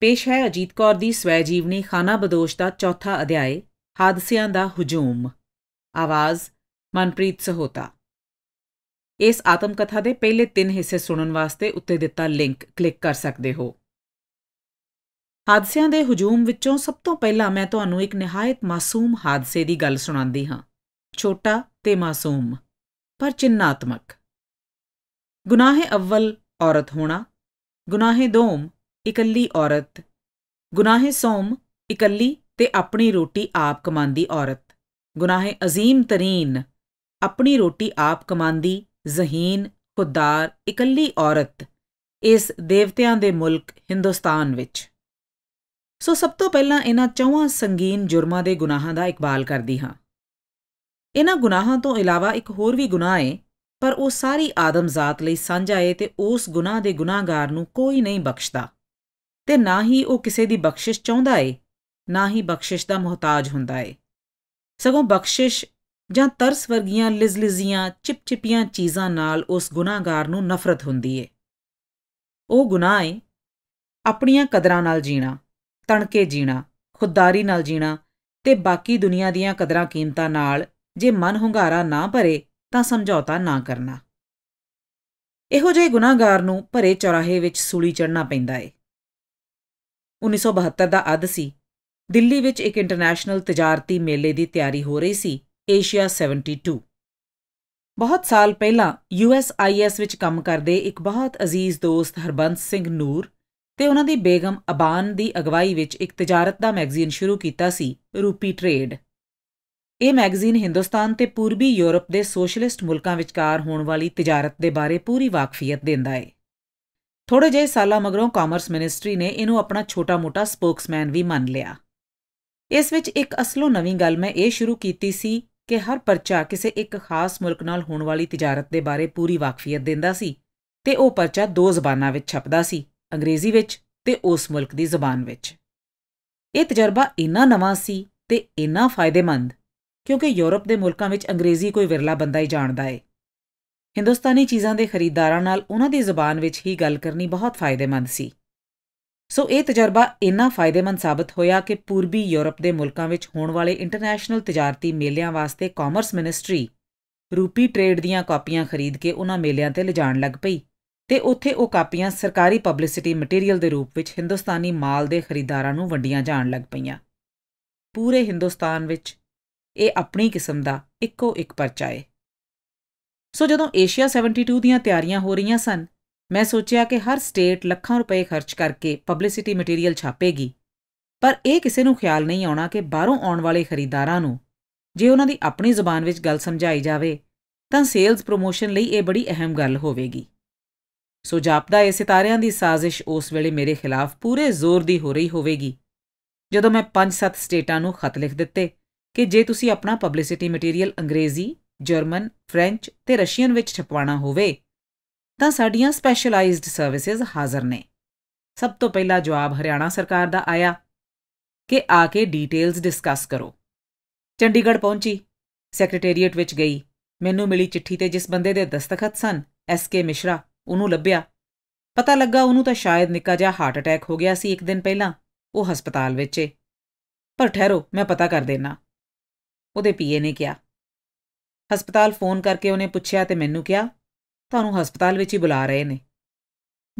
ਪੇਸ਼ ਹੈ ਅਜੀਤ ਕੌਰ ਦੀ ਸਵੈ ਜੀਵਨੀ ਖਾਨਾ ਬਦੋਸ਼ ਦਾ ਚੌਥਾ ਅਧਿਆਇ ਹਾਦਸਿਆਂ ਦਾ ਹਜੂਮ ਆਵਾਜ਼ ਮਨਪ੍ਰੀਤ ਸਹੋਤਾ ਇਸ ਆਤਮ ਕਥਾ ਦੇ ਪਹਿਲੇ ਤਿੰਨ ਹਿੱਸੇ ਸੁਣਨ ਵਾਸਤੇ ਉੱਤੇ ਦਿੱਤਾ ਲਿੰਕ ਕਲਿੱਕ ਕਰ ਸਕਦੇ ਹੋ ਹਾਦਸਿਆਂ ਦੇ ਹਜੂਮ ਵਿੱਚੋਂ ਸਭ ਤੋਂ ਪਹਿਲਾਂ ਮੈਂ ਤੁਹਾਨੂੰ ਇੱਕ ਨਿਹਾਇਤ ਮਾਸੂਮ ਹਾਦਸੇ ਦੀ ਗੱਲ ਸੁਣਾਉਂਦੀ ਹਾਂ ਛੋਟਾ ਤੇ ਮਾਸੂਮ ਪਰ ਚਿੰਨਾਤਮਕ ਗੁਨਾਹੇ ਅਵਲ ਔਰਤ ਹੋਣਾ ਗੁਨਾਹੇ ਦੋਮ ਇਕੱਲੀ ਔਰਤ ਗੁਨਾਹੇ ਸੌਮ ਇਕੱਲੀ ਤੇ ਆਪਣੀ ਰੋਟੀ ਆਪ ਕਮਾਂਦੀ ਔਰਤ ਗੁਨਾਹੇ ਅਜ਼ੀਮ ਤਰੀਨ ਆਪਣੀ ਰੋਟੀ ਆਪ ਕਮਾਂਦੀ ਜ਼ਹੀਨ ਖੁਦਾਰ ਇਕੱਲੀ ਔਰਤ ਇਸ ਦੇਵਤਿਆਂ ਦੇ ਮੁਲਕ ਹਿੰਦੁਸਤਾਨ ਵਿੱਚ ਸੋ ਸਭ ਤੋਂ ਪਹਿਲਾਂ ਇਹਨਾਂ ਚੌਹਾਂ ਸੰਗੀਨ ਜੁਰਮਾਂ ਦੇ ਗੁਨਾਹਾਂ ਦਾ ਇਕਬਾਲ ਕਰਦੀ ਹਾਂ ਇਹਨਾਂ ਗੁਨਾਹਾਂ ਤੋਂ ਇਲਾਵਾ ਇੱਕ ਹੋਰ ਵੀ ਗੁਨਾਹ ਹੈ ਪਰ ਉਹ ਸਾਰੀ ਆਦਮਜ਼ਾਤ ਲਈ ਸਾਂਝਾ ਹੈ ਤੇ ਉਸ ਗੁਨਾਹ ਦੇ ਗੁਨਾਹਗਾਰ ਨੂੰ ਕੋਈ ਨਹੀਂ ਬਖਸ਼ਦਾ ਤੇ ਨਾ ਹੀ ਉਹ ਕਿਸੇ ਦੀ ਬਖਸ਼ਿਸ਼ ਚਾਹੁੰਦਾ ਏ ਨਾ ਹੀ ਬਖਸ਼ਿਸ਼ ਦਾ ਮਹਤਾਜ ਹੁੰਦਾ ਏ ਸਗੋਂ ਬਖਸ਼ਿਸ਼ ਜਾਂ ਤਰਸ ਵਰਗੀਆਂ ਲਿਜ਼ਲਿਜ਼ੀਆਂ ਚਿਪਚਿਪੀਆਂ ਚੀਜ਼ਾਂ ਨਾਲ ਉਸ ਗੁਨਾਹਗਾਰ ਨੂੰ ਨਫ਼ਰਤ ਹੁੰਦੀ ਏ ਉਹ ਗੁਨਾਹ ਏ ਆਪਣੀਆਂ ਕਦਰਾਂ ਨਾਲ ਜੀਣਾ ਤਣਕੇ ਜੀਣਾ ਖੁੱਦਾਰੀ ਨਾਲ ਜੀਣਾ ਤੇ ਬਾਕੀ ਦੁਨੀਆ ਦੀਆਂ ਕਦਰਾਂ ਕੀਮਤਾਂ ਨਾਲ ਜੇ ਮਨ ਹੁੰਗਾਰਾ ਨਾ ਭਰੇ ਤਾਂ ਸਮਝੌਤਾ ਨਾ ਕਰਨਾ ਇਹੋ ਜਿਹੇ ਗੁਨਾਹਗਾਰ ਨੂੰ ਭਰੇ ਚੌਰਾਹੇ ਵਿੱਚ ਸੂਲੀ ਚੜਨਾ ਪੈਂਦਾ ਏ 1972 ਦਾ ਅੱਧ ਸੀ ਦਿੱਲੀ ਵਿੱਚ ਇੱਕ ਇੰਟਰਨੈਸ਼ਨਲ ਤਜਾਰਤੀ ਮੇਲੇ ਦੀ ਤਿਆਰੀ ਹੋ ਰਹੀ ਸੀ ਏਸ਼ੀਆ 72 ਬਹੁਤ ਸਾਲ ਪਹਿਲਾਂ ਯੂਐਸਆਈਐਸ ਵਿੱਚ ਕੰਮ ਕਰਦੇ ਇੱਕ ਬਹੁਤ ਅਜ਼ੀਜ਼ ਦੋਸਤ ਹਰਬੰਸ ਸਿੰਘ ਨੂਰ ਤੇ ਉਹਨਾਂ ਦੀ ਬੇਗਮ ਅਬਾਨ ਦੀ ਅਗਵਾਈ ਵਿੱਚ ਇੱਕ ਤਜਾਰਤ ਦਾ ਮੈਗਜ਼ੀਨ ਸ਼ੁਰੂ ਕੀਤਾ ਸੀ ਰੂਪੀ ਟ੍ਰੇਡ ਇਹ ਮੈਗਜ਼ੀਨ ਹਿੰਦੁਸਤਾਨ ਤੇ ਪੂਰਬੀ ਯੂਰਪ ਦੇ ਸੋਸ਼ਲਿਸਟ ਮੁਲਕਾਂ ਵਿਚਕਾਰ ਹੋਣ ਵਾਲੀ ਤਜਾਰਤ ਦੇ ਬਾਰੇ ਪੂਰੀ ਵਾਕਫੀਅਤ ਦਿੰਦਾ ਹੈ ਥੋੜੇ ਜਿਹੇ ਸਾਲਾਂ ਮਗਰੋਂ ਕਾਮਰਸ ਮਿਨਿਸਟਰੀ ਨੇ ਇਹਨੂੰ ਆਪਣਾ ਛੋਟਾ-ਮੋਟਾ ਸਪੋਕਸਮੈਨ ਵੀ ਮੰਨ ਲਿਆ ਇਸ ਵਿੱਚ ਇੱਕ ਅਸਲੋ ਨਵੀਂ ਗੱਲ ਮੈਂ ਇਹ ਸ਼ੁਰੂ ਕੀਤੀ ਸੀ ਕਿ ਹਰ ਪਰਚਾ ਕਿਸੇ ਇੱਕ ਖਾਸ ਮੁਲਕ ਨਾਲ ਹੋਣ ਵਾਲੀ ਤਜਾਰਤ ਦੇ ਬਾਰੇ ਪੂਰੀ ਵਾਕਫੀਅਤ ਦਿੰਦਾ ਸੀ ਤੇ ਉਹ ਪਰਚਾ ਦੋ ਜ਼ਬਾਨਾਂ ਵਿੱਚ ਛਪਦਾ ਸੀ ਅੰਗਰੇਜ਼ੀ ਵਿੱਚ ਤੇ ਉਸ ਮੁਲਕ ਦੀ ਜ਼ਬਾਨ ਵਿੱਚ ਇਹ ਤਜਰਬਾ ਇੰਨਾ ਨਵਾਂ ਸੀ ਤੇ ਇੰਨਾ ਫਾਇਦੇਮੰਦ ਕਿਉਂਕਿ ਯੂਰਪ ਦੇ ਮੁਲਕਾਂ ਵਿੱਚ ਅੰਗਰੇਜ਼ੀ ਕੋਈ ਵਿਰਲਾ ਬੰਦਾ ਹੀ ਜਾਣਦਾ ਹੈ ਹਿੰਦੁਸਤਾਨੀ ਚੀਜ਼ਾਂ ਦੇ ਖਰੀਦਦਾਰਾਂ ਨਾਲ ਉਹਨਾਂ ਦੀ ਜ਼ੁਬਾਨ ਵਿੱਚ ਹੀ ਗੱਲ ਕਰਨੀ ਬਹੁਤ ਫਾਇਦੇਮੰਦ ਸੀ ਸੋ ਇਹ ਤਜਰਬਾ ਇੰਨਾ ਫਾਇਦੇਮੰਦ ਸਾਬਤ ਹੋਇਆ ਕਿ ਪੂਰਬੀ ਯੂਰਪ ਦੇ ਮੁਲਕਾਂ ਵਿੱਚ ਹੋਣ ਵਾਲੇ ਇੰਟਰਨੈਸ਼ਨਲ ਤਜਾਰਤੀ ਮੇਲਿਆਂ ਵਾਸਤੇ ਕਾਮਰਸ ਮਿਨਿਸਟਰੀ ਰੂਪੀ ਟ੍ਰੇਡ ਦੀਆਂ ਕਾਪੀਆਂ ਖਰੀਦ ਕੇ ਉਹਨਾਂ ਮੇਲਿਆਂ ਤੇ ਲਿਜਾਣ ਲੱਗ ਪਈ ਤੇ ਉੱਥੇ ਉਹ ਕਾਪੀਆਂ ਸਰਕਾਰੀ ਪਬਲਿਸਿਟੀ ਮਟੀਰੀਅਲ ਦੇ ਰੂਪ ਵਿੱਚ ਹਿੰਦੁਸਤਾਨੀ ਮਾਲ ਦੇ ਖਰੀਦਦਾਰਾਂ ਨੂੰ ਵੰਡੀਆਂ ਜਾਣ ਲੱਗ ਪਈਆਂ ਪੂਰੇ ਹਿੰਦੁਸਤਾਨ ਵਿੱਚ ਇਹ ਆਪਣੀ ਕਿਸਮ ਦਾ ਇੱਕੋ ਇੱਕ ਪਰਚਾ ਹੈ ਸੋ ਜਦੋਂ ਏਸ਼ੀਆ 72 ਦੀਆਂ ਤਿਆਰੀਆਂ ਹੋ ਰਹੀਆਂ ਸਨ ਮੈਂ ਸੋਚਿਆ ਕਿ ਹਰ ਸਟੇਟ ਲੱਖਾਂ ਰੁਪਏ ਖਰਚ ਕਰਕੇ ਪਬਲਿਸਿਟੀ ਮਟੀਰੀਅਲ ਛਾਪੇਗੀ ਪਰ ਇਹ ਕਿਸੇ ਨੂੰ ਖਿਆਲ ਨਹੀਂ ਆਉਣਾ ਕਿ ਬਾਹਰੋਂ ਆਉਣ ਵਾਲੇ ਖਰੀਦਾਰਾਂ ਨੂੰ ਜੇ ਉਹਨਾਂ ਦੀ ਆਪਣੀ ਜ਼ੁਬਾਨ ਵਿੱਚ ਗੱਲ ਸਮਝਾਈ ਜਾਵੇ ਤਾਂ ਸੇਲਸ ਪ੍ਰੋਮੋਸ਼ਨ ਲਈ ਇਹ ਬੜੀ ਅਹਿਮ ਗੱਲ ਹੋਵੇਗੀ ਸੋ ਜਾਪਦਾ ਇਹ ਸਿਤਾਰਿਆਂ ਦੀ ਸਾਜ਼ਿਸ਼ ਉਸ ਵੇਲੇ ਮੇਰੇ ਖਿਲਾਫ ਪੂਰੇ ਜ਼ੋਰ ਦੀ ਹੋ ਰਹੀ ਹੋਵੇਗੀ ਜਦੋਂ ਮੈਂ 5-7 ਸਟੇਟਾਂ ਨੂੰ ਖਤ ਲਿਖ ਦਿੱਤੇ ਕਿ ਜੇ ਤੁਸੀਂ ਆਪਣਾ ਪਬਲਿਸਿਟੀ ਮਟੀਰੀਅਲ ਅੰਗਰੇਜ਼ੀ ਜਰਮਨ ਫ੍ਰੈਂਚ ਤੇ ਰਸ਼ੀਅਨ ਵਿੱਚ ਛਪਵਾਣਾ ਹੋਵੇ ਤਾਂ ਸਾਡੀਆਂ ਸਪੈਸ਼ਲਾਈਜ਼ਡ ਸਰਵਿਸਿਜ਼ ਹਾਜ਼ਰ ਨੇ ਸਭ ਤੋਂ ਪਹਿਲਾ ਜਵਾਬ ਹਰਿਆਣਾ ਸਰਕਾਰ ਦਾ ਆਇਆ ਕਿ ਆ ਕੇ ਡੀਟੇਲਸ ਡਿਸਕਸ ਕਰੋ ਚੰਡੀਗੜ੍ਹ ਪਹੁੰਚੀ ਸੈਕਟਰੀਏਟ ਵਿੱਚ ਗਈ ਮੈਨੂੰ ਮਿਲੀ ਚਿੱਠੀ ਤੇ ਜਿਸ ਬੰਦੇ ਦੇ ਦਸਤਖਤ ਸਨ ਐਸ ਕੇ ਮਿਸ਼ਰਾ ਉਹਨੂੰ ਲੱਭਿਆ ਪਤਾ ਲੱਗਾ ਉਹਨੂੰ ਤਾਂ ਸ਼ਾਇਦ ਨਿੱਕਾ ਜਿਹਾ ਹਾਰਟ ਅਟੈਕ ਹੋ ਗਿਆ ਸੀ ਇੱਕ ਦਿਨ ਪਹਿਲਾਂ ਉਹ ਹਸਪਤਾਲ ਵਿੱਚ ਏ ਪਰ ਠਹਿਰੋ ਮੈਂ ਪਤਾ ਕਰ ਦੇਣਾ ਉਹਦੇ ਪੀਏ ਨੇ ਕਿਹਾ ਹਸਪਤਾਲ ਫੋਨ ਕਰਕੇ ਉਹਨੇ ਪੁੱਛਿਆ ਤੇ ਮੈਨੂੰ ਕਿਹਾ ਤੁਹਾਨੂੰ ਹਸਪਤਾਲ ਵਿੱਚ ਹੀ ਬੁਲਾ ਰਹੇ ਨੇ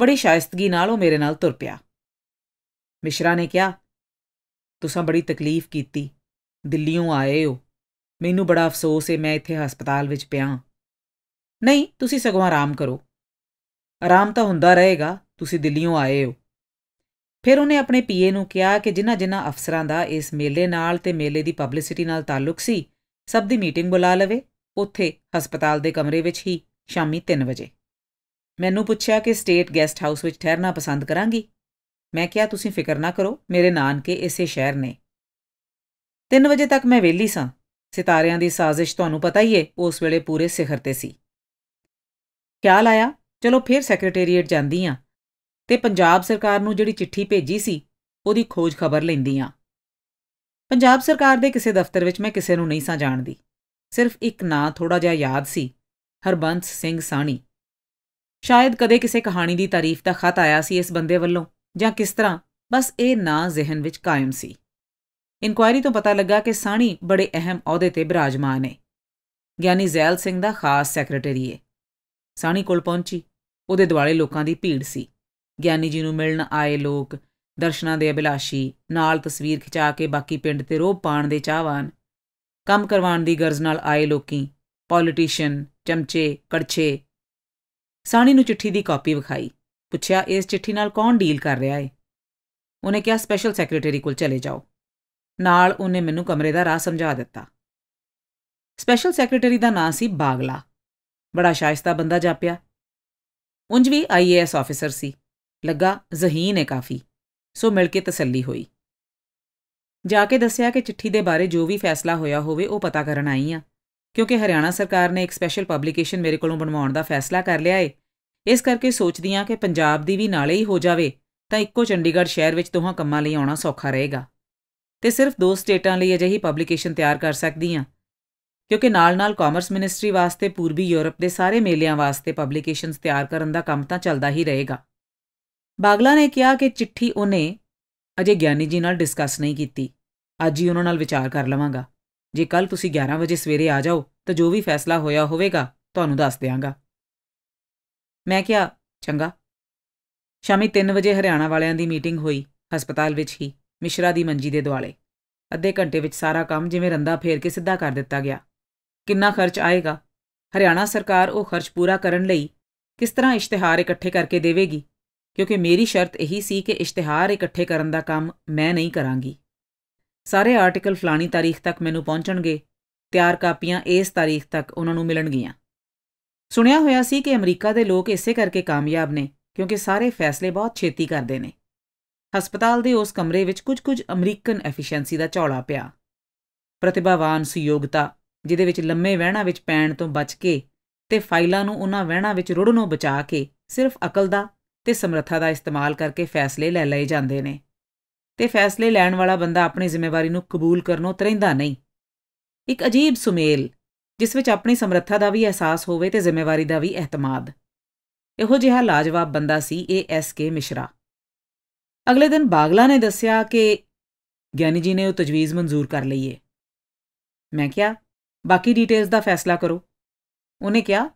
ਬੜੀ ਸ਼ਾਇਸਤਗੀ ਨਾਲ ਉਹ ਮੇਰੇ ਨਾਲ ਤੁਰ ਪਿਆ ਮਿਸ਼ਰਾ ਨੇ ਕਿਹਾ ਤੁਸੀਂ ਬੜੀ ਤਕਲੀਫ ਕੀਤੀ ਦਿੱਲੀੋਂ ਆਏ ਹੋ ਮੈਨੂੰ ਬੜਾ ਅਫਸੋਸ ਹੈ ਮੈਂ ਇੱਥੇ ਹਸਪਤਾਲ ਵਿੱਚ ਪਿਆ ਨਹੀਂ ਤੁਸੀਂ ਸਗੋਂ ਆਰਾਮ ਕਰੋ ਆਰਾਮ ਤਾਂ ਹੁੰਦਾ ਰਹੇਗਾ ਤੁਸੀਂ ਦਿੱਲੀੋਂ ਆਏ ਹੋ ਫਿਰ ਉਹਨੇ ਆਪਣੇ ਪੀਏ ਨੂੰ ਕਿਹਾ ਕਿ ਜਿਨ੍ਹਾਂ ਜਿਨ੍ਹਾਂ ਅਫਸਰਾਂ ਦਾ ਇਸ ਮੇਲੇ ਨਾਲ ਤੇ ਮੇਲੇ ਦੀ ਪਬਲਿਸਿਟੀ ਨਾਲ ਤਾਲੁਕ ਸੀ ਸਭ ਦੀ ਮੀਟਿੰਗ ਬੁਲਾ ਲਵੇ ਉੱਥੇ ਹਸਪਤਾਲ ਦੇ ਕਮਰੇ ਵਿੱਚ ਹੀ ਸ਼ਾਮੀ 3 ਵਜੇ ਮੈਨੂੰ ਪੁੱਛਿਆ ਕਿ ਸਟੇਟ ਗੈਸਟ ਹਾਊਸ ਵਿੱਚ ਠਹਿਰਨਾ ਪਸੰਦ ਕਰਾਂਗੀ ਮੈਂ ਕਿਹਾ ਤੁਸੀਂ ਫਿਕਰ ਨਾ ਕਰੋ ਮੇਰੇ ਨਾਨਕੇ ਇਸੇ ਸ਼ਹਿਰ ਨੇ 3 ਵਜੇ ਤੱਕ ਮੈਂ ਵਿਹਲੀ ਸਾਂ ਸਿਤਾਰਿਆਂ ਦੀ ਸਾਜ਼ਿਸ਼ ਤੁਹਾਨੂੰ ਪਤਾ ਹੀ ਏ ਉਸ ਵੇਲੇ ਪੂਰੇ ਸਿਖਰ ਤੇ ਸੀ ਖਿਆਲ ਆਇਆ ਚਲੋ ਫਿਰ ਸੈਕਟਰੀਏਟ ਜਾਂਦੀ ਆ ਤੇ ਪੰਜਾਬ ਸਰਕਾਰ ਨੂੰ ਜਿਹੜੀ ਚਿੱਠੀ ਭੇਜੀ ਸੀ ਉਹਦੀ ਖੋਜ ਖਬਰ ਲੈਂਦੀ ਆ ਪੰਜਾਬ ਸਰਕਾਰ ਦੇ ਕਿਸੇ ਦਫ਼ਤਰ ਵਿੱਚ ਮੈਂ ਕਿਸੇ ਨੂੰ ਨਹੀਂ ਸਾਂ ਜਾਣਦੀ ਸਿਰਫ ਇੱਕ ਨਾਂ ਥੋੜਾ ਜਿਹਾ ਯਾਦ ਸੀ ਹਰਬੰਸ ਸਿੰਘ ਸਾਣੀ ਸ਼ਾਇਦ ਕਦੇ ਕਿਸੇ ਕਹਾਣੀ ਦੀ ਤਾਰੀਫ ਦਾ ਖਤ ਆਇਆ ਸੀ ਇਸ ਬੰਦੇ ਵੱਲੋਂ ਜਾਂ ਕਿਸ ਤਰ੍ਹਾਂ ਬਸ ਇਹ ਨਾਂ ਜ਼ਿਹਨ ਵਿੱਚ ਕਾਇਮ ਸੀ ਇਨਕੁਆਇਰੀ ਤੋਂ ਪਤਾ ਲੱਗਾ ਕਿ ਸਾਣੀ ਬੜੇ ਅਹਿਮ ਅਹੁਦੇ ਤੇ ਬਿਰਾਜਮਾਨ ਹੈ ਗਿਆਨੀ ਜ਼ੈਲ ਸਿੰਘ ਦਾ ਖਾਸ ਸੈਕਟਰੀ ਹੈ ਸਾਣੀ ਕੋਲ ਪਹੁੰਚੀ ਉਹਦੇ ਦੁਆਲੇ ਲੋਕਾਂ ਦੀ ਭੀੜ ਸੀ ਗਿਆਨੀ ਜੀ ਨੂੰ ਮਿਲਣ ਆਏ ਲੋਕ ਦਰਸ਼ਨਾਂ ਦੇ ਅਭਿਲਾਸ਼ੀ ਨਾਲ ਤਸਵੀਰ ਖਿਚਾ ਕੇ ਬਾਕੀ ਪਿੰਡ ਤੇ ਰੋਹ ਪਾਣ ਦੇ ਚਾਹਵਾਨ ਕੰਮ ਕਰਵਾਉਣ ਦੀ ਗਰਜ਼ ਨਾਲ ਆਏ ਲੋਕੀ ਪੋਲੀਟੀਸ਼ੀਅਨ ਚਮਚੇ ਕੜਛੇ ਸਾਣੀ ਨੂੰ ਚਿੱਠੀ ਦੀ ਕਾਪੀ ਵਿਖਾਈ ਪੁੱਛਿਆ ਇਸ ਚਿੱਠੀ ਨਾਲ ਕੌਣ ਡੀਲ ਕਰ ਰਿਹਾ ਹੈ ਉਹਨੇ ਕਿਹਾ ਸਪੈਸ਼ਲ ਸੈਕਟਰੀ ਕੋਲ ਚਲੇ ਜਾਓ ਨਾਲ ਉਹਨੇ ਮੈਨੂੰ ਕਮਰੇ ਦਾ ਰਾਹ ਸਮਝਾ ਦਿੱਤਾ ਸਪੈਸ਼ਲ ਸੈਕਟਰੀ ਦਾ ਨਾਂ ਸੀ ਬਾਗਲਾ ਬੜਾ ਸ਼ਾਇਸਤਾ ਬੰਦਾ ਜਾਪਿਆ ਉੰਜ ਵੀ ਆਈਏਐਸ ਆਫੀਸਰ ਸੀ ਲੱਗਾ ਜ਼ਹੀਨ ਹੈ ਕਾਫੀ ਸੋ ਮਿਲ ਕੇ ਤਸੱਲੀ ਹੋਈ ਜਾ ਕੇ ਦੱਸਿਆ ਕਿ ਚਿੱਠੀ ਦੇ ਬਾਰੇ ਜੋ ਵੀ ਫੈਸਲਾ ਹੋਇਆ ਹੋਵੇ ਉਹ ਪਤਾ ਕਰਨ ਆਈ ਆ ਕਿਉਂਕਿ ਹਰਿਆਣਾ ਸਰਕਾਰ ਨੇ ਇੱਕ ਸਪੈਸ਼ਲ ਪਬਲੀਕੇਸ਼ਨ ਮੇਰੇ ਕੋਲੋਂ ਬਣਵਾਉਣ ਦਾ ਫੈਸਲਾ ਕਰ ਲਿਆ ਏ ਇਸ ਕਰਕੇ ਸੋਚਦੀ ਆ ਕਿ ਪੰਜਾਬ ਦੀ ਵੀ ਨਾਲੇ ਹੀ ਹੋ ਜਾਵੇ ਤਾਂ ਇੱਕੋ ਚੰਡੀਗੜ੍ਹ ਸ਼ਹਿਰ ਵਿੱਚ ਦੋਹਾਂ ਕੰਮਾਂ ਲਈ ਆਉਣਾ ਸੌਖਾ ਰਹੇਗਾ ਤੇ ਸਿਰਫ ਦੋ ਸਟੇਟਾਂ ਲਈ ਅਜਿਹੀ ਪਬਲੀਕੇਸ਼ਨ ਤਿਆਰ ਕਰ ਸਕਦੀ ਆ ਕਿਉਂਕਿ ਨਾਲ-ਨਾਲ ਕਾਮਰਸ ਮਿਨਿਸਟਰੀ ਵਾਸਤੇ ਪੂਰਬੀ ਯੂਰਪ ਦੇ ਸਾਰੇ ਮੇਲਿਆਂ ਵਾਸਤੇ ਪਬਲੀਕੇਸ਼ਨਸ ਤਿਆਰ ਕਰਨ ਦਾ ਕੰਮ ਤਾਂ ਚੱਲਦਾ ਹੀ ਰਹੇਗਾ ਬਾਗਲਾ ਨੇ ਕਿਹਾ ਕਿ ਚਿੱਠੀ ਉਹਨੇ ਅਜੇ ਗਿਆਨੀ ਜੀ ਨਾਲ ਡਿਸਕਸ ਨਹੀਂ ਕੀਤੀ ਅੱਜ ਹੀ ਉਹਨਾਂ ਨਾਲ ਵਿਚਾਰ ਕਰ ਲਵਾਂਗਾ ਜੇ ਕੱਲ ਤੁਸੀਂ 11 ਵਜੇ ਸਵੇਰੇ ਆ ਜਾਓ ਤਾਂ ਜੋ ਵੀ ਫੈਸਲਾ ਹੋਇਆ ਹੋਵੇਗਾ ਤੁਹਾਨੂੰ ਦੱਸ ਦਿਆਂਗਾ ਮੈਂ ਕਿਹਾ ਚੰਗਾ ਸ਼ਾਮੀ 3 ਵਜੇ ਹਰਿਆਣਾ ਵਾਲਿਆਂ ਦੀ ਮੀਟਿੰਗ ਹੋਈ ਹਸਪਤਾਲ ਵਿੱਚ ਹੀ ਮਿਸ਼ਰਾ ਦੀ ਮੰਜੀ ਦੇ ਦੁਆਲੇ ਅੱਧੇ ਘੰਟੇ ਵਿੱਚ ਸਾਰਾ ਕੰਮ ਜਿਵੇਂ ਰੰਦਾ ਫੇਰ ਕੇ ਸਿੱਧਾ ਕਰ ਦਿੱਤਾ ਗਿਆ ਕਿੰਨਾ ਖਰਚ ਆਏਗਾ ਹਰਿਆਣਾ ਸਰਕਾਰ ਉਹ ਖਰਚ ਪੂਰਾ ਕਰਨ ਲਈ ਕਿਸ ਤਰ੍ਹਾਂ ਇਸ਼ਤਿਹਾਰ ਇਕੱਠੇ ਕਰਕੇ ਦੇਵੇਗੀ ਕਿਉਂਕਿ ਮੇਰੀ ਸ਼ਰਤ ਇਹੀ ਸੀ ਕਿ ਇਸ਼ਤਿਹਾਰ ਇਕੱਠੇ ਕਰਨ ਦਾ ਕੰਮ ਮੈਂ ਨਹੀਂ ਕਰਾਂਗੀ ਸਾਰੇ ਆਰਟੀਕਲ ਫਲਾਣੀ ਤਾਰੀਖ ਤੱਕ ਮੈਨੂੰ ਪਹੁੰਚਣਗੇ ਤਿਆਰ ਕਾਪੀਆਂ ਇਸ ਤਾਰੀਖ ਤੱਕ ਉਹਨਾਂ ਨੂੰ ਮਿਲਣਗੀਆਂ ਸੁਣਿਆ ਹੋਇਆ ਸੀ ਕਿ ਅਮਰੀਕਾ ਦੇ ਲੋਕ ਇਸੇ ਕਰਕੇ ਕਾਮਯਾਬ ਨੇ ਕਿਉਂਕਿ ਸਾਰੇ ਫੈਸਲੇ ਬਹੁਤ ਛੇਤੀ ਕਰਦੇ ਨੇ ਹਸਪਤਾਲ ਦੇ ਉਸ ਕਮਰੇ ਵਿੱਚ ਕੁਝ-ਕੁਝ ਅਮਰੀਕਨ ਐਫੀਸ਼ੀਐਂਸੀ ਦਾ ਝੌਲਾ ਪਿਆ ਪ੍ਰਤਿਭਾਵਾਨ ਸਯੋਗਤਾ ਜਿਹਦੇ ਵਿੱਚ ਲੰਮੇ ਵਹਿਣਾ ਵਿੱਚ ਪੈਣ ਤੋਂ ਬਚ ਕੇ ਤੇ ਫਾਈਲਾਂ ਨੂੰ ਉਹਨਾਂ ਵਹਿਣਾ ਵਿੱਚ ਰੁੜਨੋਂ ਬਚਾ ਕੇ ਸਿਰਫ ਅਕਲ ਦਾ ਤੇ ਸਮਰੱਥਾ ਦਾ ਇਸਤੇਮਾਲ ਕਰਕੇ ਫੈਸਲੇ ਲੈ ਲਏ ਜਾਂਦੇ ਨੇ ਤੇ ਫੈਸਲੇ ਲੈਣ ਵਾਲਾ ਬੰਦਾ ਆਪਣੀ ਜ਼ਿੰਮੇਵਾਰੀ ਨੂੰ ਕਬੂਲ ਕਰਨੋਂ ਤਰਹਿੰਦਾ ਨਹੀਂ ਇੱਕ ਅਜੀਬ ਸੁਮੇਲ ਜਿਸ ਵਿੱਚ ਆਪਣੀ ਸਮਰੱਥਾ ਦਾ ਵੀ ਅਹਿਸਾਸ ਹੋਵੇ ਤੇ ਜ਼ਿੰਮੇਵਾਰੀ ਦਾ ਵੀ ਇਤਮਾਦ ਇਹੋ ਜਿਹਾ ਲਾਜਵਾਬ ਬੰਦਾ ਸੀ ਇਹ ਐਸ ਕੇ ਮਿਸ਼ਰਾ ਅਗਲੇ ਦਿਨ ਬਾਗਲਾ ਨੇ ਦੱਸਿਆ ਕਿ ਗਿਆਨੀ ਜੀ ਨੇ ਉਹ ਤਜਵੀਜ਼ ਮਨਜ਼ੂਰ ਕਰ ਲਈ ਏ ਮੈਂ ਕਿਹਾ ਬਾਕੀ ਡਿਟੇਲਸ ਦਾ ਫੈਸਲਾ ਕਰੋ ਉਹਨੇ ਕਿਹਾ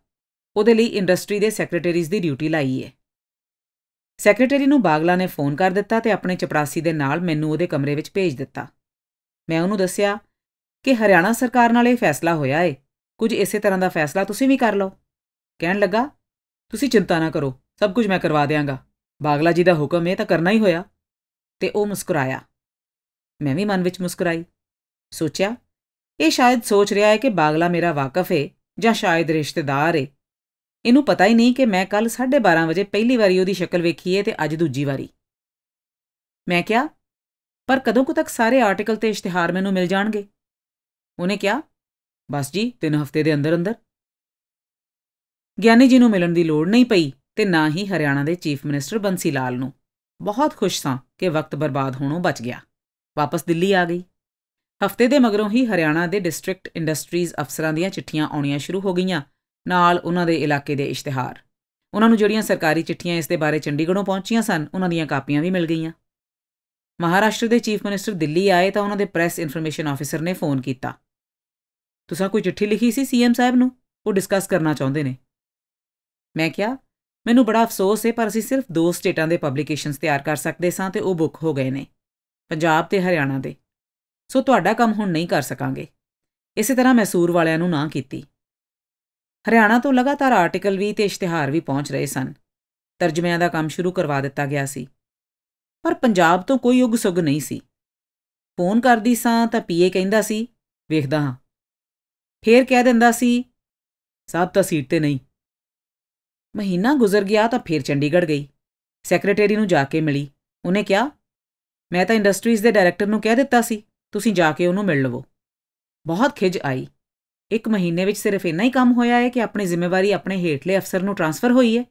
ਉਹਦੇ ਲਈ ਇੰਡਸਟਰੀ ਦੇ ਸੈਕਟਰੀਜ਼ ਦੀ ਡਿਊਟੀ ਲਾਈ ਏ ਸੈਕਟਰੀ ਨੂੰ ਬਾਗਲਾ ਨੇ ਫੋਨ ਕਰ ਦਿੱਤਾ ਤੇ ਆਪਣੇ ਚਪੜਾਸੀ ਦੇ ਨਾਲ ਮੈਨੂੰ ਉਹਦੇ ਕਮਰੇ ਵਿੱਚ ਭੇਜ ਦਿੱਤਾ ਮੈਂ ਉਹਨੂੰ ਦੱਸਿਆ ਕਿ ਹਰਿਆਣਾ ਸਰਕਾਰ ਨਾਲ ਇਹ ਫੈਸਲਾ ਹੋਇਆ ਏ ਕੁਝ ਇਸੇ ਤਰ੍ਹਾਂ ਦਾ ਫੈਸਲਾ ਤੁਸੀਂ ਵੀ ਕਰ ਲਓ ਕਹਿਣ ਲੱਗਾ ਤੁਸੀਂ ਚਿੰਤਾ ਨਾ ਕਰੋ ਸਭ ਕੁਝ ਮੈਂ ਕਰਵਾ ਦਿਆਂਗਾ ਬਾਗਲਾ ਜੀ ਦਾ ਹੁਕਮ ਹੈ ਤਾਂ ਕਰਨਾ ਹੀ ਹੋਇਆ ਤੇ ਉਹ ਮੁਸਕਰਾਇਆ ਮੈਂ ਵੀ ਮਨ ਵਿੱਚ ਮੁਸਕਰਾਈ ਸੋਚਿਆ ਇਹ ਸ਼ਾਇਦ ਸੋਚ ਰਿਹਾ ਹੈ ਕਿ ਬਾਗਲਾ ਮੇਰਾ ਵਾਕਫ ਹੈ ਜਾਂ ਸ਼ਾਇਦ ਰਿਸ਼ਤੇਦਾਰ ਹੈ ਇਹਨੂੰ ਪਤਾ ਹੀ ਨਹੀਂ ਕਿ ਮੈਂ ਕੱਲ 12:30 ਵਜੇ ਪਹਿਲੀ ਵਾਰੀ ਉਹਦੀ ਸ਼ਕਲ ਵੇਖੀ ਏ ਤੇ ਅੱਜ ਦੂਜੀ ਵਾਰੀ ਮੈਂ ਕਿਹਾ ਪਰ ਕਦੋਂ ਕੁ ਤੱਕ ਸਾਰੇ ਆਰਟੀਕਲ ਤੇ ਇਸ਼ਤਿਹਾਰ ਮੈਨੂੰ ਮਿਲ ਜਾਣਗੇ ਉਹਨੇ ਕਿਹਾ ਬਸ ਜੀ ਤਿੰਨ ਹਫ਼ਤੇ ਦੇ ਅੰਦਰ ਅੰਦਰ ਗਿਆਨੀ ਜੀ ਨੂੰ ਮਿਲਣ ਦੀ ਲੋੜ ਨਹੀਂ ਪਈ ਤੇ ਨਾ ਹੀ ਹਰਿਆਣਾ ਦੇ ਚੀਫ ਮਿਨਿਸਟਰ ਬੰਸੀ ਲਾਲ ਨੂੰ ਬਹੁਤ ਖੁਸ਼ ਸਾਂ ਕਿ ਵਕਤ ਬਰਬਾਦ ਹੋਣੋਂ ਬਚ ਗਿਆ ਵਾਪਸ ਦਿੱਲੀ ਆ ਗਈ ਹਫ਼ਤੇ ਦੇ ਮਗਰੋਂ ਹੀ ਹਰਿਆਣਾ ਦੇ ਡਿਸਟ੍ਰਿਕਟ ਇੰਡਸਟਰੀਜ਼ ਅਫਸਰਾਂ ਦੀਆਂ ਚਿੱਠੀਆਂ ਆਉਣੀਆਂ ਸ਼ੁਰੂ ਹੋ ਗਈਆਂ ਨਾਲ ਉਹਨਾਂ ਦੇ ਇਲਾਕੇ ਦੇ ਇਸ਼ਤਿਹਾਰ ਉਹਨਾਂ ਨੂੰ ਜਿਹੜੀਆਂ ਸਰਕਾਰੀ ਚਿੱਠੀਆਂ ਇਸ ਦੇ ਬਾਰੇ ਚੰਡੀਗੜ੍ਹੋਂ ਪਹੁੰਚੀਆਂ ਸਨ ਉਹਨਾਂ ਦੀਆਂ ਕਾਪੀਆਂ ਵੀ ਮਿਲ ਗਈਆਂ ਮਹਾਰਾਸ਼ਟਰ ਦੇ ਚੀਫ ਮਿਨਿਸਟਰ ਦਿੱਲੀ ਆਏ ਤਾਂ ਉਹਨਾਂ ਦੇ ਪ੍ਰੈਸ ਇਨਫੋਰਮੇਸ਼ਨ ਆਫੀਸਰ ਨੇ ਫੋਨ ਕੀਤਾ ਤੁਸੀਂ ਕੋਈ ਚਿੱਠੀ ਲਿਖੀ ਸੀ ਸੀਐਮ ਸਾਹਿਬ ਨੂੰ ਉਹ ਡਿਸਕਸ ਕਰਨਾ ਚਾਹੁੰਦੇ ਨੇ ਮੈਂ ਕਿਹਾ ਮੈਨੂੰ ਬੜਾ ਅਫਸੋਸ ਹੈ ਪਰ ਅਸੀਂ ਸਿਰਫ ਦੋ ਸਟੇਟਾਂ ਦੇ ਪਬਲੀਕੇਸ਼ਨਸ ਤਿਆਰ ਕਰ ਸਕਦੇ ਸਾਂ ਤੇ ਉਹ ਬੁੱਕ ਹੋ ਗਏ ਨੇ ਪੰਜਾਬ ਤੇ ਹਰਿਆਣਾ ਦੇ ਸੋ ਤੁਹਾਡਾ ਕੰਮ ਹੁਣ ਨਹੀਂ ਕਰ ਸਕਾਂਗੇ ਇਸੇ ਤਰ੍ਹਾਂ ਮੈਸੂਰ ਵਾਲਿਆਂ ਨੂੰ ਨਾ ਕੀਤੀ ਹਰਿਆਣਾ ਤੋਂ ਲਗਾਤਾਰ ਆਰਟੀਕਲ ਵੀ ਤੇ ਇਸ਼ਤਿਹਾਰ ਵੀ ਪਹੁੰਚ ਰਹੇ ਸਨ ਤਰਜਮਿਆਂ ਦਾ ਕੰਮ ਸ਼ੁਰੂ ਕਰਵਾ ਦਿੱਤਾ ਗਿਆ ਸੀ ਪਰ ਪੰਜਾਬ ਤੋਂ ਕੋਈ ਉਗ ਸੁਗ ਨਹੀਂ ਸੀ ਫੋਨ ਕਰਦੀ ਸਾਂ ਤਾਂ ਪੀਏ ਕਹਿੰਦਾ ਸੀ ਵੇਖਦਾ ਹਾਂ ਫੇਰ ਕਹਿ ਦਿੰਦਾ ਸੀ ਸਾਬ ਤਾਂ ਸੀਟ ਤੇ ਨਹੀਂ ਮਹੀਨਾ ਗੁਜ਼ਰ ਗਿਆ ਤਾਂ ਫੇਰ ਚੰਡੀਗੜ੍ਹ ਗਈ ਸੈਕਟਰੀ ਨੂੰ ਜਾ ਕੇ ਮਿਲੀ ਉਹਨੇ ਕਿਹਾ ਮੈਂ ਤਾਂ ਇੰਡਸਟਰੀਜ਼ ਦੇ ਡਾਇਰੈਕਟਰ ਨੂੰ ਕਹਿ ਦਿੱਤਾ ਸੀ ਤੁਸੀਂ ਜਾ ਕੇ ਉਹਨੂੰ ਮਿਲ ਲਵੋ ਬਹੁਤ ਖਿਜ ਆਈ ਇੱਕ ਮਹੀਨੇ ਵਿੱਚ ਸਿਰਫ ਇੰਨਾ ਹੀ ਕੰਮ ਹੋਇਆ ਹੈ ਕਿ ਆਪਣੀ ਜ਼ਿੰਮੇਵਾਰੀ ਆਪਣੇ ਹੇਠਲੇ ਅਫਸਰ ਨੂੰ ਟ੍ਰਾਂਸਫਰ ਹੋਈ ਹੈ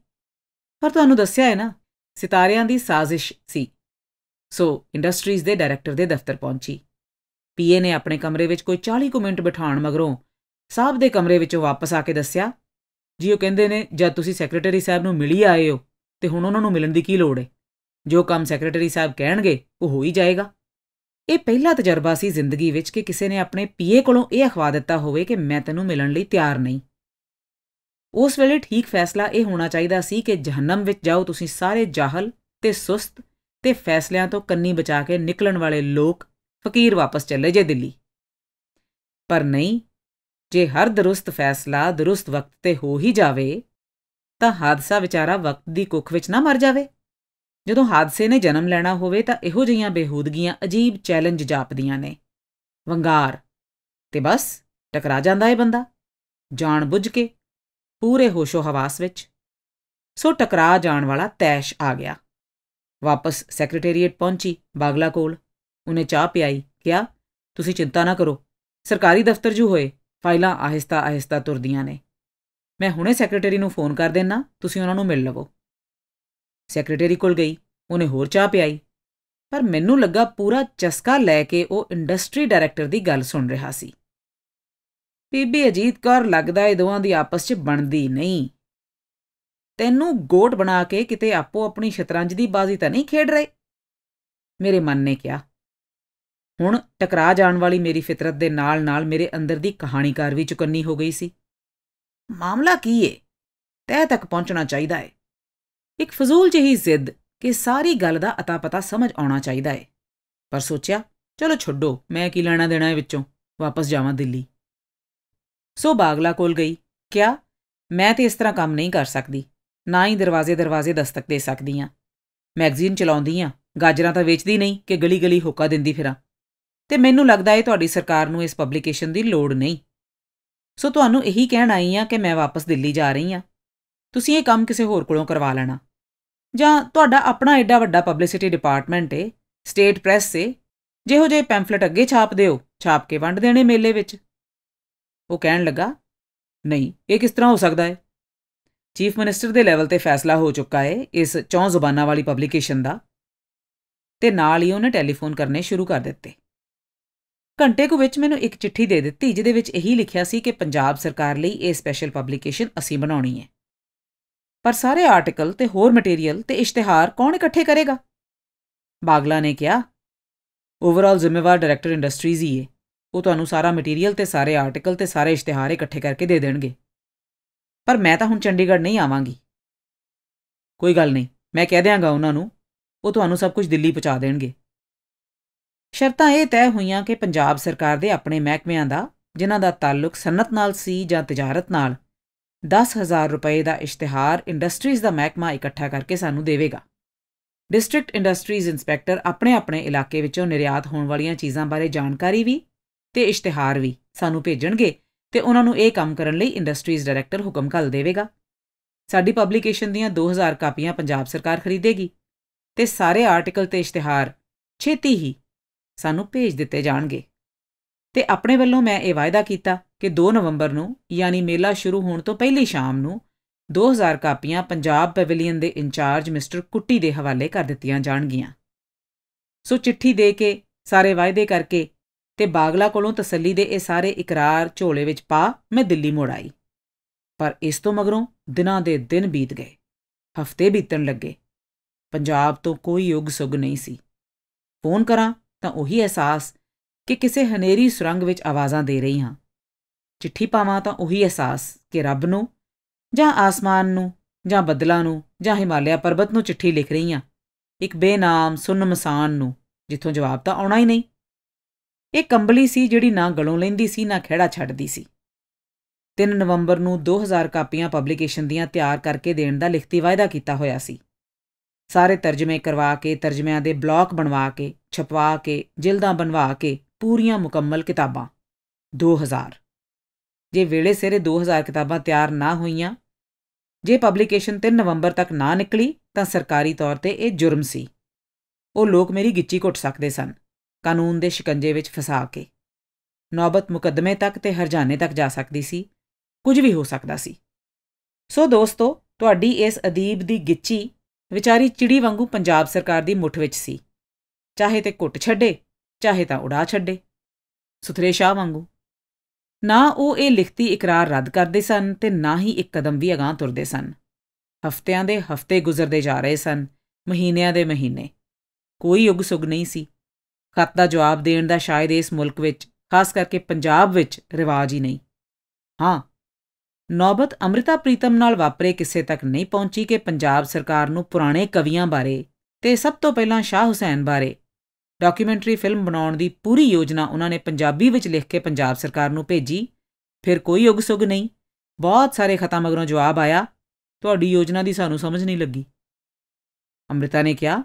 ਪਰ ਤੁਹਾਨੂੰ ਦੱਸਿਆ ਹੈ ਨਾ ਸਿਤਾਰਿਆਂ ਦੀ ਸਾਜ਼ਿਸ਼ ਸੀ ਸੋ ਇੰਡਸਟਰੀਜ਼ ਦੇ ਡਾਇਰੈਕਟਰ ਦੇ ਦਫ਼ਤਰ ਪਹੁੰਚੀ ਪੀਏ ਨੇ ਆਪਣੇ ਕਮਰੇ ਵਿੱਚ ਕੋਈ 40 ਕੁ ਮਿੰਟ ਬਿਠਾਉਣ ਮਗਰੋਂ ਸਾਹਿਬ ਦੇ ਕਮਰੇ ਵਿੱਚੋਂ ਵਾਪਸ ਆ ਕੇ ਦੱਸਿਆ ਜੀ ਉਹ ਕਹਿੰਦੇ ਨੇ ਜਦ ਤੁਸੀਂ ਸੈਕਟਰੀ ਸਾਹਿਬ ਨੂੰ ਮਿਲੀ ਆਏ ਹੋ ਤੇ ਹੁਣ ਉਹਨਾਂ ਨੂੰ ਮਿਲਣ ਦੀ ਕੀ ਲੋੜ ਹੈ ਜੋ ਕੰਮ ਸੈਕਟਰੀ ਸਾਹਿਬ ਕਹਿਣਗੇ ਉਹ ਹੋ ਹੀ ਜਾਏਗਾ ਇਹ ਪਹਿਲਾ ਤਜਰਬਾ ਸੀ ਜ਼ਿੰਦਗੀ ਵਿੱਚ ਕਿ ਕਿਸੇ ਨੇ ਆਪਣੇ ਪੀਏ ਕੋਲੋਂ ਇਹ ਅਖਵਾ ਦਿੱਤਾ ਹੋਵੇ ਕਿ ਮੈਂ ਤੈਨੂੰ ਮਿਲਣ ਲਈ ਤਿਆਰ ਨਹੀਂ ਉਸ ਵੇਲੇ ਠੀਕ ਫੈਸਲਾ ਇਹ ਹੋਣਾ ਚਾਹੀਦਾ ਸੀ ਕਿ ਜਹਨਮ ਵਿੱਚ ਜਾਓ ਤੁਸੀਂ ਸਾਰੇ ਜਾਹਲ ਤੇ ਸੁਸਤ ਤੇ ਫੈਸਲਿਆਂ ਤੋਂ ਕੰਨੀ ਬਚਾ ਕੇ ਨਿਕਲਣ ਵਾਲੇ ਲੋਕ ਫਕੀਰ ਵਾਪਸ ਚੱਲੇ ਜੇ ਦਿੱਲੀ ਪਰ ਨਹੀਂ ਜੇ ਹਰ ਦਰੁਸਤ ਫੈਸਲਾ ਦਰੁਸਤ ਵਕਤ ਤੇ ਹੋ ਹੀ ਜਾਵੇ ਤਾਂ ਹਾਦਸਾ ਵਿਚਾਰਾ ਵਕਤ ਦੀ ਕੁੱਖ ਵਿੱਚ ਨਾ ਮਰ ਜਾਵੇ ਜਦੋਂ ਹਾਦਸੇ ਨੇ ਜਨਮ ਲੈਣਾ ਹੋਵੇ ਤਾਂ ਇਹੋ ਜਿਹੀਆਂ ਬੇਹੂਦਗੀਆਂ ਅਜੀਬ ਚੈਲੰਜ ਜਾਪਦੀਆਂ ਨੇ ਵੰਗਾਰ ਤੇ ਬਸ ਟਕਰਾ ਜਾਂਦਾ ਏ ਬੰਦਾ ਜਾਣ ਬੁੱਝ ਕੇ ਪੂਰੇ ਹੋਸ਼ੋ ਹਵਾਸ ਵਿੱਚ ਸੋ ਟਕਰਾ ਜਾਣ ਵਾਲਾ ਤੈਸ਼ ਆ ਗਿਆ ਵਾਪਸ ਸੈਕਟਰੀਏਟ ਪਹੁੰਚੀ ਬਾਗਲਾ ਕੋਲ ਉਹਨੇ ਚਾਹ ਪਿਆਈ ਕਿਹਾ ਤੁਸੀਂ ਚਿੰਤਾ ਨਾ ਕਰੋ ਸਰਕਾਰੀ ਦਫ਼ਤਰ ਜੂ ਹੋਏ ਫਾਈਲਾਂ ਆਹਿਸਤਾ ਆਹਿਸਤਾ ਤੁਰਦੀਆਂ ਨੇ ਮੈਂ ਹੁਣੇ ਸੈਕਟਰੀ ਨੂੰ ਫੋਨ ਕਰ ਦੇਣਾ ਤੁਸੀਂ ਉਹਨਾਂ ਨੂੰ ਮਿਲ ਲਵੋ ਸੈਕਟਰੀ ਕੋਲ ਗਈ ਉਹਨੇ ਹੋਰ ਚਾਹ ਪਿਆਈ ਪਰ ਮੈਨੂੰ ਲੱਗਾ ਪੂਰਾ ਚਸਕਾ ਲੈ ਕੇ ਉਹ ਇੰਡਸਟਰੀ ਡਾਇਰੈਕਟਰ ਦੀ ਗੱਲ ਸੁਣ ਰਿਹਾ ਸੀ ਬੀਬੀ ਅਜੀਤ ਕੌਰ ਲੱਗਦਾ ਇਹ ਦੋਵਾਂ ਦੀ ਆਪਸ 'ਚ ਬਣਦੀ ਨਹੀਂ ਤੈਨੂੰ ਗੋਟ ਬਣਾ ਕੇ ਕਿਤੇ ਆਪੋ ਆਪਣੀ ਸ਼ਤਰੰਜ ਦੀ ਬਾਜ਼ੀ ਤਾਂ ਨਹੀਂ ਖੇਡ ਰਹੇ ਮੇਰੇ ਮਨ ਨੇ ਕਿਹਾ ਹੁਣ ਟਕਰਾ ਜਾਣ ਵਾਲੀ ਮੇਰੀ ਫਿਤਰਤ ਦੇ ਨਾਲ-ਨਾਲ ਮੇਰੇ ਅੰਦਰ ਦੀ ਕਹਾਣੀਕਾਰ ਵੀ ਚੁਕੰਨੀ ਹੋ ਗਈ ਸੀ ਮਾਮਲਾ ਕੀ ਏ ਤੈ ਤੱਕ ਪਹੁੰਚਣਾ ਚਾਹੀਦਾ ਏ ਇੱਕ ਫਜ਼ੂਲ ਜਿਹੀ ਜ਼ਿੱਦ ਕਿ ਸਾਰੀ ਗੱਲ ਦਾ ਅਤਾ ਪਤਾ ਸਮਝ ਆਉਣਾ ਚਾਹੀਦਾ ਏ ਪਰ ਸੋਚਿਆ ਚਲੋ ਛੱਡੋ ਮੈਂ ਕੀ ਲੈਣਾ ਦੇਣਾ ਹੈ ਵਿੱਚੋਂ ਵਾਪਸ ਜਾਵਾਂ ਦਿੱਲੀ ਸੋ ਬਾਗਲਾ ਕੋਲ ਗਈ ਕਿਆ ਮੈਂ ਤੇ ਇਸ ਤਰ੍ਹਾਂ ਕੰਮ ਨਹੀਂ ਕਰ ਸਕਦੀ ਨਾ ਹੀ ਦਰਵਾਜ਼ੇ ਦਰਵਾਜ਼ੇ ਦਸਤਕ ਦੇ ਸਕਦੀ ਆ ਮੈਗਜ਼ੀਨ ਚਲਾਉਂਦੀ ਆ ਗਾਜਰਾਂ ਤਾਂ ਵੇਚਦੀ ਨਹੀਂ ਕਿ ਗਲੀ ਗਲੀ ਹੋਕਾ ਦਿੰਦੀ ਫਿਰਾਂ ਤੇ ਮੈਨੂੰ ਲੱਗਦਾ ਏ ਤੁਹਾਡੀ ਸਰਕਾਰ ਨੂੰ ਇਸ ਪਬਲੀਕੇਸ਼ਨ ਦੀ ਲੋੜ ਨਹੀਂ ਸੋ ਤੁਹਾਨੂੰ ਇਹੀ ਕਹਿਣ ਆਈ ਆ ਕਿ ਮੈਂ ਵਾਪਸ ਦਿੱਲੀ ਜਾ ਰਹੀ ਆ ਤੁਸੀਂ ਇਹ ਕੰਮ ਕਿਸੇ ਹੋਰ ਕੋਲੋਂ ਕਰਵਾ ਲੈਣਾ ਜਾਂ ਤੁਹਾਡਾ ਆਪਣਾ ਐਡਾ ਵੱਡਾ ਪਬਲਿਸਿਟੀ ਡਿਪਾਰਟਮੈਂਟ ਏ ਸਟੇਟ ਪ੍ਰੈਸ ਏ ਜਿਹੋ ਜੇ ਪੈਂਫਲੇਟ ਅੱਗੇ ਛਾਪ ਦਿਓ ਛਾਪ ਕੇ ਵੰਡ ਦੇਣੇ ਮੇਲੇ ਵਿੱਚ ਉਹ ਕਹਿਣ ਲੱਗਾ ਨਹੀਂ ਇਹ ਕਿਸ ਤਰ੍ਹਾਂ ਹੋ ਸਕਦਾ ਹੈ ਚੀਫ ਮਿਨਿਸਟਰ ਦੇ ਲੈਵਲ ਤੇ ਫੈਸਲਾ ਹੋ ਚੁੱਕਾ ਹੈ ਇਸ ਚੌਂ ਜ਼ੁਬਾਨਾਂ ਵਾਲੀ ਪਬਲਿਕੇਸ਼ਨ ਦਾ ਤੇ ਨਾਲ ਹੀ ਉਹਨੇ ਟੈਲੀਫੋਨ ਕਰਨੇ ਸ਼ੁਰੂ ਕਰ ਦਿੱਤੇ ਘੰਟੇ ਕੁ ਵਿੱਚ ਮੈਨੂੰ ਇੱਕ ਚਿੱਠੀ ਦੇ ਦਿੱਤੀ ਜਿਹਦੇ ਵਿੱਚ ਇਹੀ ਲਿਖਿਆ ਸੀ ਕਿ ਪੰਜਾਬ ਸਰਕਾਰ ਲਈ ਇਹ ਸਪੈਸ਼ਲ ਪਬਲਿਕੇਸ਼ਨ ਅਸੀਂ ਬਣਾਉਣੀ ਹੈ ਪਰ ਸਾਰੇ ਆਰਟੀਕਲ ਤੇ ਹੋਰ ਮਟੀਰੀਅਲ ਤੇ ਇਸ਼ਤਿਹਾਰ ਕੌਣ ਇਕੱਠੇ ਕਰੇਗਾ ਬਾਗਲਾ ਨੇ ਕਿਹਾ ਓਵਰਆਲ ਜ਼ਿੰਮੇਵਾਰ ਡਾਇਰੈਕਟਰ ਇੰਡਸਟਰੀਜ਼ ਹੀ ਹੈ ਉਹ ਤੁਹਾਨੂੰ ਸਾਰਾ ਮਟੀਰੀਅਲ ਤੇ ਸਾਰੇ ਆਰਟੀਕਲ ਤੇ ਸਾਰੇ ਇਸ਼ਤਿਹਾਰ ਇਕੱਠੇ ਕਰਕੇ ਦੇ ਦੇਣਗੇ ਪਰ ਮੈਂ ਤਾਂ ਹੁਣ ਚੰਡੀਗੜ੍ਹ ਨਹੀਂ ਆਵਾਂਗੀ ਕੋਈ ਗੱਲ ਨਹੀਂ ਮੈਂ ਕਹਿ ਦਿਆਂਗਾ ਉਹਨਾਂ ਨੂੰ ਉਹ ਤੁਹਾਨੂੰ ਸਭ ਕੁਝ ਦਿੱਲੀ ਪਹੁੰਚਾ ਦੇਣਗੇ ਸ਼ਰਤਾਂ ਇਹ ਤੈਅ ਹੋਈਆਂ ਕਿ ਪੰਜਾਬ ਸਰਕਾਰ ਦੇ ਆਪਣੇ ਮਹਿਕਮਿਆਂ ਦਾ ਜਿਨ੍ਹਾਂ ਦਾ ਤਾਲੁਕ ਸਨਤ ਨਾਲ ਸੀ ਜਾਂ ਤਜਾਰਤ ਨਾਲ 10000 ਰੁਪਏ ਦਾ ਇਸ਼ਤਿਹਾਰ ਇੰਡਸਟਰੀਜ਼ ਦਾ ਮਹਿਕਮਾ ਇਕੱਠਾ ਕਰਕੇ ਸਾਨੂੰ ਦੇਵੇਗਾ ਡਿਸਟ੍ਰਿਕਟ ਇੰਡਸਟਰੀਜ਼ ਇਨਸਪੈਕਟਰ ਆਪਣੇ ਆਪਣੇ ਇਲਾਕੇ ਵਿੱਚੋਂ ਨਿਰਯਾਤ ਹੋਣ ਵਾਲੀਆਂ ਚੀਜ਼ਾਂ ਬਾਰੇ ਜਾਣਕਾਰੀ ਵੀ ਤੇ ਇਸ਼ਤਿਹਾਰ ਵੀ ਸਾਨੂੰ ਭੇਜਣਗੇ ਤੇ ਉਹਨਾਂ ਨੂੰ ਇਹ ਕੰਮ ਕਰਨ ਲਈ ਇੰਡਸਟਰੀਜ਼ ਡਾਇਰੈਕਟਰ ਹੁਕਮ ਕਰ ਦੇਵੇਗਾ ਸਾਡੀ ਪਬਲੀਕੇਸ਼ਨ ਦੀਆਂ 2000 ਕਾਪੀਆਂ ਪੰਜਾਬ ਸਰਕਾਰ ਖਰੀਦੇਗੀ ਤੇ ਸਾਰੇ ਆਰਟੀਕਲ ਤੇ ਇਸ਼ਤਿਹਾਰ ਛੇਤੀ ਹੀ ਸਾਨੂੰ ਭੇਜ ਦਿੱਤੇ ਜਾਣਗੇ ਤੇ ਆਪਣੇ ਵੱਲੋਂ ਮੈਂ ਇਹ ਵਾਅਦਾ ਕੀਤਾ ਕਿ 2 ਨਵੰਬਰ ਨੂੰ ਯਾਨੀ ਮੇਲਾ ਸ਼ੁਰੂ ਹੋਣ ਤੋਂ ਪਹਿਲੀ ਸ਼ਾਮ ਨੂੰ 2000 ਕਾਪੀਆਂ ਪੰਜਾਬ ਪੈਵਿਲੀਅਨ ਦੇ ਇੰਚਾਰਜ ਮਿਸਟਰ ਕੁੱਟੀ ਦੇ ਹਵਾਲੇ ਕਰ ਦਿੱਤੀਆਂ ਜਾਣਗੀਆਂ ਸੋ ਚਿੱਠੀ ਦੇ ਕੇ ਸਾਰੇ ਵਾਅਦੇ ਕਰਕੇ ਤੇ ਬਾਗਲਾ ਕੋਲੋਂ ਤਸੱਲੀ ਦੇ ਇਹ ਸਾਰੇ ਇਕਰਾਰ ਝੋਲੇ ਵਿੱਚ ਪਾ ਮੈਂ ਦਿੱਲੀ ਮੁੜ ਆਈ ਪਰ ਇਸ ਤੋਂ ਮਗਰੋਂ ਦਿਨਾਂ ਦੇ ਦਿਨ ਬੀਤ ਗਏ ਹਫ਼ਤੇ ਬੀਤਣ ਲੱਗੇ ਪੰਜਾਬ ਤੋਂ ਕੋਈ ਯੁੱਗ ਸੁਗ ਨਹੀਂ ਸੀ ਫੋਨ ਕਰਾਂ ਤਾਂ ਉਹੀ ਅਹਿਸਾਸ ਕਿ ਕਿਸੇ ਹਨੇਰੀ ਸੁਰੰਗ ਵਿੱਚ ਆਵਾਜ਼ਾਂ ਦੇ ਰਹੀ ਹਾਂ ਚਿੱਠੀ ਪਾਵਾਂ ਤਾਂ ਉਹੀ ਅਹਿਸਾਸ ਕਿ ਰੱਬ ਨੂੰ ਜਾਂ ਆਸਮਾਨ ਨੂੰ ਜਾਂ ਬੱਦਲਾਂ ਨੂੰ ਜਾਂ ਹਿਮਾਲਿਆ ਪਰਬਤ ਨੂੰ ਚਿੱਠੀ ਲਿਖ ਰਹੀ ਆ ਇੱਕ ਬੇਨਾਮ ਸੁਨਮਸਾਨ ਨੂੰ ਜਿੱਥੋਂ ਜਵਾਬ ਤਾਂ ਆਉਣਾ ਹੀ ਨਹੀਂ ਇਹ ਕੰਬਲੀ ਸੀ ਜਿਹੜੀ ਨਾ ਗਲੋਂ ਲੈਂਦੀ ਸੀ ਨਾ ਖਿਹੜਾ ਛੱਡਦੀ ਸੀ 3 ਨਵੰਬਰ ਨੂੰ 2000 ਕਾਪੀਆਂ ਪਬਲੀਕੇਸ਼ਨ ਦੀਆਂ ਤਿਆਰ ਕਰਕੇ ਦੇਣ ਦਾ ਲਿਖਤੀ ਵਾਅਦਾ ਕੀਤਾ ਹੋਇਆ ਸੀ ਸਾਰੇ ਤਰਜਮੇ ਕਰਵਾ ਕੇ ਤਰਜਮਿਆਂ ਦੇ ਬਲਾਕ ਬਣਵਾ ਕੇ ਛਪਵਾ ਕੇ ਜਿਲਦਾਂ ਬਣਵਾ ਕੇ ਪੂਰੀਆਂ ਮੁਕੰਮਲ ਕਿਤਾਬਾਂ 2000 ਜੇ ਵੇਲੇ ਸਿਰੇ 2000 ਕਿਤਾਬਾਂ ਤਿਆਰ ਨਾ ਹੋਈਆਂ ਜੇ ਪਬਲਿਕੇਸ਼ਨ 3 ਨਵੰਬਰ ਤੱਕ ਨਾ ਨਿਕਲੀ ਤਾਂ ਸਰਕਾਰੀ ਤੌਰ ਤੇ ਇਹ ਜੁਰਮ ਸੀ ਉਹ ਲੋਕ ਮੇਰੀ ਗਿੱਚੀ ਘੁੱਟ ਸਕਦੇ ਸਨ ਕਾਨੂੰਨ ਦੇ ਸ਼ਿਕੰਜੇ ਵਿੱਚ ਫਸਾ ਕੇ ਨੌਬਤ ਮੁਕੱਦਮੇ ਤੱਕ ਤੇ ਹਰਜਾਨੇ ਤੱਕ ਜਾ ਸਕਦੀ ਸੀ ਕੁਝ ਵੀ ਹੋ ਸਕਦਾ ਸੀ ਸੋ ਦੋਸਤੋ ਤੁਹਾਡੀ ਇਸ ਅਦੀਬ ਦੀ ਗਿੱਚੀ ਵਿਚਾਰੀ ਚਿੜੀ ਵਾਂਗੂ ਪੰਜਾਬ ਸਰਕਾਰ ਦੀ ਮੁੱਠ ਵਿੱਚ ਸੀ ਚਾਹੇ ਤੇ ਕੁੱਟ ਛੱਡੇ ਚਾਹੇ ਤਾਂ ਉਡਾ ਛੱਡੇ ਸੁਥਰੇ ਸ਼ਾਹ ਵਾਂਗੂ ਨਾ ਉਹ ਇਹ ਲਿਖਤੀ ਇਕਰਾਰ ਰੱਦ ਕਰਦੇ ਸਨ ਤੇ ਨਾ ਹੀ ਇੱਕ ਕਦਮ ਵੀ ਅਗਾਹ ਤੁਰਦੇ ਸਨ ਹਫ਼ਤਿਆਂ ਦੇ ਹਫ਼ਤੇ ਗੁਜ਼ਰਦੇ ਜਾ ਰਹੇ ਸਨ ਮਹੀਨਿਆਂ ਦੇ ਮਹੀਨੇ ਕੋਈ ਉਗ ਸੁਗ ਨਹੀਂ ਸੀ ਖਤ ਦਾ ਜਵਾਬ ਦੇਣ ਦਾ ਸ਼ਾਇਦ ਇਸ ਮੁਲਕ ਵਿੱਚ ਖਾਸ ਕਰਕੇ ਪੰਜਾਬ ਵਿੱਚ ਰਿਵਾਜ ਹੀ ਨਹੀਂ ਹਾਂ ਨੌਬਤ ਅਮ੍ਰਿਤਾ ਪ੍ਰੀਤਮ ਨਾਲ ਵਾਪਰੇ ਕਿਸੇ ਤੱਕ ਨਹੀਂ ਪਹੁੰਚੀ ਕਿ ਪੰਜਾਬ ਸਰਕਾਰ ਨੂੰ ਪੁਰਾਣੇ ਕਵੀਆਂ ਬਾਰੇ ਤੇ ਸਭ ਤੋਂ ਪਹਿਲਾਂ ਸ਼ਾਹ ਹੁਸੈਨ ਬਾਰੇ ਡਾਕੂਮੈਂਟਰੀ ਫਿਲਮ ਬਣਾਉਣ ਦੀ ਪੂਰੀ ਯੋਜਨਾ ਉਹਨਾਂ ਨੇ ਪੰਜਾਬੀ ਵਿੱਚ ਲਿਖ ਕੇ ਪੰਜਾਬ ਸਰਕਾਰ ਨੂੰ ਭੇਜੀ ਫਿਰ ਕੋਈ ਉਗਸੁਗ ਨਹੀਂ ਬਹੁਤ ਸਾਰੇ ਖਤਾ ਮਗਰੋਂ ਜਵਾਬ ਆਇਆ ਤੁਹਾਡੀ ਯੋਜਨਾ ਦੀ ਸਾਨੂੰ ਸਮਝ ਨਹੀਂ ਲੱਗੀ ਅੰਮ੍ਰਿਤਾ ਨੇ ਕਿਹਾ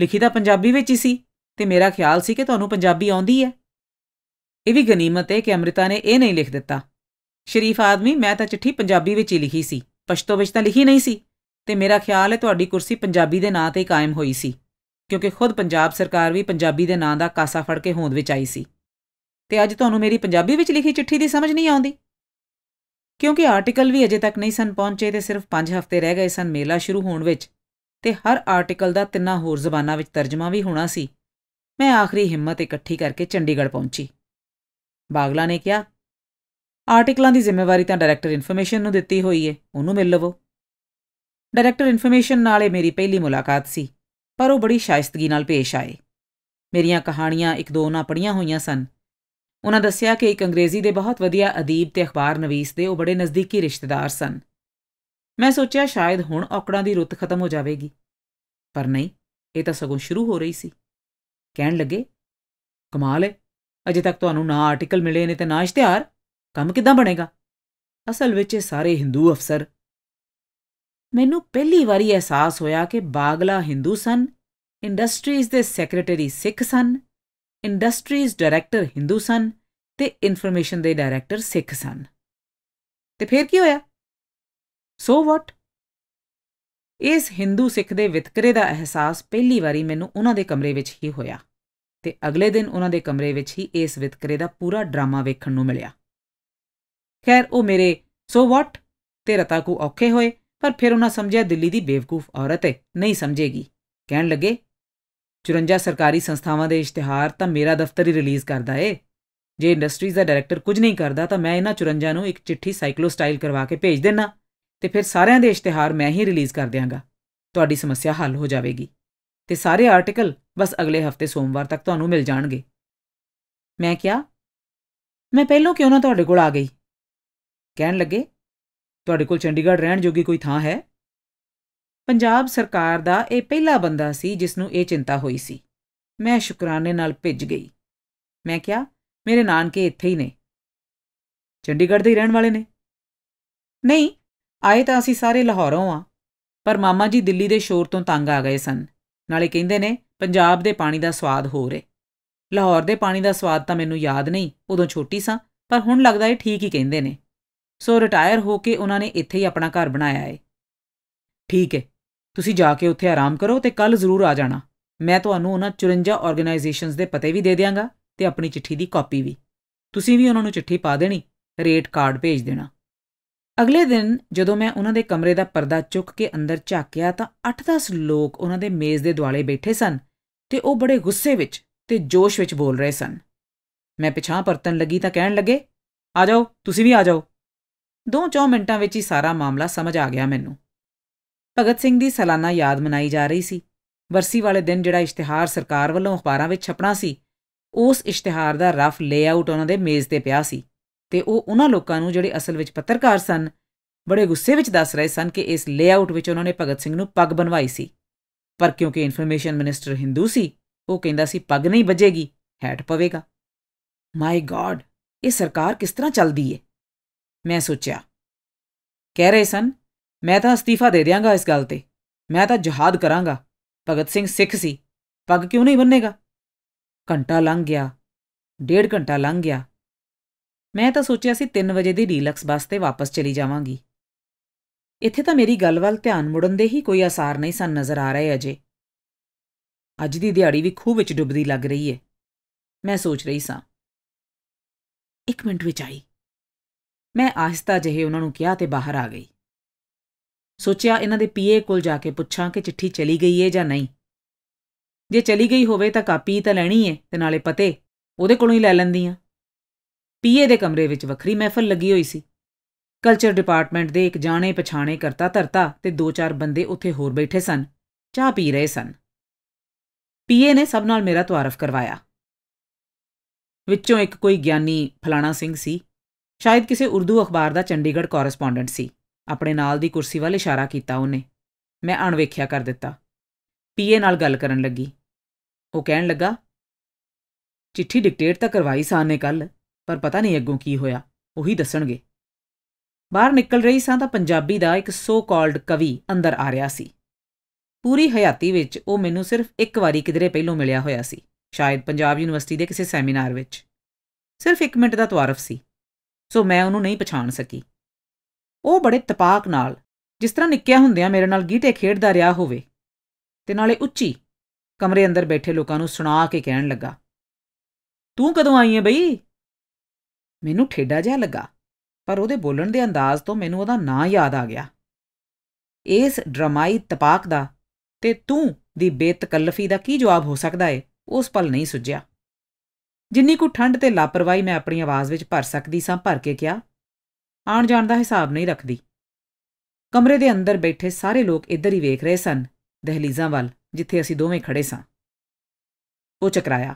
ਲਿਖੀ ਤਾਂ ਪੰਜਾਬੀ ਵਿੱਚ ਹੀ ਸੀ ਤੇ ਮੇਰਾ ਖਿਆਲ ਸੀ ਕਿ ਤੁਹਾਨੂੰ ਪੰਜਾਬੀ ਆਉਂਦੀ ਹੈ ਇਹ ਵੀ ਗਨੀਮਤ ਹੈ ਕਿ ਅੰਮ੍ਰਿਤਾ ਨੇ ਇਹ ਨਹੀਂ ਲਿਖ ਦਿੱਤਾ ਸ਼ਰੀਫ ਆਦਮੀ ਮੈਂ ਤਾਂ ਚਿੱਠੀ ਪੰਜਾਬੀ ਵਿੱਚ ਹੀ ਲਿਖੀ ਸੀ ਪਸ਼ਤੋ ਵਿੱਚ ਤਾਂ ਲਿਖੀ ਨਹੀਂ ਸੀ ਤੇ ਮੇਰਾ ਖਿਆਲ ਹੈ ਤੁਹਾਡੀ ਕੁਰਸੀ ਪੰਜਾਬੀ ਦੇ ਨਾਂ ਤੇ ਕਾਇਮ ਹੋਈ ਸੀ ਕਿਉਂਕਿ ਖੁਦ ਪੰਜਾਬ ਸਰਕਾਰ ਵੀ ਪੰਜਾਬੀ ਦੇ ਨਾਂ ਦਾ ਕਾਸਾ ਫੜ ਕੇ ਹੋਂਦ ਵਿੱਚ ਆਈ ਸੀ ਤੇ ਅੱਜ ਤੁਹਾਨੂੰ ਮੇਰੀ ਪੰਜਾਬੀ ਵਿੱਚ ਲਿਖੀ ਚਿੱਠੀ ਦੀ ਸਮਝ ਨਹੀਂ ਆਉਂਦੀ ਕਿਉਂਕਿ ਆਰਟੀਕਲ ਵੀ ਅਜੇ ਤੱਕ ਨਹੀਂ ਸਨ ਪਹੁੰਚੇ ਤੇ ਸਿਰਫ 5 ਹਫ਼ਤੇ ਰਹਿ ਗਏ ਸਨ ਮੇਲਾ ਸ਼ੁਰੂ ਹੋਣ ਵਿੱਚ ਤੇ ਹਰ ਆਰਟੀਕਲ ਦਾ ਤਿੰਨਾਂ ਹੋਰ ਜ਼ਬਾਨਾਂ ਵਿੱਚ ਤਰਜਮਾ ਵੀ ਹੋਣਾ ਸੀ ਮੈਂ ਆਖਰੀ ਹਿੰਮਤ ਇਕੱਠੀ ਕਰਕੇ ਚੰਡੀਗੜ੍ਹ ਪਹੁੰਚੀ ਬਾਗਲਾ ਨੇ ਕਿਹਾ ਆਰਟੀਕਲਾਂ ਦੀ ਜ਼ਿੰਮੇਵਾਰੀ ਤਾਂ ਡਾਇਰੈਕਟਰ ਇਨਫੋਰਮੇਸ਼ਨ ਨੂੰ ਦਿੱਤੀ ਹੋਈ ਏ ਉਹਨੂੰ ਮਿਲ ਲਵੋ ਡਾਇਰੈਕਟਰ ਇਨਫੋਰਮੇਸ਼ਨ ਨਾਲੇ ਮੇਰੀ ਪਹਿਲੀ ਮੁਲਾਕਾਤ ਸੀ ਪਰ ਉਹ ਬੜੀ ਸ਼ਾਇਸਤਗੀ ਨਾਲ ਪੇਸ਼ ਆਏ ਮੇਰੀਆਂ ਕਹਾਣੀਆਂ ਇੱਕ ਦੋ ਨਾ ਪੜੀਆਂ ਹੋਈਆਂ ਸਨ ਉਹਨਾਂ ਦੱਸਿਆ ਕਿ ਇੱਕ ਅੰਗਰੇਜ਼ੀ ਦੇ ਬਹੁਤ ਵਧੀਆ ਅਦੀਬ ਤੇ ਅਖਬਾਰ ਨਵੀਸ ਦੇ ਉਹ ਬੜੇ ਨਜ਼ਦੀਕੀ ਰਿਸ਼ਤੇਦਾਰ ਸਨ ਮੈਂ ਸੋਚਿਆ ਸ਼ਾਇਦ ਹੁਣ ਔਕੜਾਂ ਦੀ ਰੁੱਤ ਖਤਮ ਹੋ ਜਾਵੇਗੀ ਪਰ ਨਹੀਂ ਇਹ ਤਾਂ ਸਗੋਂ ਸ਼ੁਰੂ ਹੋ ਰਹੀ ਸੀ ਕਹਿਣ ਲੱਗੇ ਕਮਾਲ ਹੈ ਅਜੇ ਤੱਕ ਤੁਹਾਨੂੰ ਨਾ ਆਰਟੀਕਲ ਮਿਲੇ ਨੇ ਤੇ ਨਾ ਇਸ਼ਤਿਹਾਰ ਕੰਮ ਕਿਦਾਂ ਬਣੇਗਾ ਅਸਲ ਵਿੱਚ ਇਹ ਸਾਰੇ ਹਿੰਦੂ ਅਫਸਰ ਮੈਨੂੰ ਪਹਿਲੀ ਵਾਰੀ ਅਹਿਸਾਸ ਹੋਇਆ ਕਿ ਬਾਗਲਾ ਹਿੰਦੂ ਸਨ ਇੰਡਸਟਰੀਜ਼ ਦੇ ਸੈਕਟਰੀ ਸਿੱਖ ਸਨ ਇੰਡਸਟਰੀਜ਼ ਡਾਇਰੈਕਟਰ ਹਿੰਦੂ ਸਨ ਤੇ ਇਨਫੋਰਮੇਸ਼ਨ ਦੇ ਡਾਇਰੈਕਟਰ ਸਿੱਖ ਸਨ ਤੇ ਫਿਰ ਕੀ ਹੋਇਆ ਸੋ ਵਾਟ ਇਸ ਹਿੰਦੂ ਸਿੱਖ ਦੇ ਵਿਤਕਰੇ ਦਾ ਅਹਿਸਾਸ ਪਹਿਲੀ ਵਾਰੀ ਮੈਨੂੰ ਉਹਨਾਂ ਦੇ ਕਮਰੇ ਵਿੱਚ ਹੀ ਹੋਇਆ ਤੇ ਅਗਲੇ ਦਿਨ ਉਹਨਾਂ ਦੇ ਕਮਰੇ ਵਿੱਚ ਹੀ ਇਸ ਵਿਤਕਰੇ ਦਾ ਪੂਰਾ ਡਰਾਮਾ ਵੇਖਣ ਨੂੰ ਮਿਲਿਆ ਖੈਰ ਉਹ ਮੇਰੇ ਸੋ ਵਾਟ ਤੇ ਰਤਾ ਕੋ ਔਖੇ ਹੋਏ ਪਰ ਫਿਰ ਉਹਨਾਂ ਸਮਝਿਆ ਦਿੱਲੀ ਦੀ ਬੇਵਕੂਫ ਔਰਤ ਹੈ ਨਹੀਂ ਸਮਝੇਗੀ ਕਹਿਣ ਲੱਗੇ 54 ਸਰਕਾਰੀ ਸੰਸਥਾਵਾਂ ਦੇ ਇਸ਼ਤਿਹਾਰ ਤਾਂ ਮੇਰਾ ਦਫ਼ਤਰ ਹੀ ਰਿਲੀਜ਼ ਕਰਦਾ ਏ ਜੇ ਇੰਡਸਟਰੀਜ਼ ਦਾ ਡਾਇਰੈਕਟਰ ਕੁਝ ਨਹੀਂ ਕਰਦਾ ਤਾਂ ਮੈਂ ਇਹਨਾਂ 54 ਨੂੰ ਇੱਕ ਚਿੱਠੀ ਸਾਈਕਲੋ ਸਟਾਈਲ ਕਰਵਾ ਕੇ ਭੇਜ ਦੇਣਾ ਤੇ ਫਿਰ ਸਾਰਿਆਂ ਦੇ ਇਸ਼ਤਿਹਾਰ ਮੈਂ ਹੀ ਰਿਲੀਜ਼ ਕਰ ਦਿਆਂਗਾ ਤੁਹਾਡੀ ਸਮੱਸਿਆ ਹੱਲ ਹੋ ਜਾਵੇਗੀ ਤੇ ਸਾਰੇ ਆਰਟੀਕਲ ਬਸ ਅਗਲੇ ਹਫਤੇ ਸੋਮਵਾਰ ਤੱਕ ਤੁਹਾਨੂੰ ਮਿਲ ਜਾਣਗੇ ਮੈਂ ਕਿਹਾ ਮੈਂ ਪਹਿਲਾਂ ਕਿਉਂ ਨਾ ਤੁਹਾਡੇ ਕੋਲ ਆ ਗਈ ਕਹਿਣ ਲੱਗੇ ਤੁਹਾਡੇ ਕੋਲ ਚੰਡੀਗੜ੍ਹ ਰਹਿਣ ਜੋਗੀ ਕੋਈ ਥਾਂ ਹੈ ਪੰਜਾਬ ਸਰਕਾਰ ਦਾ ਇਹ ਪਹਿਲਾ ਬੰਦਾ ਸੀ ਜਿਸ ਨੂੰ ਇਹ ਚਿੰਤਾ ਹੋਈ ਸੀ ਮੈਂ ਸ਼ੁਕਰਾਨੇ ਨਾਲ ਭਿੱਜ ਗਈ ਮੈਂ ਕਿਹਾ ਮੇਰੇ ਨਾਨਕੇ ਇੱਥੇ ਹੀ ਨੇ ਚੰਡੀਗੜ੍ਹ ਦੇ ਹੀ ਰਹਿਣ ਵਾਲੇ ਨੇ ਨਹੀਂ ਆਏ ਤਾਂ ਅਸੀਂ ਸਾਰੇ ਲਾਹੌਰੋਂ ਆ ਪਰ ਮਾਮਾ ਜੀ ਦਿੱਲੀ ਦੇ ਸ਼ੋਰ ਤੋਂ ਤੰਗ ਆ ਗਏ ਸਨ ਨਾਲੇ ਕਹਿੰਦੇ ਨੇ ਪੰਜਾਬ ਦੇ ਪਾਣੀ ਦਾ ਸਵਾਦ ਹੋਰ ਏ ਲਾਹੌਰ ਦੇ ਪਾਣੀ ਦਾ ਸਵਾਦ ਤਾਂ ਮੈਨੂੰ ਯਾਦ ਨਹੀਂ ਉਦੋਂ ਛੋਟੀ ਸਾਂ ਪਰ ਹੁਣ ਲੱਗਦਾ ਏ ਠੀਕ ਹੀ ਕਹਿੰਦੇ ਨੇ ਸੋ ਰਿਟਾਇਰ ਹੋ ਕੇ ਉਹਨਾਂ ਨੇ ਇੱਥੇ ਹੀ ਆਪਣਾ ਘਰ ਬਣਾਇਆ ਹੈ ਠੀਕ ਹੈ ਤੁਸੀਂ ਜਾ ਕੇ ਉੱਥੇ ਆਰਾਮ ਕਰੋ ਤੇ ਕੱਲ ਜ਼ਰੂਰ ਆ ਜਾਣਾ ਮੈਂ ਤੁਹਾਨੂੰ ਉਹਨਾਂ 54 ਆਰਗੇਨਾਈਜੇਸ਼ਨਸ ਦੇ ਪਤੇ ਵੀ ਦੇ ਦਿਆਂਗਾ ਤੇ ਆਪਣੀ ਚਿੱਠੀ ਦੀ ਕਾਪੀ ਵੀ ਤੁਸੀਂ ਵੀ ਉਹਨਾਂ ਨੂੰ ਚਿੱਠੀ ਪਾ ਦੇਣੀ ਰੇਟ ਕਾਰਡ ਭੇਜ ਦੇਣਾ ਅਗਲੇ ਦਿਨ ਜਦੋਂ ਮੈਂ ਉਹਨਾਂ ਦੇ ਕਮਰੇ ਦਾ ਪਰਦਾ ਚੁੱਕ ਕੇ ਅੰਦਰ ਝਾਕਿਆ ਤਾਂ 8-10 ਲੋਕ ਉਹਨਾਂ ਦੇ ਮੇਜ਼ ਦੇ ਦੁਆਲੇ ਬੈਠੇ ਸਨ ਤੇ ਉਹ ਬੜੇ ਗੁੱਸੇ ਵਿੱਚ ਤੇ ਜੋਸ਼ ਵਿੱਚ ਬੋਲ ਰਹੇ ਸਨ ਮੈਂ ਪਿਛਾਂ ਪਰਤਣ ਲੱਗੀ ਤਾਂ ਕਹਿਣ ਲੱਗੇ ਆ ਜਾਓ ਤੁਸੀਂ ਵੀ ਆ ਜਾਓ 2-4 ਮਿੰਟਾਂ ਵਿੱਚ ਹੀ ਸਾਰਾ ਮਾਮਲਾ ਸਮਝ ਆ ਗਿਆ ਮੈਨੂੰ ਭਗਤ ਸਿੰਘ ਦੀ ਸਾਲਾਨਾ ਯਾਦ ਮਨਾਈ ਜਾ ਰਹੀ ਸੀ ਵਰਸੀ ਵਾਲੇ ਦਿਨ ਜਿਹੜਾ ਇਸ਼ਤਿਹਾਰ ਸਰਕਾਰ ਵੱਲੋਂ ਅਖਬਾਰਾਂ ਵਿੱਚ ਛਪਣਾ ਸੀ ਉਸ ਇਸ਼ਤਿਹਾਰ ਦਾ ਰਫ ਲੇਆਊਟ ਉਹਨਾਂ ਦੇ ਮੇਜ਼ ਤੇ ਪਿਆ ਸੀ ਤੇ ਉਹ ਉਹਨਾਂ ਲੋਕਾਂ ਨੂੰ ਜਿਹੜੇ ਅਸਲ ਵਿੱਚ ਪੱਤਰਕਾਰ ਸਨ ਬੜੇ ਗੁੱਸੇ ਵਿੱਚ ਦੱਸ ਰਹੇ ਸਨ ਕਿ ਇਸ ਲੇਆਊਟ ਵਿੱਚ ਉਹਨਾਂ ਨੇ ਭਗਤ ਸਿੰਘ ਨੂੰ ਪੱਗ ਬਣਵਾਈ ਸੀ ਪਰ ਕਿਉਂਕਿ ਇਨਫੋਰਮੇਸ਼ਨ ਮਿਨਿਸਟਰ ਹਿੰਦੂ ਸੀ ਉਹ ਕਹਿੰਦਾ ਸੀ ਪੱਗ ਨਹੀਂ ਬਜੇਗੀ ਹੈਟ ਪਵੇਗਾ ਮਾਈ ਗॉड ਇਹ ਸਰਕਾਰ ਕਿਸ ਤਰ੍ਹਾਂ ਚੱਲਦੀ ਏ ਮੈਂ ਸੋਚਿਆ ਕਹਿ ਰਹੇ ਸਨ ਮੈਂ ਤਾਂ ਅਸਤੀਫਾ ਦੇ ਦਿਆਂਗਾ ਇਸ ਗੱਲ ਤੇ ਮੈਂ ਤਾਂ ਜਹਾਦ ਕਰਾਂਗਾ ਭਗਤ ਸਿੰਘ ਸਿੱਖ ਸੀ ਪੱਗ ਕਿਉਂ ਨਹੀਂ ਬੰਨੇਗਾ ਘੰਟਾ ਲੰਘ ਗਿਆ ਡੇਢ ਘੰਟਾ ਲੰਘ ਗਿਆ ਮੈਂ ਤਾਂ ਸੋਚਿਆ ਸੀ 3 ਵਜੇ ਦੀ ਡੀਲਕਸ ਬੱਸ ਤੇ ਵਾਪਸ ਚਲੀ ਜਾਵਾਂਗੀ ਇੱਥੇ ਤਾਂ ਮੇਰੀ ਗੱਲ ਵੱਲ ਧਿਆਨ ਮੁੜਨ ਦੇ ਹੀ ਕੋਈ ਆਸਾਰ ਨਹੀਂ ਸਨ ਨਜ਼ਰ ਆ ਰਹੇ ਅਜੇ ਅੱਜ ਦੀ ਦਿਹਾੜੀ ਵੀ ਖੂਹ ਵਿੱਚ ਡੁੱਬਦੀ ਲੱਗ ਰਹੀ ਹੈ ਮੈਂ ਸੋਚ ਰਹੀ ਸਾਂ ਇੱਕ ਮਿੰਟ ਵਿੱਚ ਆਈ ਮੈਂ ਆਹਸਤਾ ਜਿਹੇ ਉਹਨਾਂ ਨੂੰ ਕਿਹਾ ਤੇ ਬਾਹਰ ਆ ਗਈ ਸੋਚਿਆ ਇਹਨਾਂ ਦੇ ਪੀਏ ਕੋਲ ਜਾ ਕੇ ਪੁੱਛਾਂ ਕਿ ਚਿੱਠੀ ਚਲੀ ਗਈ ਹੈ ਜਾਂ ਨਹੀਂ ਜੇ ਚਲੀ ਗਈ ਹੋਵੇ ਤਾਂ ਕਾਪੀ ਤਾਂ ਲੈਣੀ ਹੈ ਤੇ ਨਾਲੇ ਪਤੇ ਉਹਦੇ ਕੋਲੋਂ ਹੀ ਲੈ ਲੈਂਦੀ ਆ ਪੀਏ ਦੇ ਕਮਰੇ ਵਿੱਚ ਵੱਖਰੀ ਮਹਿਫਲ ਲੱਗੀ ਹੋਈ ਸੀ ਕਲਚਰ ਡਿਪਾਰਟਮੈਂਟ ਦੇ ਇੱਕ ਜਾਣੇ ਪਛਾਣੇ ਕਰਤਾ ਧਰਤਾ ਤੇ ਦੋ ਚਾਰ ਬੰਦੇ ਉੱਥੇ ਹੋਰ ਬੈਠੇ ਸਨ ਚਾਹ ਪੀ ਰਹੇ ਸਨ ਪੀਏ ਨੇ ਸਭ ਨਾਲ ਮੇਰਾ ਤਵਾਰਫ ਕਰਵਾਇਆ ਵਿੱਚੋਂ ਇੱਕ ਕੋਈ ਗਿਆਨੀ ਫਲਾਣਾ ਸਿੰਘ ਸੀ ਸ਼ਾਇਦ ਕਿਸੇ ਉਰਦੂ ਅਖਬਾਰ ਦਾ ਚੰਡੀਗੜ੍ਹ ਕੋਰਸਪੋਂਡੈਂਟ ਸੀ ਆਪਣੇ ਨਾਲ ਦੀ ਕੁਰਸੀ ਵੱਲ ਇਸ਼ਾਰਾ ਕੀਤਾ ਉਹਨੇ ਮੈਂ ਅਣਵੇਖਿਆ ਕਰ ਦਿੱਤਾ ਪੀਏ ਨਾਲ ਗੱਲ ਕਰਨ ਲੱਗੀ ਉਹ ਕਹਿਣ ਲੱਗਾ ਚਿੱਠੀ ਡਿਕਟੇਟ ਤਾਂ ਕਰਵਾਈ ਸਾਂ ਨੇ ਕੱਲ ਪਰ ਪਤਾ ਨਹੀਂ ਅੱਗੋਂ ਕੀ ਹੋਇਆ ਉਹੀ ਦੱਸਣਗੇ ਬਾਹਰ ਨਿਕਲ ਰਹੀ ਸਾਂ ਤਾਂ ਪੰਜਾਬੀ ਦਾ ਇੱਕ ਸੋ ਕਾਲਡ ਕਵੀ ਅੰਦਰ ਆ ਰਿਹਾ ਸੀ ਪੂਰੀ ਹਯਾਤੀ ਵਿੱਚ ਉਹ ਮੈਨੂੰ ਸਿਰਫ ਇੱਕ ਵਾਰੀ ਕਿਧਰੇ ਪਹਿਲਾਂ ਮਿਲਿਆ ਹੋਇਆ ਸੀ ਸ਼ਾਇਦ ਪੰਜਾਬ ਯੂਨੀਵਰਸਿਟੀ ਦੇ ਕਿਸੇ ਸੈਮੀਨਾਰ ਵਿੱਚ ਸਿਰਫ 1 ਮਿੰਟ ਦਾ ਤਵਾਰਫ ਸੀ ਸੋ ਮੈਂ ਉਹਨੂੰ ਨਹੀਂ ਪਛਾਣ ਸਕੀ ਉਹ ਬੜੇ ਤਪਾਕ ਨਾਲ ਜਿਸ ਤਰ੍ਹਾਂ ਨਿੱਕਿਆ ਹੁੰਦਿਆਂ ਮੇਰੇ ਨਾਲ ਗੀਟੇ ਖੇਡਦਾ ਰਿਹਾ ਹੋਵੇ ਤੇ ਨਾਲੇ ਉੱਚੀ ਕਮਰੇ ਅੰਦਰ ਬੈਠੇ ਲੋਕਾਂ ਨੂੰ ਸੁਣਾ ਕੇ ਕਹਿਣ ਲੱਗਾ ਤੂੰ ਕਦੋਂ ਆਈ ਹੈ ਬਈ ਮੈਨੂੰ ਠੇਡਾ ਜਿਹਾ ਲੱਗਾ ਪਰ ਉਹਦੇ ਬੋਲਣ ਦੇ ਅੰਦਾਜ਼ ਤੋਂ ਮੈਨੂੰ ਉਹਦਾ ਨਾਂ ਯਾਦ ਆ ਗਿਆ ਇਸ ਡਰਾਮਾਈ ਤਪਾਕ ਦਾ ਤੇ ਤੂੰ ਦੀ ਬੇਤਕਲਫੀ ਦਾ ਕੀ ਜਵਾਬ ਹੋ ਸਕਦਾ ਏ ਉਸ ਪਲ ਨਹੀਂ ਸੁਝਿਆ ਜਿੰਨੀ ਕੁ ਠੰਡ ਤੇ ਲਾਪਰਵਾਹੀ ਮੈਂ ਆਪਣੀ ਆਵਾਜ਼ ਵਿੱਚ ਭਰ ਸਕਦੀ ਸਾਂ ਭਰ ਕੇ ਕਿਹਾ ਆਣ ਜਾਣ ਦਾ ਹਿਸਾਬ ਨਹੀਂ ਰੱਖਦੀ ਕਮਰੇ ਦੇ ਅੰਦਰ ਬੈਠੇ ਸਾਰੇ ਲੋਕ ਇੱਧਰ ਹੀ ਵੇਖ ਰਹੇ ਸਨ ਦਹਲੀਜ਼ਾਂ ਵੱਲ ਜਿੱਥੇ ਅਸੀਂ ਦੋਵੇਂ ਖੜੇ ਸਾਂ ਉਹ ਚਕਰਾਇਆ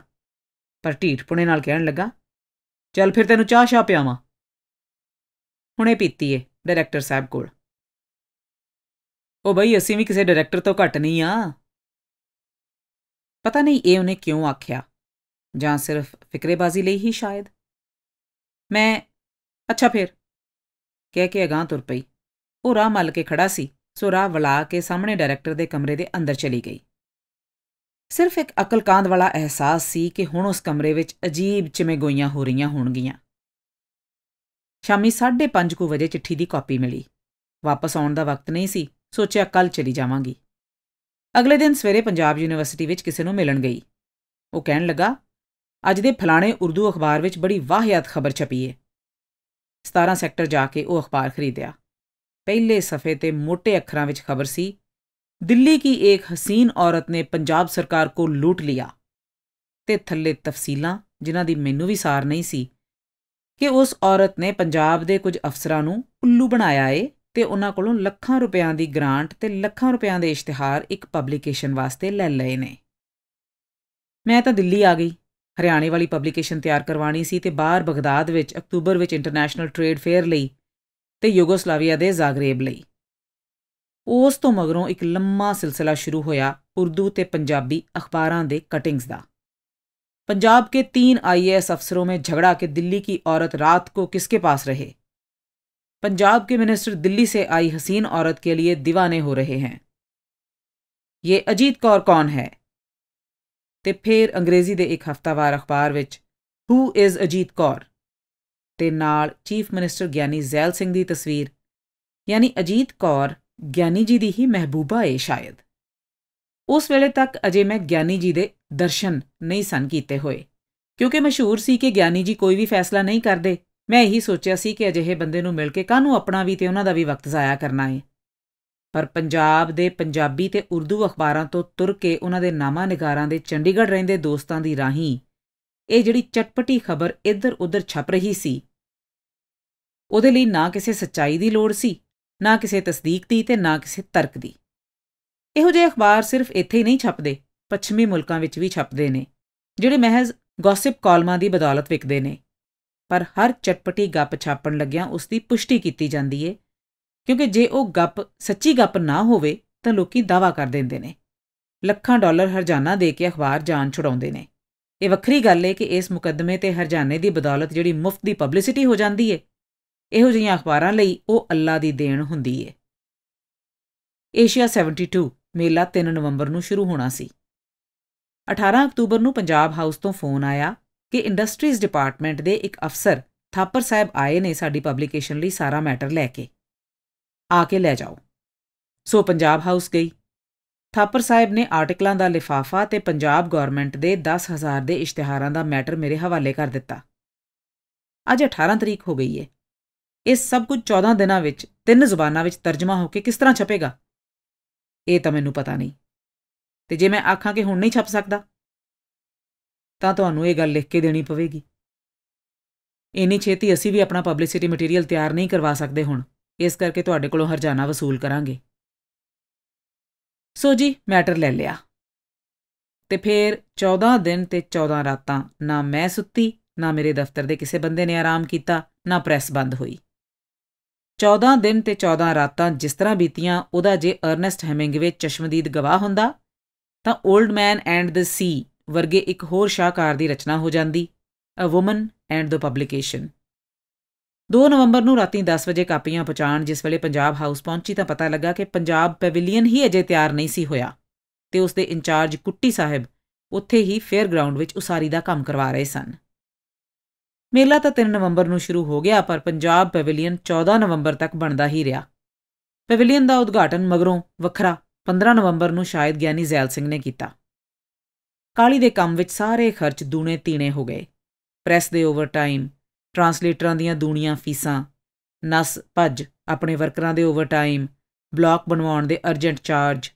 ਪਰ ਢੀਠ ਪੁਣੇ ਨਾਲ ਕਹਿਣ ਲੱਗਾ ਚੱਲ ਫਿਰ ਤੈਨੂੰ ਚਾਹ ਸ਼ਾ ਪਿਆਵਾਂ ਹੁਣੇ ਪੀਤੀ ਏ ਡਾਇਰੈਕਟਰ ਸਾਹਿਬ ਕੋਲ ਉਹ ਬਈ ਅਸੀਂ ਵੀ ਕਿਸੇ ਡਾਇਰੈਕਟਰ ਤੋਂ ਘੱਟ ਨਹੀਂ ਆ ਪਤਾ ਨਹੀਂ ਇਹ ਉਹਨੇ ਕਿਉਂ ਆਖਿਆ ਜਾਂ ਸਿਰਫ ਫਿਕਰੇਬਾਜ਼ੀ ਲਈ ਹੀ ਸ਼ਾਇਦ ਮੈਂ ਅੱਛਾ ਫਿਰ ਕਹਿ ਕੇ ਅਗਾਹ ਤੁਰ ਪਈ ਉਹ ਰਾਹ ਮੱਲ ਕੇ ਖੜਾ ਸੀ ਸੋ ਰਾਹ ਵਲਾ ਕੇ ਸਾਹਮਣੇ ਡਾਇਰੈਕਟਰ ਦੇ ਕਮਰੇ ਦੇ ਅੰਦਰ ਚਲੀ ਗਈ ਸਿਰਫ ਇੱਕ ਅਕਲਕਾਂਦ ਵਾਲਾ ਅਹਿਸਾਸ ਸੀ ਕਿ ਹੁਣ ਉਸ ਕਮਰੇ ਵਿੱਚ ਅਜੀਬ ਚਿਵੇਂ ਗੋਈਆਂ ਹੋ ਰਹੀਆਂ ਹੋਣਗੀਆਂ ਸ਼ਾਮੀ 5:30 ਕੁ ਵਜੇ ਚਿੱਠੀ ਦੀ ਕਾਪੀ ਮਿਲੀ ਵਾਪਸ ਆਉਣ ਦਾ ਵਕਤ ਨਹੀਂ ਸੀ ਸੋਚਿਆ ਕੱਲ ਚਲੀ ਜਾਵਾਂਗੀ ਅਗਲੇ ਦਿਨ ਸਵੇਰੇ ਪੰਜਾਬ ਯੂਨੀਵਰਸਿਟੀ ਵਿੱਚ ਕਿਸੇ ਨੂੰ ਮਿਲਣ ਗਈ ਉਹ ਕਹਿਣ ਲੱਗਾ ਅੱਜ ਦੇ ਫਲਾਣੇ ਉਰਦੂ ਅਖਬਾਰ ਵਿੱਚ ਬੜੀ ਵਾਹਿਆਤ ਖਬਰ ਛਪੀ ਏ 17 ਸੈਕਟਰ ਜਾ ਕੇ ਉਹ ਅਖਬਾਰ ਖਰੀਦਿਆ ਪਹਿਲੇ ਸਫੇ ਤੇ ਮੋٹے ਅੱਖਰਾਂ ਵਿੱਚ ਖਬਰ ਸੀ ਦਿੱਲੀ ਕੀ ਇੱਕ ਹਸੀਨ ਔਰਤ ਨੇ ਪੰਜਾਬ ਸਰਕਾਰ ਕੋ ਲੂਟ ਲਿਆ ਤੇ ਥੱਲੇ ਤਫਸੀਲਾਂ ਜਿਨ੍ਹਾਂ ਦੀ ਮੈਨੂੰ ਵੀ ਸਾਰ ਨਹੀਂ ਸੀ ਕਿ ਉਸ ਔਰਤ ਨੇ ਪੰਜਾਬ ਦੇ ਕੁਝ ਅਫਸਰਾਂ ਨੂੰ ਉੱਲੂ ਬਣਾਇਆ ਏ ਤੇ ਉਹਨਾਂ ਕੋਲੋਂ ਲੱਖਾਂ ਰੁਪਿਆਂ ਦੀ ਗ੍ਰਾਂਟ ਤੇ ਲੱਖਾਂ ਰੁਪਿਆਂ ਦੇ ਇਸ਼ਤਿਹਾਰ ਇੱਕ ਪਬਲਿਕੇਸ਼ਨ ਵਾਸਤੇ ਲੈ ਲਏ ਨੇ ਮੈਂ ਤਾਂ ਦਿੱਲੀ ਆ ਗਈ ਹਰਿਆਣੇ ਵਾਲੀ ਪਬਲੀਕੇਸ਼ਨ ਤਿਆਰ ਕਰਵਾਣੀ ਸੀ ਤੇ ਬਾਹਰ ਬਗਦਾਦ ਵਿੱਚ ਅਕਤੂਬਰ ਵਿੱਚ ਇੰਟਰਨੈਸ਼ਨਲ ਟ੍ਰੇਡ ਫੇਅਰ ਲਈ ਤੇ ਯੂਗੋਸਲਾਵੀਆ ਦੇ ਜ਼ਾਗਰੇਬ ਲਈ ਉਸ ਤੋਂ ਮਗਰੋਂ ਇੱਕ ਲੰਮਾ ਸਿਲਸਿਲਾ ਸ਼ੁਰੂ ਹੋਇਆ ਉਰਦੂ ਤੇ ਪੰਜਾਬੀ ਅਖਬਾਰਾਂ ਦੇ ਕਟਿੰਗਸ ਦਾ ਪੰਜਾਬ ਕੇ ਤਿੰਨ ਆਈਏਐਸ ਅਫਸਰੋਂ ਮੇਂ ਝਗੜਾ ਕੇ ਦਿੱਲੀ ਕੀ ਔਰਤ ਰਾਤ ਕੋ ਕਿਸਕੇ ਪਾਸ ਰਹੇ ਪੰਜਾਬ ਕੇ ਮਿਨਿਸਟਰ ਦਿੱਲੀ ਸੇ ਆਈ ਹਸੀਨ ਔਰਤ ਕੇ ਲਿਏ दीवाने ਹੋ ਰਹੇ ਹਨ ਇਹ ਅਜੀਤ ਕੌਰ ਕੌਣ ਹੈ ਤੇ ਫਿਰ ਅੰਗਰੇਜ਼ੀ ਦੇ ਇੱਕ ਹਫ਼ਤਾਵਾਰ ਅਖਬਾਰ ਵਿੱਚ ਹੂ ਇਜ਼ ਅਜੀਤ ਕੌਰ ਤੇ ਨਾਲ ਚੀਫ ਮਿਨਿਸਟਰ ਗਿਆਨੀ ਜ਼ੈਲ ਸਿੰਘ ਦੀ ਤਸਵੀਰ ਯਾਨੀ ਅਜੀਤ ਕੌਰ ਗਿਆਨੀ ਜੀ ਦੀ ਹੀ ਮਹਿਬੂਬਾ ਏ ਸ਼ਾਇਦ ਉਸ ਵੇਲੇ ਤੱਕ ਅਜੇ ਮੈਂ ਗਿਆਨੀ ਜੀ ਦੇ ਦਰਸ਼ਨ ਨਹੀਂ ਸਨ ਕੀਤੇ ਹੋਏ ਕਿਉਂਕਿ ਮਸ਼ਹੂਰ ਸੀ ਕਿ ਗਿਆਨੀ ਜੀ ਕੋਈ ਵੀ ਫੈਸਲਾ ਨਹੀਂ ਕਰਦੇ ਮੈਂ ਇਹੀ ਸੋਚਿਆ ਸੀ ਕਿ ਅਜਿਹੇ ਬੰਦੇ ਨੂੰ ਮਿਲ ਕੇ ਕਾਹਨੂੰ ਆਪਣਾ ਵੀ ਤੇ ਉਹਨਾਂ ਦਾ ਵੀ ਵਕਤ ਜ਼ਾਇਆ ਕਰਨਾ ਹੈ ਪਰ ਪੰਜਾਬ ਦੇ ਪੰਜਾਬੀ ਤੇ ਉਰਦੂ ਅਖਬਾਰਾਂ ਤੋਂ ਤੁਰ ਕੇ ਉਹਨਾਂ ਦੇ ਨਾਮਾ ਨਿਗਾਰਾਂ ਦੇ ਚੰਡੀਗੜ੍ਹ ਰਹਿੰਦੇ ਦੋਸਤਾਂ ਦੀ ਰਾਹੀਂ ਇਹ ਜਿਹੜੀ ਚਟਪਟੀ ਖਬਰ ਇੱਧਰ-ਉੱਧਰ ਛਪ ਰਹੀ ਸੀ ਉਹਦੇ ਲਈ ਨਾ ਕਿਸੇ ਸੱਚਾਈ ਦੀ ਲੋੜ ਸੀ ਨਾ ਕਿਸੇ ਤਸਦੀਕ ਦੀ ਤੇ ਨਾ ਕਿਸੇ ਤਰਕ ਦੀ ਇਹੋ ਜਿਹੇ ਅਖਬਾਰ ਸਿਰਫ ਇੱਥੇ ਹੀ ਨਹੀਂ ਛਪਦੇ ਪੱਛਮੀ ਮੁਲਕਾਂ ਵਿੱਚ ਵੀ ਛਪਦੇ ਨੇ ਜਿਹੜੇ ਮਹਿਜ਼ ਗੌਸਿਪ ਕਾਲਮਾਂ ਦੀ ਬਦੌਲਤ ਵਿਕਦੇ ਨੇ ਪਰ ਹਰ ਚਟਪਟੀ ਗੱਪ ਛਾਪਣ ਲੱਗਿਆਂ ਉਸ ਦੀ ਪੁਸ਼ਟੀ ਕੀਤੀ ਜਾਂਦੀ ਏ ਕਿਉਂਕਿ ਜੇ ਉਹ ਗੱਪ ਸੱਚੀ ਗੱਪ ਨਾ ਹੋਵੇ ਤਾਂ ਲੋਕੀ ਦਾਵਾ ਕਰ ਦਿੰਦੇ ਨੇ ਲੱਖਾਂ ਡਾਲਰ ਹਰਜਾਨਾ ਦੇ ਕੇ ਅਖਬਾਰ ਜਾਨ ਛੁਡਾਉਂਦੇ ਨੇ ਇਹ ਵੱਖਰੀ ਗੱਲ ਹੈ ਕਿ ਇਸ ਮੁਕੱਦਮੇ ਤੇ ਹਰਜਾਨੇ ਦੀ ਬਦੌਲਤ ਜਿਹੜੀ ਮੁਫਤ ਦੀ ਪਬਲਿਸਿਟੀ ਹੋ ਜਾਂਦੀ ਹੈ ਇਹੋ ਜਿਹੀਆਂ ਅਖਬਾਰਾਂ ਲਈ ਉਹ ਅੱਲਾ ਦੀ ਦੇਣ ਹੁੰਦੀ ਹੈ ਏਸ਼ੀਆ 72 ਮੇਲਾ 3 ਨਵੰਬਰ ਨੂੰ ਸ਼ੁਰੂ ਹੋਣਾ ਸੀ 18 ਅਕਤੂਬਰ ਨੂੰ ਪੰਜਾਬ ਹਾਊਸ ਤੋਂ ਫੋਨ ਆਇਆ ਕਿ ਇੰਡਸਟਰੀਜ਼ ਡਿਪਾਰਟਮੈਂਟ ਦੇ ਇੱਕ ਅਫਸਰ ਥਾਪਰ ਸਾਹਿਬ ਆਏ ਨੇ ਸਾਡੀ ਪਬਲਿਕੇਸ਼ਨ ਲਈ ਸਾਰਾ ਮੈਟਰ ਲੈ ਕੇ ਆ ਕੇ ਲੈ ਜਾਓ ਸੋ ਪੰਜਾਬ ਹਾਊਸ ਗਈ ਥਾਪਰ ਸਾਹਿਬ ਨੇ ਆਰਟੀਕਲਾਂ ਦਾ ਲਿਫਾਫਾ ਤੇ ਪੰਜਾਬ ਗਵਰਨਮੈਂਟ ਦੇ 10000 ਦੇ ਇਸ਼ਤਿਹਾਰਾਂ ਦਾ ਮੈਟਰ ਮੇਰੇ ਹਵਾਲੇ ਕਰ ਦਿੱਤਾ ਅੱਜ 18 ਤਰੀਕ ਹੋ ਗਈ ਏ ਇਹ ਸਭ ਕੁਝ 14 ਦਿਨਾਂ ਵਿੱਚ ਤਿੰਨ ਜ਼ੁਬਾਨਾਂ ਵਿੱਚ ਤਰਜਮਾ ਹੋ ਕੇ ਕਿਸ ਤਰ੍ਹਾਂ ਛਪੇਗਾ ਇਹ ਤਾਂ ਮੈਨੂੰ ਪਤਾ ਨਹੀਂ ਤੇ ਜੇ ਮੈਂ ਆਖਾਂ ਕਿ ਹੁਣ ਨਹੀਂ ਛਪ ਸਕਦਾ ਤਾਂ ਤੁਹਾਨੂੰ ਇਹ ਗੱਲ ਲਿਖ ਕੇ ਦੇਣੀ ਪਵੇਗੀ ਇੰਨੀ ਛੇਤੀ ਅਸੀਂ ਵੀ ਆਪਣਾ ਪਬਲਿਸਿਟੀ ਮਟੀਰੀਅਲ ਤਿਆਰ ਨਹੀਂ ਕਰਵਾ ਸਕਦੇ ਹੁਣ ਇਸ ਕਰਕੇ ਤੁਹਾਡੇ ਕੋਲੋਂ ਹਰਜਾਨਾ ਵਸੂਲ ਕਰਾਂਗੇ ਸੋ ਜੀ ਮੈਟਰ ਲੈ ਲਿਆ ਤੇ ਫਿਰ 14 ਦਿਨ ਤੇ 14 ਰਾਤਾਂ ਨਾ ਮੈਂ ਸੁੱਤੀ ਨਾ ਮੇਰੇ ਦਫ਼ਤਰ ਦੇ ਕਿਸੇ ਬੰਦੇ ਨੇ ਆਰਾਮ ਕੀਤਾ ਨਾ ਪ੍ਰੈਸ ਬੰਦ ਹੋਈ 14 ਦਿਨ ਤੇ 14 ਰਾਤਾਂ ਜਿਸ ਤਰ੍ਹਾਂ ਬੀਤੀਆਂ ਉਹਦਾ ਜੇ ਅਰਨੈਸਟ ਹੈਮਿੰਗਵੇ ਚਸ਼ਮਦੀਦ ਗਵਾਹ ਹੁੰਦਾ ਤਾਂ 올ਡ ਮੈਨ ਐਂਡ ਦ ਸੀ ਵਰਗੇ ਇੱਕ ਹੋਰ ਸ਼ਾਹਕਾਰ ਦੀ ਰਚਨਾ ਹੋ ਜਾਂਦੀ a woman and the publication 2 ਨਵੰਬਰ ਨੂੰ ਰਾਤੀ 10 ਵਜੇ ਕਾਪੀਆਂ ਪਹੁੰਚਾਣ ਜਿਸ ਵੇਲੇ ਪੰਜਾਬ ਹਾਊਸ ਪਹੁੰਚੀ ਤਾਂ ਪਤਾ ਲੱਗਾ ਕਿ ਪੰਜਾਬ ਪੈਵਿਲੀਅਨ ਹੀ ਅਜੇ ਤਿਆਰ ਨਹੀਂ ਸੀ ਹੋਇਆ ਤੇ ਉਸ ਦੇ ਇੰਚਾਰਜ ਕੁੱਟੀ ਸਾਹਿਬ ਉੱਥੇ ਹੀ ਫੇਅਰ ਗਰਾਊਂਡ ਵਿੱਚ ਉਸਾਰੀ ਦਾ ਕੰਮ ਕਰਵਾ ਰਹੇ ਸਨ ਮੇਲਾ ਤਾਂ 3 ਨਵੰਬਰ ਨੂੰ ਸ਼ੁਰੂ ਹੋ ਗਿਆ ਪਰ ਪੰਜਾਬ ਪੈਵਿਲੀਅਨ 14 ਨਵੰਬਰ ਤੱਕ ਬਣਦਾ ਹੀ ਰਿਹਾ ਪੈਵਿਲੀਅਨ ਦਾ ਉਦਘਾਟਨ ਮਗਰੋਂ ਵੱਖਰਾ 15 ਨਵੰਬਰ ਨੂੰ ਸ਼ਾਇਦ ਗਿਆਨੀ ਜ਼ੈਲ ਸਿੰਘ ਨੇ ਕੀਤਾ ਕਾਲੀ ਦੇ ਕੰਮ ਵਿੱਚ ਸਾਰੇ ਖਰਚ ਦੂਨੇ ਤੀਨੇ ਹੋ ਗਏ ਪ੍ਰੈਸ ਦੇ ਓਵਰਟਾਈਮ ਟਰਾਂਸਲੇਟਰਾਂ ਦੀਆਂ ਦੁਨੀਆਂ ਫੀਸਾਂ ਨਸ ਭੱਜ ਆਪਣੇ ਵਰਕਰਾਂ ਦੇ ਓਵਰਟਾਈਮ ਬਲੌਕ ਬਣਵਾਉਣ ਦੇ ਅਰਜੈਂਟ ਚਾਰਜ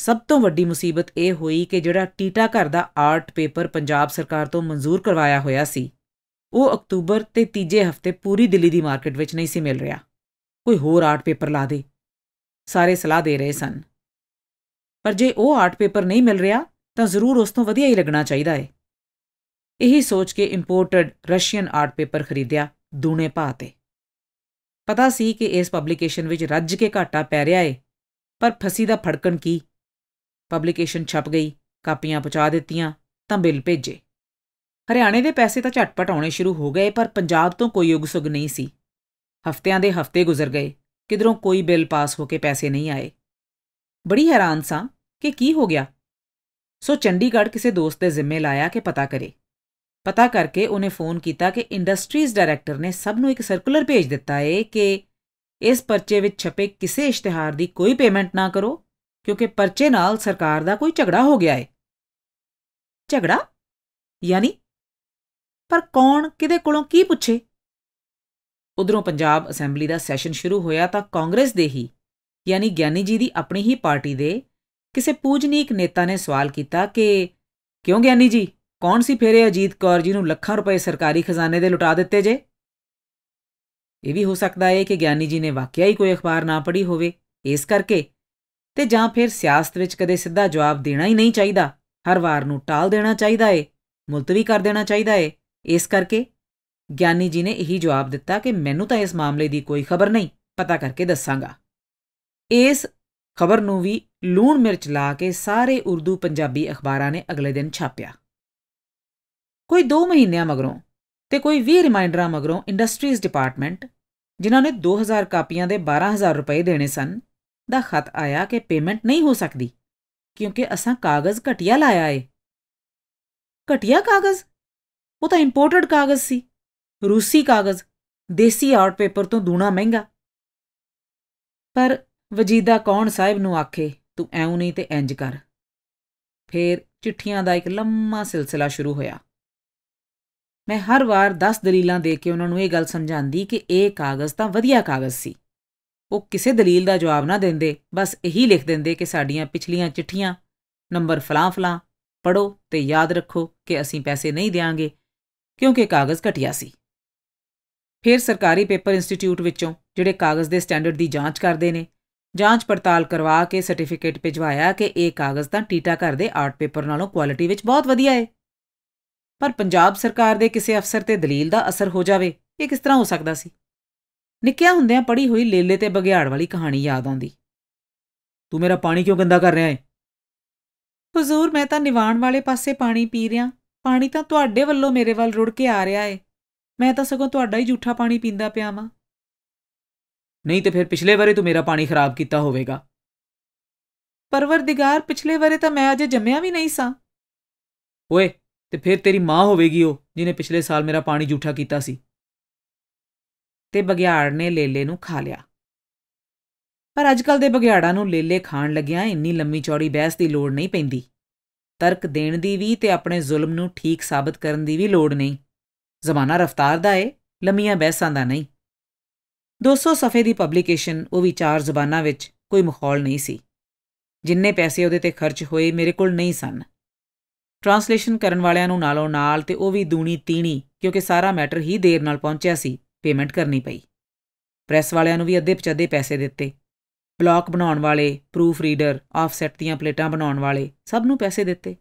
ਸਭ ਤੋਂ ਵੱਡੀ ਮੁਸੀਬਤ ਇਹ ਹੋਈ ਕਿ ਜਿਹੜਾ ਟੀਟਾ ਘਰ ਦਾ ਆਰਟ ਪੇਪਰ ਪੰਜਾਬ ਸਰਕਾਰ ਤੋਂ ਮਨਜ਼ੂਰ ਕਰਵਾਇਆ ਹੋਇਆ ਸੀ ਉਹ ਅਕਤੂਬਰ ਤੇ ਤੀਜੇ ਹਫਤੇ ਪੂਰੀ ਦਿੱਲੀ ਦੀ ਮਾਰਕੀਟ ਵਿੱਚ ਨਹੀਂ ਸੀ ਮਿਲ ਰਿਹਾ ਕੋਈ ਹੋਰ ਆਰਟ ਪੇਪਰ ਲਾ ਦੇ ਸਾਰੇ ਸਲਾਹ ਦੇ ਰਹੇ ਸਨ ਪਰ ਜੇ ਉਹ ਆਰਟ ਪੇਪਰ ਨਹੀਂ ਮਿਲ ਰਿਹਾ ਤਾਂ ਜ਼ਰੂਰ ਉਸ ਤੋਂ ਵਧੀਆ ਹੀ ਲੱਗਣਾ ਚਾਹੀਦਾ ਹੈ ਇਹੀ ਸੋਚ ਕੇ ਇੰਪੋਰਟਡ ਰਸ਼ੀਅਨ ਆਰਟ ਪੇਪਰ ਖਰੀਦਿਆ ਦੂਨੇ ਭਾਅ ਤੇ ਪਤਾ ਸੀ ਕਿ ਇਸ ਪਬਲੀਕੇਸ਼ਨ ਵਿੱਚ ਰੱਜ ਕੇ ਘਾਟਾ ਪੈ ਰਿਹਾ ਏ ਪਰ ਫਸੀ ਦਾ ਫੜਕਣ ਕੀ ਪਬਲੀਕੇਸ਼ਨ ਛਪ ਗਈ ਕਾਪੀਆਂ ਪਹੁੰਚਾ ਦਿੱਤੀਆਂ ਤਾਂ ਬਿੱਲ ਭੇਜੇ ਹਰਿਆਣੇ ਦੇ ਪੈਸੇ ਤਾਂ ਝਟਪਟ ਆਉਣੇ ਸ਼ੁਰੂ ਹੋ ਗਏ ਪਰ ਪੰਜਾਬ ਤੋਂ ਕੋਈ ਉਗਸੁਗ ਨਹੀਂ ਸੀ ਹਫ਼ਤਿਆਂ ਦੇ ਹਫ਼ਤੇ ਗੁਜ਼ਰ ਗਏ ਕਿਧਰੋਂ ਕੋਈ ਬਿੱਲ ਪਾਸ ਹੋ ਕੇ ਪੈਸੇ ਨਹੀਂ ਆਏ ਬੜੀ ਹੈਰਾਨ ਸਾਂ ਕਿ ਕੀ ਹੋ ਗਿਆ ਸੋ ਚੰਡੀਗੜ੍ਹ ਕਿਸੇ ਦੋਸਤ ਦੇ ਜ਼ਿੰਮੇ ਲਾਇਆ ਕਿ ਪਤਾ ਕਰੇ ਪਤਾ ਕਰਕੇ ਉਹਨੇ ਫੋਨ ਕੀਤਾ ਕਿ ਇੰਡਸਟਰੀਜ਼ ਡਾਇਰੈਕਟਰ ਨੇ ਸਭ ਨੂੰ ਇੱਕ ਸਰਕੂਲਰ ਭੇਜ ਦਿੱਤਾ ਹੈ ਕਿ ਇਸ ਪਰਚੇ ਵਿੱਚ ਛਪੇ ਕਿਸੇ ਇਸ਼ਤਿਹਾਰ ਦੀ ਕੋਈ ਪੇਮੈਂਟ ਨਾ ਕਰੋ ਕਿਉਂਕਿ ਪਰਚੇ ਨਾਲ ਸਰਕਾਰ ਦਾ ਕੋਈ ਝਗੜਾ ਹੋ ਗਿਆ ਹੈ ਝਗੜਾ ਯਾਨੀ ਪਰ ਕੌਣ ਕਿਹਦੇ ਕੋਲੋਂ ਕੀ ਪੁੱਛੇ ਉਧਰੋਂ ਪੰਜਾਬ ਅਸੈਂਬਲੀ ਦਾ ਸੈਸ਼ਨ ਸ਼ੁਰੂ ਹੋਇਆ ਤਾਂ ਕਾਂਗਰਸ ਦੇ ਹੀ ਯਾਨੀ ਗਿਆਨੀ ਜੀ ਦੀ ਆਪਣੀ ਹੀ ਪਾਰਟੀ ਦੇ ਕਿਸੇ ਪੂਜਨੀਕ ਨੇਤਾ ਨੇ ਸਵਾਲ ਕੀਤਾ ਕਿ ਕਿਉਂ ਗਿਆਨੀ ਜੀ ਕੌਣ ਸੀ ਫੇਰੇ ਅਜੀਤ ਕੌਰ ਜੀ ਨੂੰ ਲੱਖਾਂ ਰੁਪਏ ਸਰਕਾਰੀ ਖਜ਼ਾਨੇ ਦੇ ਲੁਟਾ ਦਿੱਤੇ ਜੇ ਇਹ ਵੀ ਹੋ ਸਕਦਾ ਹੈ ਕਿ ਗਿਆਨੀ ਜੀ ਨੇ ਵਾਕਿਆ ਹੀ ਕੋਈ ਅਖਬਾਰ ਨਾ ਪੜ੍ਹੀ ਹੋਵੇ ਇਸ ਕਰਕੇ ਤੇ ਜਾਂ ਫਿਰ ਸਿਆਸਤ ਵਿੱਚ ਕਦੇ ਸਿੱਧਾ ਜਵਾਬ ਦੇਣਾ ਹੀ ਨਹੀਂ ਚਾਹੀਦਾ ਹਰ ਵਾਰ ਨੂੰ ਟਾਲ ਦੇਣਾ ਚਾਹੀਦਾ ਹੈ ਮੁਲਤਵੀ ਕਰ ਦੇਣਾ ਚਾਹੀਦਾ ਹੈ ਇਸ ਕਰਕੇ ਗਿਆਨੀ ਜੀ ਨੇ ਇਹੀ ਜਵਾਬ ਦਿੱਤਾ ਕਿ ਮੈਨੂੰ ਤਾਂ ਇਸ ਮਾਮਲੇ ਦੀ ਕੋਈ ਖਬਰ ਨਹੀਂ ਪਤਾ ਕਰਕੇ ਦੱਸਾਂਗਾ ਇਸ ਖਬਰ ਨੂੰ ਵੀ ਲੂਣ ਮਿਰਚ ਲਾ ਕੇ ਸਾਰੇ ਉਰਦੂ ਪੰਜਾਬੀ ਅਖਬਾਰਾਂ ਨੇ ਅਗਲੇ ਦਿਨ ਛਾਪਿਆ ਕੋਈ 2 ਮਹੀਨਿਆਂ ਮਗਰੋਂ ਤੇ ਕੋਈ 20 ਰਿਮਾਈਂਡਰਾਂ ਮਗਰੋਂ ਇੰਡਸਟਰੀਜ਼ ਡਿਪਾਰਟਮੈਂਟ ਜਿਨ੍ਹਾਂ ਨੇ 2000 ਕਾਪੀਆਂ ਦੇ 12000 ਰੁਪਏ ਦੇਣੇ ਸਨ ਦਾ ਖਤ ਆਇਆ ਕਿ ਪੇਮੈਂਟ ਨਹੀਂ ਹੋ ਸਕਦੀ ਕਿਉਂਕਿ ਅਸਾਂ ਕਾਗਜ਼ ਘਟਿਆ ਲਾਇਆ ਏ ਘਟਿਆ ਕਾਗਜ਼ ਉਹ ਤਾਂ ਇੰਪੋਰਟਡ ਕਾਗਜ਼ ਸੀ ਰੂਸੀ ਕਾਗਜ਼ ਦੇਸੀ ਆਰਟ ਪੇਪਰ ਤੋਂ ਦੂਣਾ ਮਹਿੰਗਾ ਪਰ ਵਜੀਦਾ ਕੌਣ ਸਾਹਿਬ ਨੂੰ ਆਖੇ ਤੂੰ ਐਉਂ ਨਹੀਂ ਤੇ ਇੰਜ ਕਰ ਫੇਰ ਚਿੱਠੀਆਂ ਦਾ ਇੱਕ ਲੰਮਾ ਸਿਲਸਿਲਾ ਸ਼ੁਰੂ ਹੋਇਆ ਮੈਂ ਹਰ ਵਾਰ 10 ਦਲੀਲਾਂ ਦੇ ਕੇ ਉਹਨਾਂ ਨੂੰ ਇਹ ਗੱਲ ਸਮਝਾਉਂਦੀ ਕਿ ਇਹ ਕਾਗਜ਼ ਤਾਂ ਵਧੀਆ ਕਾਗਜ਼ ਸੀ ਉਹ ਕਿਸੇ ਦਲੀਲ ਦਾ ਜਵਾਬ ਨਾ ਦਿੰਦੇ ਬਸ ਇਹੀ ਲਿਖ ਦਿੰਦੇ ਕਿ ਸਾਡੀਆਂ ਪਿਛਲੀਆਂ ਚਿੱਠੀਆਂ ਨੰਬਰ ਫਲਾਂ ਫਲਾਂ ਪੜੋ ਤੇ ਯਾਦ ਰੱਖੋ ਕਿ ਅਸੀਂ ਪੈਸੇ ਨਹੀਂ ਦੇਾਂਗੇ ਕਿਉਂਕਿ ਕਾਗਜ਼ ਘਟਿਆ ਸੀ ਫਿਰ ਸਰਕਾਰੀ ਪੇਪਰ ਇੰਸਟੀਚਿਊਟ ਵਿੱਚੋਂ ਜਿਹੜੇ ਕਾਗਜ਼ ਦੇ ਸਟੈਂਡਰਡ ਦੀ ਜਾਂਚ ਕਰਦੇ ਨੇ ਜਾਂਚ ਪੜਤਾਲ ਕਰਵਾ ਕੇ ਸਰਟੀਫਿਕੇਟ ਭਿਜਵਾਇਆ ਕਿ ਇਹ ਕਾਗਜ਼ ਤਾਂ ਟੀਟਾ ਘਰ ਦੇ ਆਰਟ ਪੇਪਰ ਨਾਲੋਂ ਕੁਆਲਿਟੀ ਵਿੱਚ ਬਹੁਤ ਵਧੀਆ ਹੈ ਪਰ ਪੰਜਾਬ ਸਰਕਾਰ ਦੇ ਕਿਸੇ ਅਫਸਰ ਤੇ ਦਲੀਲ ਦਾ ਅਸਰ ਹੋ ਜਾਵੇ ਇਹ ਕਿਸ ਤਰ੍ਹਾਂ ਹੋ ਸਕਦਾ ਸੀ ਨਿੱਕਿਆ ਹੁੰਦਿਆਂ ਪੜੀ ਹੋਈ ਲੇਲੇ ਤੇ ਬਗਿਆੜ ਵਾਲੀ ਕਹਾਣੀ ਯਾਦ ਆਉਂਦੀ ਤੂੰ ਮੇਰਾ ਪਾਣੀ ਕਿਉਂ ਗੰਦਾ ਕਰ ਰਿਹਾ ਹੈ ਹਜ਼ੂਰ ਮੈਂ ਤਾਂ ਨਿਵਾਣ ਵਾਲੇ ਪਾਸੇ ਪਾਣੀ ਪੀ ਰਿਹਾ ਪਾਣੀ ਤਾਂ ਤੁਹਾਡੇ ਵੱਲੋਂ ਮੇਰੇ ਵੱਲ ਰੁੜ ਕੇ ਆ ਰਿਹਾ ਹੈ ਮੈਂ ਤਾਂ ਸਗੋਂ ਤੁਹਾਡਾ ਹੀ ਝੂਠਾ ਪਾਣੀ ਪੀਂਦਾ ਪਿਆ ਵਾਂ ਨਹੀਂ ਤੇ ਫਿਰ ਪਿਛਲੇ ਵਾਰੇ ਤੂੰ ਮੇਰਾ ਪਾਣੀ ਖਰਾਬ ਕੀਤਾ ਹੋਵੇਗਾ ਪਰਵਰਦੀਗਾਰ ਪਿਛਲੇ ਵਾਰੇ ਤਾਂ ਮੈਂ ਅਜੇ ਜੰਮਿਆ ਵੀ ਨਹੀਂ ਸਾਂ ਓਏ ਤੇ ਫਿਰ ਤੇਰੀ ਮਾਂ ਹੋਵੇਗੀ ਉਹ ਜਿਹਨੇ ਪਿਛਲੇ ਸਾਲ ਮੇਰਾ ਪਾਣੀ ਝੂਠਾ ਕੀਤਾ ਸੀ ਤੇ ਬਗਿਆੜ ਨੇ ਲੇਲੇ ਨੂੰ ਖਾ ਲਿਆ ਪਰ ਅੱਜਕੱਲ ਦੇ ਬਗਿਆੜਾਂ ਨੂੰ ਲੇਲੇ ਖਾਣ ਲੱਗਿਆ ਇੰਨੀ ਲੰਮੀ ਚੌੜੀ ਬਹਿਸ ਦੀ ਲੋੜ ਨਹੀਂ ਪੈਂਦੀ ਤਰਕ ਦੇਣ ਦੀ ਵੀ ਤੇ ਆਪਣੇ ਜ਼ੁਲਮ ਨੂੰ ਠੀਕ ਸਾਬਤ ਕਰਨ ਦੀ ਵੀ ਲੋੜ ਨਹੀਂ ਜ਼ਮਾਨਾ ਰਫਤਾਰ ਦਾ ਏ ਲੰਮੀਆਂ ਬਹਿਸਾਂ ਦਾ ਨਹੀਂ 200 ਸਫੇ ਦੀ ਪਬਲੀਕੇਸ਼ਨ ਉਹ ਵੀ ਚਾਰ ਜ਼ਬਾਨਾਂ ਵਿੱਚ ਕੋਈ ਮਖੌਲ ਨਹੀਂ ਸੀ ਜਿੰਨੇ ਪੈਸੇ ਉਹਦੇ ਤੇ ਖਰਚ ਹੋਏ ਮੇਰੇ ਕੋਲ ਨਹੀਂ ਸਨ ਟਰਾਂਸਲੇਸ਼ਨ ਕਰਨ ਵਾਲਿਆਂ ਨੂੰ ਨਾਲੋਂ ਨਾਲ ਤੇ ਉਹ ਵੀ ਦੂਣੀ ਤੀਣੀ ਕਿਉਂਕਿ ਸਾਰਾ ਮੈਟਰ ਹੀ ਦੇਰ ਨਾਲ ਪਹੁੰਚਿਆ ਸੀ ਪੇਮੈਂਟ ਕਰਨੀ ਪਈ ਪ੍ਰੈਸ ਵਾਲਿਆਂ ਨੂੰ ਵੀ ਅੱਧੇ ਪਚਾਦੇ ਪੈਸੇ ਦਿੱਤੇ ਬਲੌਕ ਬਣਾਉਣ ਵਾਲੇ ਪ੍ਰੂਫ ਰੀਡਰ ਆਫਸੈਟ ਦੀਆਂ ਪਲੇਟਾਂ ਬਣਾਉਣ ਵਾਲੇ ਸਭ ਨੂੰ ਪੈਸੇ ਦਿੱਤੇ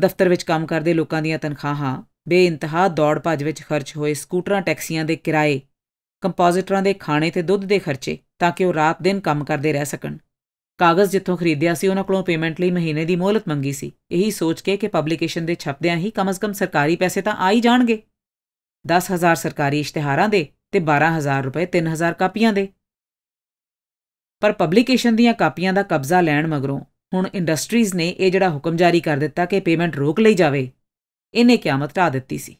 ਦਫ਼ਤਰ ਵਿੱਚ ਕੰਮ ਕਰਦੇ ਲੋਕਾਂ ਦੀਆਂ ਤਨਖਾਹਾਂ ਬੇਇੰਤਹਾ ਦੌੜ ਭੱਜ ਵਿੱਚ ਖਰਚ ਹੋਏ ਸਕੂਟਰਾਂ ਟੈਕਸੀਆਂ ਦੇ ਕਿਰਾਏ ਕੰਪੋਜ਼ਿਟਰਾਂ ਦੇ ਖਾਣੇ ਤੇ ਦੁੱਧ ਦੇ ਖਰਚੇ ਤਾਂ ਕਿ ਉਹ ਰਾਤ ਦਿਨ ਕੰਮ ਕਰਦੇ ਰਹਿ ਸਕਣ ਕਾਗਜ਼ ਜਿੱਥੋਂ ਖਰੀਦਿਆ ਸੀ ਉਹਨਾਂ ਕੋਲੋਂ ਪੇਮੈਂਟ ਲਈ ਮਹੀਨੇ ਦੀ ਮੋਹਲਤ ਮੰਗੀ ਸੀ ਇਹੀ ਸੋਚ ਕੇ ਕਿ ਪਬਲੀਕੇਸ਼ਨ ਦੇ ਛਪਦਿਆਂ ਹੀ ਕਮ ਸੇ ਕਮ ਸਰਕਾਰੀ ਪੈਸੇ ਤਾਂ ਆ ਹੀ ਜਾਣਗੇ 10000 ਸਰਕਾਰੀ ਇਸ਼ਤਿਹਾਰਾਂ ਦੇ ਤੇ 12000 ਰੁਪਏ 3000 ਕਾਪੀਆਂ ਦੇ ਪਰ ਪਬਲੀਕੇਸ਼ਨ ਦੀਆਂ ਕਾਪੀਆਂ ਦਾ ਕਬਜ਼ਾ ਲੈਣ ਮਗਰੋਂ ਹੁਣ ਇੰਡਸਟਰੀਜ਼ ਨੇ ਇਹ ਜਿਹੜਾ ਹੁਕਮ ਜਾਰੀ ਕਰ ਦਿੱਤਾ ਕਿ ਪੇਮੈਂਟ ਰੋਕ ਲਈ ਜਾਵੇ ਇਹਨੇ ਕਿਆਮਤ ਢਾ ਦਿੱਤੀ ਸੀ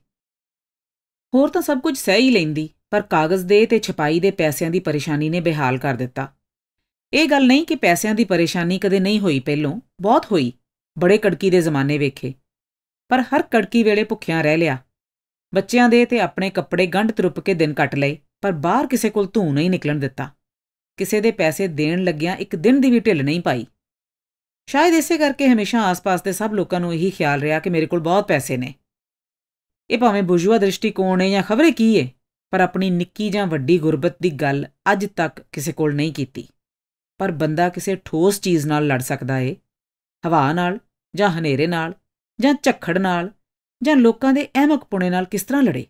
ਹੋਰ ਤਾਂ ਸਭ ਕੁਝ ਸਹੀ ਲੈਂਦੀ ਪਰ ਕਾਗਜ਼ ਦੇ ਤੇ ਛਪਾਈ ਦੇ ਪੈਸਿਆਂ ਦੀ ਪਰੇਸ਼ਾਨੀ ਨੇ ਬਿਹਾਲ ਕਰ ਦਿੱਤਾ ਇਹ ਗੱਲ ਨਹੀਂ ਕਿ ਪੈਸਿਆਂ ਦੀ ਪਰੇਸ਼ਾਨੀ ਕਦੇ ਨਹੀਂ ਹੋਈ ਪਹਿਲੋਂ ਬਹੁਤ ਹੋਈ ਬੜੇ ਕੜਕੀ ਦੇ ਜ਼ਮਾਨੇ ਵੇਖੇ ਪਰ ਹਰ ਕੜਕੀ ਵੇਲੇ ਭੁੱਖਿਆਂ ਰਹਿ ਲਿਆ ਬੱਚਿਆਂ ਦੇ ਤੇ ਆਪਣੇ ਕੱਪੜੇ ਗੰਢ ਤਰੁੱਪ ਕੇ ਦਿਨ ਕੱਟ ਲਏ ਪਰ ਬਾਹਰ ਕਿਸੇ ਕੋਲ ਧੂ ਨਹੀਂ ਨਿਕਲਣ ਦਿੱਤਾ ਕਿਸੇ ਦੇ ਪੈਸੇ ਦੇਣ ਲੱਗਿਆਂ ਇੱਕ ਦਿਨ ਦੀ ਵੀ ਢਿੱਲ ਨਹੀਂ ਪਾਈ ਸ਼ਾਇਦ ਇਸੇ ਕਰਕੇ ਹਮੇਸ਼ਾ ਆਸ-ਪਾਸ ਦੇ ਸਭ ਲੋਕਾਂ ਨੂੰ ਇਹੀ ਖਿਆਲ ਰਿਹਾ ਕਿ ਮੇਰੇ ਕੋਲ ਬਹੁਤ ਪੈਸੇ ਨੇ ਇਹ ਭਾਵੇਂ ਬੁਰਜੂਆ ਦ੍ਰਿਸ਼ਟੀਕੋਣ ਹੈ ਜਾਂ ਖਬਰੇ ਕੀ ਹੈ ਪਰ ਆਪਣੀ ਨਿੱਕੀ ਜਾਂ ਵੱਡੀ ਗੁਰਬਤ ਦੀ ਗੱਲ ਅੱਜ ਤੱਕ ਕਿਸੇ ਕੋਲ ਨਹੀਂ ਕੀਤੀ ਪਰ ਬੰਦਾ ਕਿਸੇ ਠੋਸ ਚੀਜ਼ ਨਾਲ ਲੜ ਸਕਦਾ ਏ ਹਵਾ ਨਾਲ ਜਾਂ ਹਨੇਰੇ ਨਾਲ ਜਾਂ ਝੱਖੜ ਨਾਲ ਜਾਂ ਲੋਕਾਂ ਦੇ ਅਹਿਮਕ ਪੁਣੇ ਨਾਲ ਕਿਸ ਤਰ੍ਹਾਂ ਲੜੇ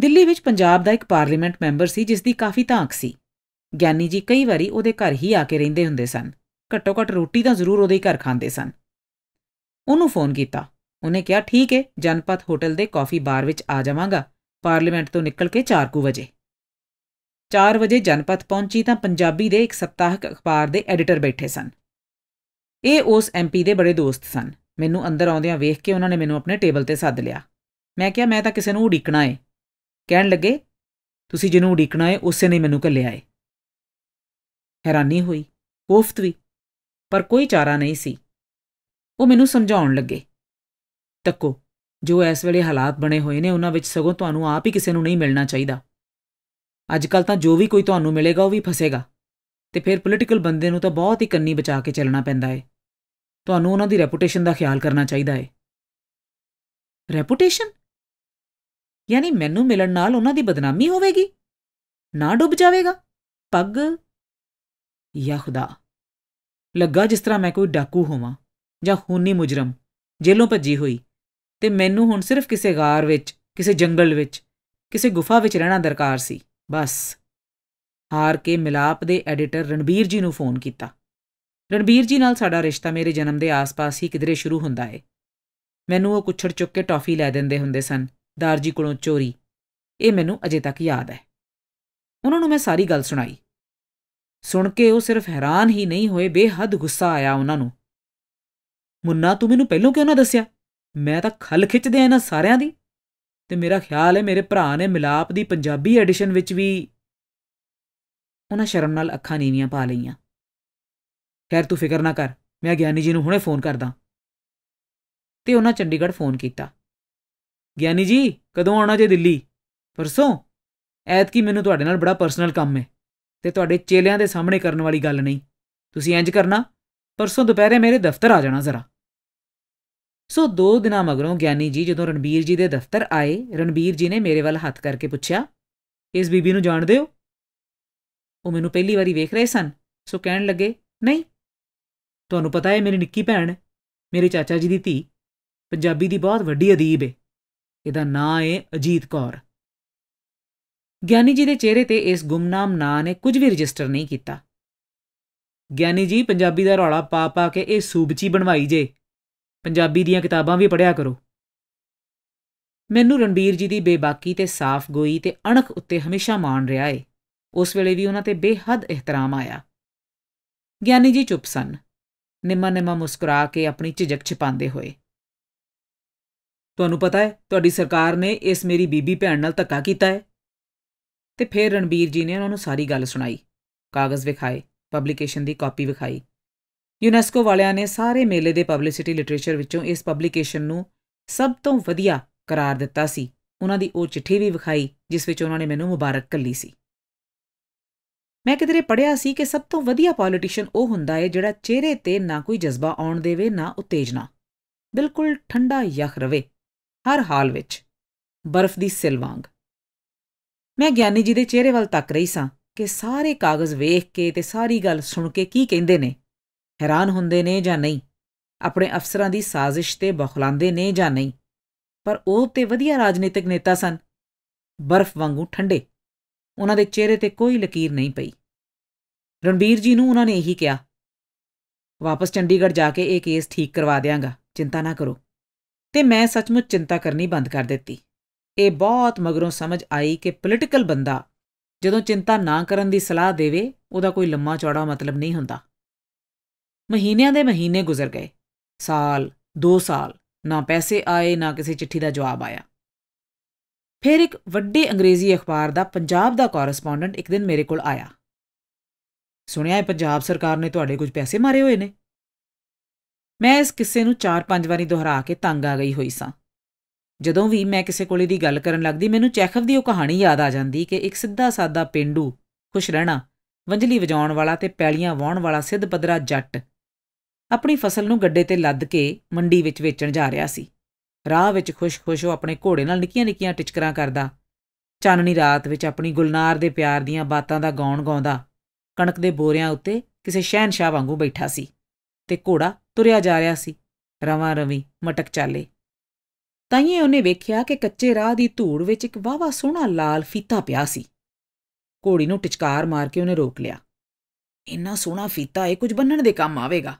ਦਿੱਲੀ ਵਿੱਚ ਪੰਜਾਬ ਦਾ ਇੱਕ ਪਾਰਲੀਮੈਂਟ ਮੈਂਬਰ ਸੀ ਜਿਸ ਦੀ ਕਾਫੀ ਤਾਂਕ ਸੀ ਗਿਆਨੀ ਜੀ ਕਈ ਵਾਰੀ ਉਹਦੇ ਘਰ ਹੀ ਆ ਕੇ ਰਹਿੰਦੇ ਹੁੰਦੇ ਸਨ ਘੱਟੋ ਘੱਟ ਰੋਟੀ ਤਾਂ ਜ਼ਰੂਰ ਉਹਦੇ ਹੀ ਘਰ ਖਾਂਦੇ ਸਨ ਉਹਨੂੰ ਫੋਨ ਕੀਤਾ ਉਹਨੇ ਕਿਹਾ ਠੀਕ ਏ ਜਨਪਤ ਹੋਟਲ ਦੇ ਕਾਫੀ ਬਾਰ ਵਿੱਚ ਆ ਜਾਵਾਂਗਾ ਪਾਰਲੀਮੈਂਟ ਤੋਂ ਨਿਕਲ ਕੇ 4:00 ਵਜੇ 4 ਵਜੇ ਜਨਪਤ ਪਹੁੰਚੀ ਤਾਂ ਪੰਜਾਬੀ ਦੇ ਇੱਕ ਸਪਤਾਹਕ ਅਖਬਾਰ ਦੇ ਐਡੀਟਰ ਬੈਠੇ ਸਨ ਇਹ ਉਸ ਐਮਪੀ ਦੇ ਬੜੇ ਦੋਸਤ ਸਨ ਮੈਨੂੰ ਅੰਦਰ ਆਉਂਦਿਆਂ ਵੇਖ ਕੇ ਉਹਨਾਂ ਨੇ ਮੈਨੂੰ ਆਪਣੇ ਟੇਬਲ ਤੇ ਸੱਦ ਲਿਆ ਮੈਂ ਕਿਹਾ ਮੈਂ ਤਾਂ ਕਿਸੇ ਨੂੰ ਉਡੀਕਣਾ ਏ ਕਹਿਣ ਲੱਗੇ ਤੁਸੀਂ ਜਿਹਨੂੰ ਉਡੀਕਣਾ ਏ ਉਸੇ ਨੇ ਮੈਨੂੰ ਘੱਲਿਆ ਏ ਹੈਰਾਨੀ ਹੋਈ ਕੋਫਤ ਵੀ ਪਰ ਕੋਈ ਚਾਰਾ ਨਹੀਂ ਸੀ ਉਹ ਮੈਨੂੰ ਸਮਝਾਉਣ ਲੱਗੇ ਤੱਕੋ ਜੋ ਇਸ ਵੇਲੇ ਹਾਲਾਤ ਬਣੇ ਹੋਏ ਨੇ ਉਹਨਾਂ ਵਿੱਚ ਸਗੋਂ ਤੁਹਾਨੂੰ ਆਪ ਹੀ ਕਿਸੇ ਨੂੰ ਨਹੀਂ ਮਿਲਣਾ ਚਾਹੀਦਾ ਅੱਜ ਕੱਲ ਤਾਂ ਜੋ ਵੀ ਕੋਈ ਤੁਹਾਨੂੰ ਮਿਲੇਗਾ ਉਹ ਵੀ ਫਸੇਗਾ ਤੇ ਫਿਰ ਪੋਲੀਟੀਕਲ ਬੰਦੇ ਨੂੰ ਤਾਂ ਬਹੁਤ ਹੀ ਕੰਨੀ ਬਚਾ ਕੇ ਚੱਲਣਾ ਪੈਂਦਾ ਏ ਤੁਹਾਨੂੰ ਉਹਨਾਂ ਦੀ ਰੈਪੂਟੇਸ਼ਨ ਦਾ ਖਿਆਲ ਕਰਨਾ ਚਾਹੀਦਾ ਏ ਰੈਪੂਟੇਸ਼ਨ ਯਾਨੀ ਮੈਨੂੰ ਮਿਲਣ ਨਾਲ ਉਹਨਾਂ ਦੀ ਬਦਨਾਮੀ ਹੋਵੇਗੀ ਨਾ ਡੁੱਬ ਜਾਵੇਗਾ ਪੱਗ ਯਾ ਖੁਦਾ ਲੱਗਾ ਜਿਸ ਤਰ੍ਹਾਂ ਮੈਂ ਕੋਈ ਡਾਕੂ ਹੋਵਾਂ ਜਾਂ ਖੂਨੀ ਮੁਜਰਮ ਜੇਲੋਂ ਭੱਜੀ ਹੋਈ ਤੇ ਮੈਨੂੰ ਹੁਣ ਸਿਰਫ ਕਿਸੇ ਗਾਰ ਵਿੱਚ ਕਿਸੇ ਜੰਗਲ ਵਿੱਚ ਕਿਸੇ ਗੁਫਾ ਵਿੱਚ ਰਹਿਣਾ ਦਰਕਾਰ ਸੀ ਬਸ ਹਾਰ ਕੇ ਮਿਲਾਪ ਦੇ ਐਡੀਟਰ ਰਣਬੀਰ ਜੀ ਨੂੰ ਫੋਨ ਕੀਤਾ ਰਣਬੀਰ ਜੀ ਨਾਲ ਸਾਡਾ ਰਿਸ਼ਤਾ ਮੇਰੇ ਜਨਮ ਦੇ ਆਸ-ਪਾਸ ਹੀ ਕਿਧਰੇ ਸ਼ੁਰੂ ਹੁੰਦਾ ਹੈ ਮੈਨੂੰ ਉਹ ਕੁਛੜ ਚੁੱਕ ਕੇ ਟੌਫੀ ਲੈ ਦਿੰਦੇ ਹੁੰਦੇ ਸਨ ਦਾਰਜੀ ਕੋਲੋਂ ਚੋਰੀ ਇਹ ਮੈਨੂੰ ਅਜੇ ਤੱਕ ਯਾਦ ਹੈ ਉਹਨਾਂ ਨੂੰ ਮੈਂ ਸਾਰੀ ਗੱਲ ਸੁਣਾਈ ਸੁਣ ਕੇ ਉਹ ਸਿਰਫ ਹੈਰਾਨ ਹੀ ਨਹੀਂ ਹੋਏ ਬੇਹੱਦ ਗੁੱਸਾ ਆਇਆ ਉਹਨਾਂ ਨੂੰ ਮੁੰਨਾ ਤੂੰ ਮੈਨੂੰ ਪਹਿਲਾਂ ਕਿਉਂ ਨਾ ਦੱਸਿਆ ਮੈਂ ਤਾਂ ਖਲ ਖਿੱਚਦੇ ਆ ਇਹਨਾਂ ਸਾਰਿਆਂ ਦੀ ਤੇ ਮੇਰਾ ਖਿਆਲ ਹੈ ਮੇਰੇ ਭਰਾ ਨੇ ਮਿਲਾਪ ਦੀ ਪੰਜਾਬੀ ਐਡੀਸ਼ਨ ਵਿੱਚ ਵੀ ਉਹਨਾਂ ਸ਼ਰਮ ਨਾਲ ਅੱਖਾਂ ਨੀਵੀਆਂ ਪਾ ਲਈਆਂ ਖੈਰ ਤੂੰ ਫਿਕਰ ਨਾ ਕਰ ਮੈਂ ਗਿਆਨੀ ਜੀ ਨੂੰ ਹੁਣੇ ਫੋਨ ਕਰਦਾ ਤੇ ਉਹਨਾਂ ਚੰਡੀਗੜ੍ਹ ਫੋਨ ਕੀਤਾ ਗਿਆਨੀ ਜੀ ਕਦੋਂ ਆਉਣਾ ਜੇ ਦਿੱਲੀ ਪਰਸੋਂ ਐਤਕੀ ਮੈਨੂੰ ਤੁਹਾਡੇ ਨਾਲ ਬੜਾ ਪਰਸਨਲ ਕੰਮ ਹੈ ਤੇ ਤੁਹਾਡੇ ਚੇਲਿਆਂ ਦੇ ਸਾਹਮਣੇ ਕਰਨ ਵਾਲੀ ਗੱਲ ਨਹੀਂ ਤੁਸੀਂ ਇੰਜ ਕਰਨਾ ਪਰਸੋਂ ਦੁਪਹਿਰੇ ਮੇਰੇ ਦਫ਼ਤਰ ਆ ਜਾਣਾ ਜ਼ਰਾ ਸੋ ਦੋ ਦਿਨਾਂ ਮਗਰੋਂ ਗਿਆਨੀ ਜੀ ਜਦੋਂ ਰਣਬੀਰ ਜੀ ਦੇ ਦਫ਼ਤਰ ਆਏ ਰਣਬੀਰ ਜੀ ਨੇ ਮੇਰੇ ਵੱਲ ਹੱਥ ਕਰਕੇ ਪੁੱਛਿਆ ਇਸ ਬੀਬੀ ਨੂੰ ਜਾਣਦੇ ਹੋ ਉਹ ਮੈਨੂੰ ਪਹਿਲੀ ਵਾਰੀ ਵੇਖ ਰਹੇ ਸਨ ਸੋ ਕਹਿਣ ਲੱਗੇ ਨਹੀਂ ਤੁਹਾਨੂੰ ਪਤਾ ਹੈ ਮੇਰੀ ਨਿੱਕੀ ਭੈਣ ਮੇਰੇ ਚਾਚਾ ਜੀ ਦੀ ਧੀ ਪੰਜਾਬੀ ਦੀ ਬਹੁਤ ਵੱਡੀ ਅਦੀਬ ਹੈ ਇਹਦਾ ਨਾਂ ਹੈ ਅਜੀਤ ਕੌਰ ਗਿਆਨੀ ਜੀ ਦੇ ਚਿਹਰੇ ਤੇ ਇਸ ਗੁੰਮਨਾਮ ਨਾਂ ਨੇ ਕੁਝ ਵੀ ਰਜਿਸਟਰ ਨਹੀਂ ਕੀਤਾ ਗਿਆਨੀ ਜੀ ਪੰਜਾਬੀ ਦਾ ਰੌਲਾ ਪਾ ਪਾ ਕੇ ਇਹ ਸੂਬਚੀ ਬਣਵਾਈ ਜੇ ਪੰਜਾਬੀ ਦੀਆਂ ਕਿਤਾਬਾਂ ਵੀ ਪੜ੍ਹਿਆ ਕਰੋ ਮੈਨੂੰ ਰਣਬੀਰ ਜੀ ਦੀ ਬੇਬਾਕੀ ਤੇ ਸਾਫ਼ ਗੋਈ ਤੇ ਅਣਖ ਉੱਤੇ ਹਮੇਸ਼ਾ ਮਾਣ ਰਿਹਾ ਏ ਉਸ ਵੇਲੇ ਵੀ ਉਹਨਾਂ ਤੇ ਬੇਹੱਦ ਇਹਤਰਾਮ ਆਇਆ ਗਿਆਨੀ ਜੀ ਚੁੱਪ ਸਨ ਨਿਮਾ ਨਿਮਾ ਮੁਸਕਰਾ ਕੇ ਆਪਣੀ ਝਿਜਕ ਛਪਾਉਂਦੇ ਹੋਏ ਤੁਹਾਨੂੰ ਪਤਾ ਹੈ ਤੁਹਾਡੀ ਸਰਕਾਰ ਨੇ ਇਸ ਮੇਰੀ ਬੀਬੀ ਭੈਣ ਨਾਲ ਧੱਕਾ ਕੀਤਾ ਹੈ ਤੇ ਫਿਰ ਰਣਬੀਰ ਜੀ ਨੇ ਉਹਨਾਂ ਨੂੰ ਸਾਰੀ ਗੱਲ ਸੁਣਾਈ ਕਾਗਜ਼ ਵਿਖਾਏ ਪਬਲੀਕੇਸ਼ਨ ਦੀ ਕਾਪੀ ਵਿਖਾਈ ਯੂਨੈਸਕੋ ਵਾਲਿਆਂ ਨੇ ਸਾਰੇ ਮੇਲੇ ਦੇ ਪਬਲਿਸਿਟੀ ਲਿਟਰੇਚਰ ਵਿੱਚੋਂ ਇਸ ਪਬਲੀਕੇਸ਼ਨ ਨੂੰ ਸਭ ਤੋਂ ਵਧੀਆ ਕਰਾਰ ਦਿੱਤਾ ਸੀ ਉਹਨਾਂ ਦੀ ਉਹ ਚਿੱਠੀ ਵੀ ਵਿਖਾਈ ਜਿਸ ਵਿੱਚ ਉਹਨਾਂ ਨੇ ਮੈਨੂੰ ਮੁਬਾਰਕ ਕੱਲੀ ਸੀ ਮੈਂ ਕਿਧਰੇ ਪੜਿਆ ਸੀ ਕਿ ਸਭ ਤੋਂ ਵਧੀਆ ਪੋਲੀਟੀਸ਼ੀਅਨ ਉਹ ਹੁੰਦਾ ਹੈ ਜਿਹੜਾ ਚਿਹਰੇ ਤੇ ਨਾ ਕੋਈ ਜਜ਼ਬਾ ਆਉਣ ਦੇਵੇ ਨਾ ਉਤੇਜਨਾ ਬਿਲਕੁਲ ਠੰਡਾ ਯਖ ਰਵੇ ਹਰ ਹਾਲ ਵਿੱਚ ਬਰਫ਼ ਦੀ ਸਿਲ ਵਾਂਗ ਮੈਂ ਗਿਆਨੀ ਜੀ ਦੇ ਚਿਹਰੇ ਵੱਲ ਤੱਕ ਰਹੀ ਸਾਂ ਕਿ ਸਾਰੇ ਕਾਗਜ਼ ਵੇਖ ਕੇ ਤੇ ਸਾਰੀ ਗੱਲ ਸੁਣ ਕੇ ਕੀ ਕਹਿੰਦੇ ਨੇ ਹੈਰਾਨ ਹੁੰਦੇ ਨੇ ਜਾਂ ਨਹੀਂ ਆਪਣੇ ਅਫਸਰਾਂ ਦੀ ਸਾਜ਼ਿਸ਼ ਤੇ ਬਖਲਾਉਂਦੇ ਨੇ ਜਾਂ ਨਹੀਂ ਪਰ ਉਹ ਤੇ ਵਧੀਆ ਰਾਜਨੀਤਿਕ ਨੇਤਾ ਸਨ ਬਰਫ਼ ਵਾਂਗੂ ਠੰਡੇ ਉਹਨਾਂ ਦੇ ਚਿਹਰੇ ਤੇ ਕੋਈ ਲਕੀਰ ਨਹੀਂ ਪਈ ਰਣਬੀਰ ਜੀ ਨੂੰ ਉਹਨਾਂ ਨੇ ਇਹੀ ਕਿਹਾ ਵਾਪਸ ਚੰਡੀਗੜ੍ਹ ਜਾ ਕੇ ਇਹ ਕੇਸ ਠੀਕ ਕਰਵਾ ਦਿਆਂਗਾ ਚਿੰਤਾ ਨਾ ਕਰੋ ਤੇ ਮੈਂ ਸੱਚਮੁੱਚ ਚਿੰਤਾ ਕਰਨੀ ਬੰਦ ਕਰ ਦਿੱਤੀ ਇਹ ਬਹੁਤ ਮਗਰੋਂ ਸਮਝ ਆਈ ਕਿ ਪੋਲਿਟੀਕਲ ਬੰਦਾ ਜਦੋਂ ਚਿੰਤਾ ਨਾ ਕਰਨ ਦੀ ਸਲਾਹ ਦੇਵੇ ਉਹਦਾ ਕੋਈ ਲੰਮਾ ਚੌੜਾ ਮਤਲਬ ਨਹੀਂ ਹੁੰਦਾ ਮਹੀਨਿਆਂ ਦੇ ਮਹੀਨੇ ਗੁਜ਼ਰ ਗਏ ਸਾਲ 2 ਸਾਲ ਨਾ ਪੈਸੇ ਆਏ ਨਾ ਕਿਸੇ ਚਿੱਠੀ ਦਾ ਜਵਾਬ ਆਇਆ ਫਿਰ ਇੱਕ ਵੱਡੇ ਅੰਗਰੇਜ਼ੀ ਅਖਬਾਰ ਦਾ ਪੰਜਾਬ ਦਾ ਕੋਰਸਪੋਂਡੈਂਟ ਇੱਕ ਦਿਨ ਮੇਰੇ ਕੋਲ ਆਇਆ ਸੁਣਿਆ ਹੈ ਪੰਜਾਬ ਸਰਕਾਰ ਨੇ ਤੁਹਾਡੇ ਕੁਝ ਪੈਸੇ ਮਾਰੇ ਹੋਏ ਨੇ ਮੈਂ ਇਸ ਕਿਸੇ ਨੂੰ 4-5 ਵਾਰੀ ਦੁਹਰਾ ਕੇ ਤੰਗ ਆ ਗਈ ਹੋਈ ਸਾਂ ਜਦੋਂ ਵੀ ਮੈਂ ਕਿਸੇ ਕੋਲੇ ਦੀ ਗੱਲ ਕਰਨ ਲੱਗਦੀ ਮੈਨੂੰ ਚੈਖਵ ਦੀ ਉਹ ਕਹਾਣੀ ਯਾਦ ਆ ਜਾਂਦੀ ਕਿ ਇੱਕ ਸਿੱਧਾ ਸਾਦਾ ਪਿੰਡੂ ਖੁਸ਼ ਰਹਿਣਾ ਵੰਜਲੀ ਵਜਾਉਣ ਵਾਲਾ ਤੇ ਪੈਲੀਆਂ ਵਾਉਣ ਵਾਲਾ ਸਿੱਧ ਪਦਰਾ ਜੱਟ ਆਪਣੀ ਫਸਲ ਨੂੰ ਗੱਡੇ ਤੇ ਲੱਦ ਕੇ ਮੰਡੀ ਵਿੱਚ ਵੇਚਣ ਜਾ ਰਿਹਾ ਸੀ ਰਾਹ ਵਿੱਚ ਖੁਸ਼-ਖੁਸ਼ ਉਹ ਆਪਣੇ ਘੋੜੇ ਨਾਲ ਨਿੱਕੀਆਂ-ਨਿੱਕੀਆਂ ਟਿਚਕਰਾਂ ਕਰਦਾ ਚਾਨਣੀ ਰਾਤ ਵਿੱਚ ਆਪਣੀ ਗੁਲਨਾਰ ਦੇ ਪਿਆਰ ਦੀਆਂ ਬਾਤਾਂ ਦਾ ਗਾਉਣ ਗਾਉਂਦਾ ਕਣਕ ਦੇ ਬੋਰਿਆਂ ਉੱਤੇ ਕਿਸੇ ਸ਼ਹਿਨशाह ਵਾਂਗੂ ਬੈਠਾ ਸੀ ਤੇ ਘੋੜਾ ਤੁਰਿਆ ਜਾ ਰਿਹਾ ਸੀ ਰਵਾਂ ਰਵੀ ਮਟਕ ਚਾਲੇ ਤਾਈਏ ਉਹਨੇ ਵੇਖਿਆ ਕਿ ਕੱਚੇ ਰਾਹ ਦੀ ਧੂੜ ਵਿੱਚ ਇੱਕ ਵਾਵਾ ਸੋਹਣਾ ਲਾਲ ਫੀਤਾ ਪਿਆ ਸੀ ਘੋੜੀ ਨੂੰ ਟਿਚਕਾਰ ਮਾਰ ਕੇ ਉਹਨੇ ਰੋਕ ਲਿਆ ਇੰਨਾ ਸੋਹਣਾ ਫੀਤਾ ਇਹ ਕੁਝ ਬੰਨਣ ਦੇ ਕੰਮ ਆਵੇਗਾ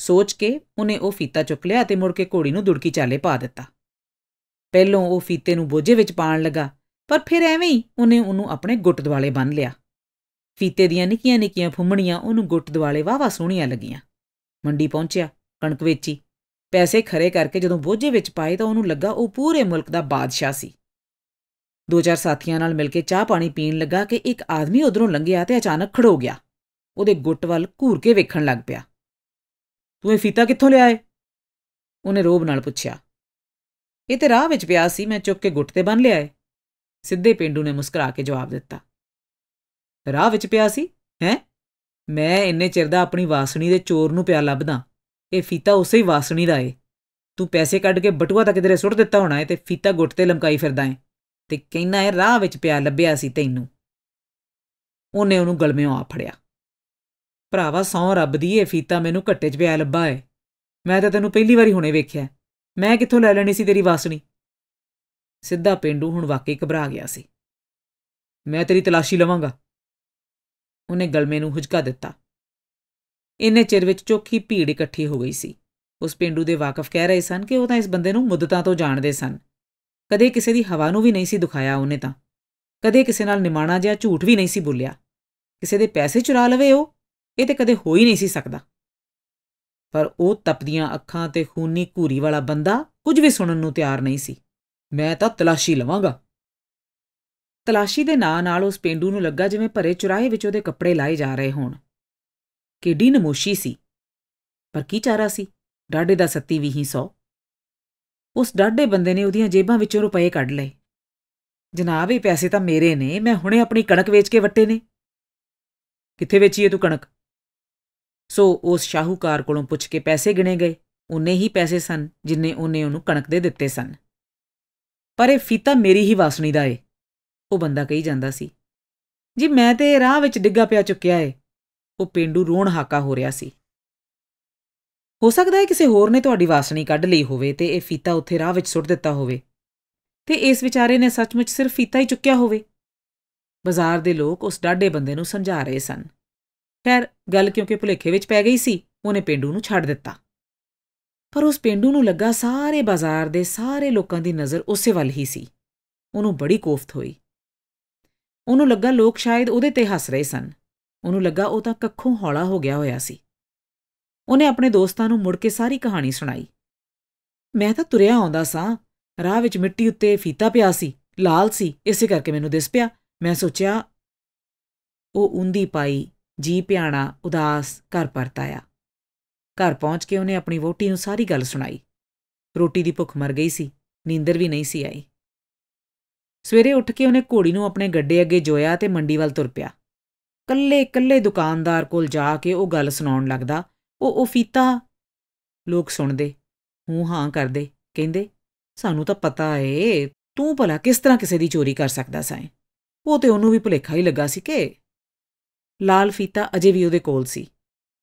ਸੋਚ ਕੇ ਉਹਨੇ ਉਹ ਫੀਤਾ ਚੁੱਕ ਲਿਆ ਤੇ ਮੁੜ ਕੇ ਘੋੜੀ ਨੂੰ ਦੁੜਕੀ ਚਾਲੇ ਪਾ ਦਿੱਤਾ ਪਹਿਲੋਂ ਉਹ ਫੀਤੇ ਨੂੰ ਬੋਝੇ ਵਿੱਚ ਪਾਣ ਲੱਗਾ ਪਰ ਫਿਰ ਐਵੇਂ ਹੀ ਉਹਨੇ ਉਹਨੂੰ ਆਪਣੇ ਗੁੱਟ ਦਿਵਾਲੇ ਬੰਨ ਲਿਆ ਫੀਤੇ ਦੀਆਂ ਨਿੱਕੀਆਂ ਨਿੱਕੀਆਂ ਫੁੰਮਣੀਆਂ ਉਹਨੂੰ ਗੁੱਟ ਦਿਵਾਲੇ ਵਾਵਾ ਸੋਹਣੀਆਂ ਲੱਗੀਆਂ ਮੰਡੀ ਪਹੁੰਚਿਆ ਕਣਕ ਵੇਚੀ ਪੈਸੇ ਖਰੇ ਕਰਕੇ ਜਦੋਂ ਬੋਝੇ ਵਿੱਚ ਪਾਏ ਤਾਂ ਉਹਨੂੰ ਲੱਗਾ ਉਹ ਪੂਰੇ ਮੁਲਕ ਦਾ ਬਾਦਸ਼ਾਹ ਸੀ ਦੋ ਚਾਰ ਸਾਥੀਆਂ ਨਾਲ ਮਿਲ ਕੇ ਚਾਹ ਪਾਣੀ ਪੀਣ ਲੱਗਾ ਕਿ ਇੱਕ ਆਦਮੀ ਉਧਰੋਂ ਲੰਘਿਆ ਤੇ ਅਚਾਨਕ ਖੜੋ ਗਿਆ ਉਹਦੇ ਗੁੱਟ ਵੱਲ ਘੂਰ ਕੇ ਵੇਖਣ ਲੱਗ ਪਿਆ ਤੂੰ ਇਹ ਫੀਤਾ ਕਿੱਥੋਂ ਲਿਆ ਏ ਉਹਨੇ ਰੋਬ ਨਾਲ ਪੁੱਛਿਆ ਇਹ ਤੇ ਰਾਹ ਵਿੱਚ ਪਿਆ ਸੀ ਮੈਂ ਚੁੱਕ ਕੇ ਗੁੱਟ ਤੇ ਬੰਨ ਲਿਆ ਏ ਸਿੱਧੇ ਪਿੰਡੂ ਨੇ ਮੁਸਕਰਾ ਕੇ ਜਵਾਬ ਦਿੱਤਾ ਰਾਹ ਵਿੱਚ ਪਿਆ ਸੀ ਹੈ ਮੈਂ ਇੰਨੇ ਚਿਰ ਦਾ ਆਪਣੀ ਵਾਸਣੀ ਦੇ ਚੋਰ ਨੂੰ ਪਿਆ ਲੱਭਦਾ ਇਹ ਫੀਤਾ ਉਸੇ ਹੀ ਵਾਸਣੀ ਦਾ ਏ ਤੂੰ ਪੈਸੇ ਕੱਢ ਕੇ ਬਟੂਆ ਤਾਂ ਕਿਧਰੇ ਸੁੱਟ ਦਿੱਤਾ ਹੋਣਾ ਏ ਤੇ ਫੀਤਾ ਗੁੱਟ ਤੇ ਲਮਕਾਈ ਫਿਰਦਾ ਏ ਤੇ ਕਹਿਣਾ ਏ ਰਾਹ ਵਿੱਚ ਪਿਆ ਲੱਭਿਆ ਸੀ ਤੈਨੂੰ ਉਹਨੇ ਉਹਨੂੰ ਗਲਮਿਓਂ ਆ ਫੜਿਆ ਭਰਾਵਾ ਸੌ ਰੱਬ ਦੀ ਇਹ ਫੀਤਾ ਮੈਨੂੰ ਘੱਟੇ 'ਚ ਪਿਆ ਲੱਭਾ ਏ ਮੈਂ ਤਾਂ ਤੈਨੂੰ ਪਹਿਲੀ ਵਾਰੀ ਹੁਣੇ ਵੇਖਿਆ ਮੈਂ ਕਿੱਥੋਂ ਲੈ ਲੈਣੀ ਸੀ ਤੇਰੀ ਵਾਸਣੀ ਸਿੱਧਾ ਪਿੰਡੂ ਹੁਣ ਵਾਕਈ ਘਬਰਾ ਗਿਆ ਸੀ ਮੈਂ ਤੇਰੀ ਤਲਾਸ਼ੀ ਲਵਾਂਗਾ ਉਹਨੇ ਗਲਮੇ ਨੂੰ ਹੁਜਕਾ ਦਿੱਤਾ ਇੰਨੇ ਚਿਰ ਵਿੱਚ ਚੋਖੀ ਭੀੜ ਇਕੱਠੀ ਹੋ ਗਈ ਸੀ ਉਸ ਪਿੰਡੂ ਦੇ ਵਾਕਫ ਕਹਿ ਰਹੇ ਸਨ ਕਿ ਉਹ ਤਾਂ ਇਸ ਬੰਦੇ ਨੂੰ ਮੁੱਦਤਾਂ ਤੋਂ ਜਾਣਦੇ ਸਨ ਕਦੇ ਕਿਸੇ ਦੀ ਹਵਾ ਨੂੰ ਵੀ ਨਹੀਂ ਸੀ ਦਿਖਾਇਆ ਉਹਨੇ ਤਾਂ ਕਦੇ ਕਿਸੇ ਨਾਲ ਨਿਮਾਣਾ ਜਿਹਾ ਝੂਠ ਵੀ ਨਹੀਂ ਸੀ ਬੋਲਿਆ ਕਿਸੇ ਦੇ ਪੈਸੇ ਚੁਰਾ ਲਵੇ ਉਹ ਇਹ ਤੇ ਕਦੇ ਹੋ ਹੀ ਨਹੀਂ ਸੀ ਸਕਦਾ ਪਰ ਉਹ ਤਪਦੀਆਂ ਅੱਖਾਂ ਤੇ ਖੂਨੀ ਘੂਰੀ ਵਾਲਾ ਬੰਦਾ ਕੁਝ ਵੀ ਸੁਣਨ ਨੂੰ ਤਿਆਰ ਨਹੀਂ ਸੀ ਮੈਂ ਤਾਂ ਤਲਾਸ਼ੀ ਲਵਾਂਗਾ ਤਲਾਸ਼ੀ ਦੇ ਨਾਂ ਨਾਲ ਉਸ ਪਿੰਡੂ ਨੂੰ ਲੱਗਾ ਜਿਵੇਂ ਭਰੇ ਚੁਰਾਹੇ ਵਿੱਚ ਉਹਦੇ ਕੱਪੜੇ ਲਾਏ ਜਾ ਰਹੇ ਹੋਣ ਕਿੱਡੀ ਨਮੋਸ਼ੀ ਸੀ ਪਰ ਕੀ ਚਾਰਾ ਸੀ ਡਾਢੇ ਦਾ ਸੱਤੀ ਵੀ ਹੀ ਸੋ ਉਸ ਡਾਢੇ ਬੰਦੇ ਨੇ ਉਹਦੀਆਂ ਜੇਬਾਂ ਵਿੱਚੋਂ ਰੁਪਏ ਕੱਢ ਲਏ ਜਨਾਬ ਇਹ ਪੈਸੇ ਤਾਂ ਮੇਰੇ ਨੇ ਮੈਂ ਹੁਣੇ ਆਪਣੀ ਕਣਕ ਵੇਚ ਕੇ ਵੱਟੇ ਨੇ ਕਿੱਥੇ ਵੇਚੀਏ ਤੂੰ ਕਣਕ ਸੋ ਉਸ ਸ਼ਾਹੂਕਾਰ ਕੋਲੋਂ ਪੁੱਛ ਕੇ ਪੈਸੇ ਗਿਣੇ ਗਏ ਉਨੇ ਹੀ ਪੈਸੇ ਸਨ ਜਿੰਨੇ ਉਹਨੇ ਉਹਨੂੰ ਕਣਕ ਦੇ ਦਿੱਤੇ ਸਨ ਪਰ ਇਹ ਫੀਤਾ ਮੇਰੀ ਹੀ ਵਾਸਣੀ ਦਾ ਏ ਉਹ ਬੰਦਾ ਕਹੀ ਜਾਂਦਾ ਸੀ ਜੀ ਮੈਂ ਤੇ ਰਾਹ ਵਿੱਚ ਡਿੱਗਾ ਪਿਆ ਚੁੱਕਿਆ ਏ ਉਹ ਪਿੰਡੂ ਰੋਣ ਹਾਕਾ ਹੋ ਰਿਹਾ ਸੀ ਹੋ ਸਕਦਾ ਹੈ ਕਿਸੇ ਹੋਰ ਨੇ ਤੁਹਾਡੀ ਵਾਸਣੀ ਕੱਢ ਲਈ ਹੋਵੇ ਤੇ ਇਹ ਫੀਤਾ ਉੱਥੇ ਰਾਹ ਵਿੱਚ ਸੁੱਟ ਦਿੱਤਾ ਹੋਵੇ ਤੇ ਇਸ ਵਿਚਾਰੇ ਨੇ ਸੱਚਮੁੱਚ ਸਿਰਫ ਫੀਤਾ ਹੀ ਚੁੱਕਿਆ ਹੋਵੇ ਬਾਜ਼ਾਰ ਦੇ ਲੋਕ ਉਸ ਡਾਢੇ ਬੰਦੇ ਨੂੰ ਸਮਝਾ ਰਹੇ ਸਨ ਫਿਰ ਗੱਲ ਕਿਉਂਕਿ ਭੁਲੇਖੇ ਵਿੱਚ ਪੈ ਗਈ ਸੀ ਉਹਨੇ ਪਿੰਡੂ ਨੂੰ ਛੱਡ ਦਿੱਤਾ ਪਰ ਉਸ ਪਿੰਡੂ ਨੂੰ ਲੱਗਾ ਸਾਰੇ ਬਾਜ਼ਾਰ ਦੇ ਸਾਰੇ ਲੋਕਾਂ ਦੀ ਨਜ਼ਰ ਉਸੇ ਵੱਲ ਹੀ ਸੀ ਉਹਨੂੰ ਬੜੀ ਕੋਫਤ ਹੋਈ ਉਹਨੂੰ ਲੱਗਾ ਲੋਕ ਸ਼ਾਇਦ ਉਹਦੇ ਤੇ ਹੱਸ ਰਹੇ ਸਨ ਉਹਨੂੰ ਲੱਗਾ ਉਹ ਤਾਂ ਕੱਖੋਂ ਹੌਲਾ ਹੋ ਗਿਆ ਹੋਇਆ ਸੀ ਉਹਨੇ ਆਪਣੇ ਦੋਸਤਾਂ ਨੂੰ ਮੁੜ ਕੇ ਸਾਰੀ ਕਹਾਣੀ ਸੁਣਾਈ ਮੈਂ ਤਾਂ ਤੁਰਿਆ ਆਉਂਦਾ ਸਾਂ ਰਾਹ ਵਿੱਚ ਮਿੱਟੀ ਉੱਤੇ ਫੀਤਾ ਪਿਆ ਸੀ ਲਾਲ ਸੀ ਇਸੇ ਕਰਕੇ ਮੈਨੂੰ ਦਿਸ ਪਿਆ ਮੈਂ ਸੋਚਿਆ ਉਹ ਉੰਦੀ ਪਾਈ ਜੀ ਪਿਆਣਾ ਉਦਾਸ ਘਰ ਪਰਤ ਆਇਆ ਘਰ ਪਹੁੰਚ ਕੇ ਉਹਨੇ ਆਪਣੀ ਵੋਟੀ ਨੂੰ ਸਾਰੀ ਗੱਲ ਸੁਣਾਈ ਰੋਟੀ ਦੀ ਭੁੱਖ ਮਰ ਗਈ ਸੀ ਨੀਂਦਰ ਵੀ ਨਹੀਂ ਸੀ ਆਈ ਸਵੇਰੇ ਉੱਠ ਕੇ ਉਹਨੇ ਘੋੜੀ ਨੂੰ ਆਪਣੇ ਗੱਡੇ ਅੱਗੇ ਜੋਇਆ ਤੇ ਮੰਡੀ ਵੱਲ ਤੁਰ ਪਿਆ ਕੱਲੇ ਕੱਲੇ ਦੁਕਾਨਦਾਰ ਕੋਲ ਜਾ ਕੇ ਉਹ ਗੱਲ ਸੁਣਾਉਣ ਲੱਗਦਾ ਉਹ ਉਹ ਫੀਤਾ ਲੋਕ ਸੁਣਦੇ ਹੂੰ ਹਾਂ ਕਰਦੇ ਕਹਿੰਦੇ ਸਾਨੂੰ ਤਾਂ ਪਤਾ ਏ ਤੂੰ ਭਲਾ ਕਿਸ ਤਰ੍ਹਾਂ ਕਿਸੇ ਦੀ ਚੋਰੀ ਕਰ ਸਕਦਾ ਸਾਂ ਉਹ ਤੇ ਉਹਨੂੰ ਵੀ ਭੁਲੇਖਾ ਹੀ ਲੱਗਾ ਸੀ ਕਿ ਲਾਲ ਫੀਤਾ ਅਜੇ ਵੀ ਉਹਦੇ ਕੋਲ ਸੀ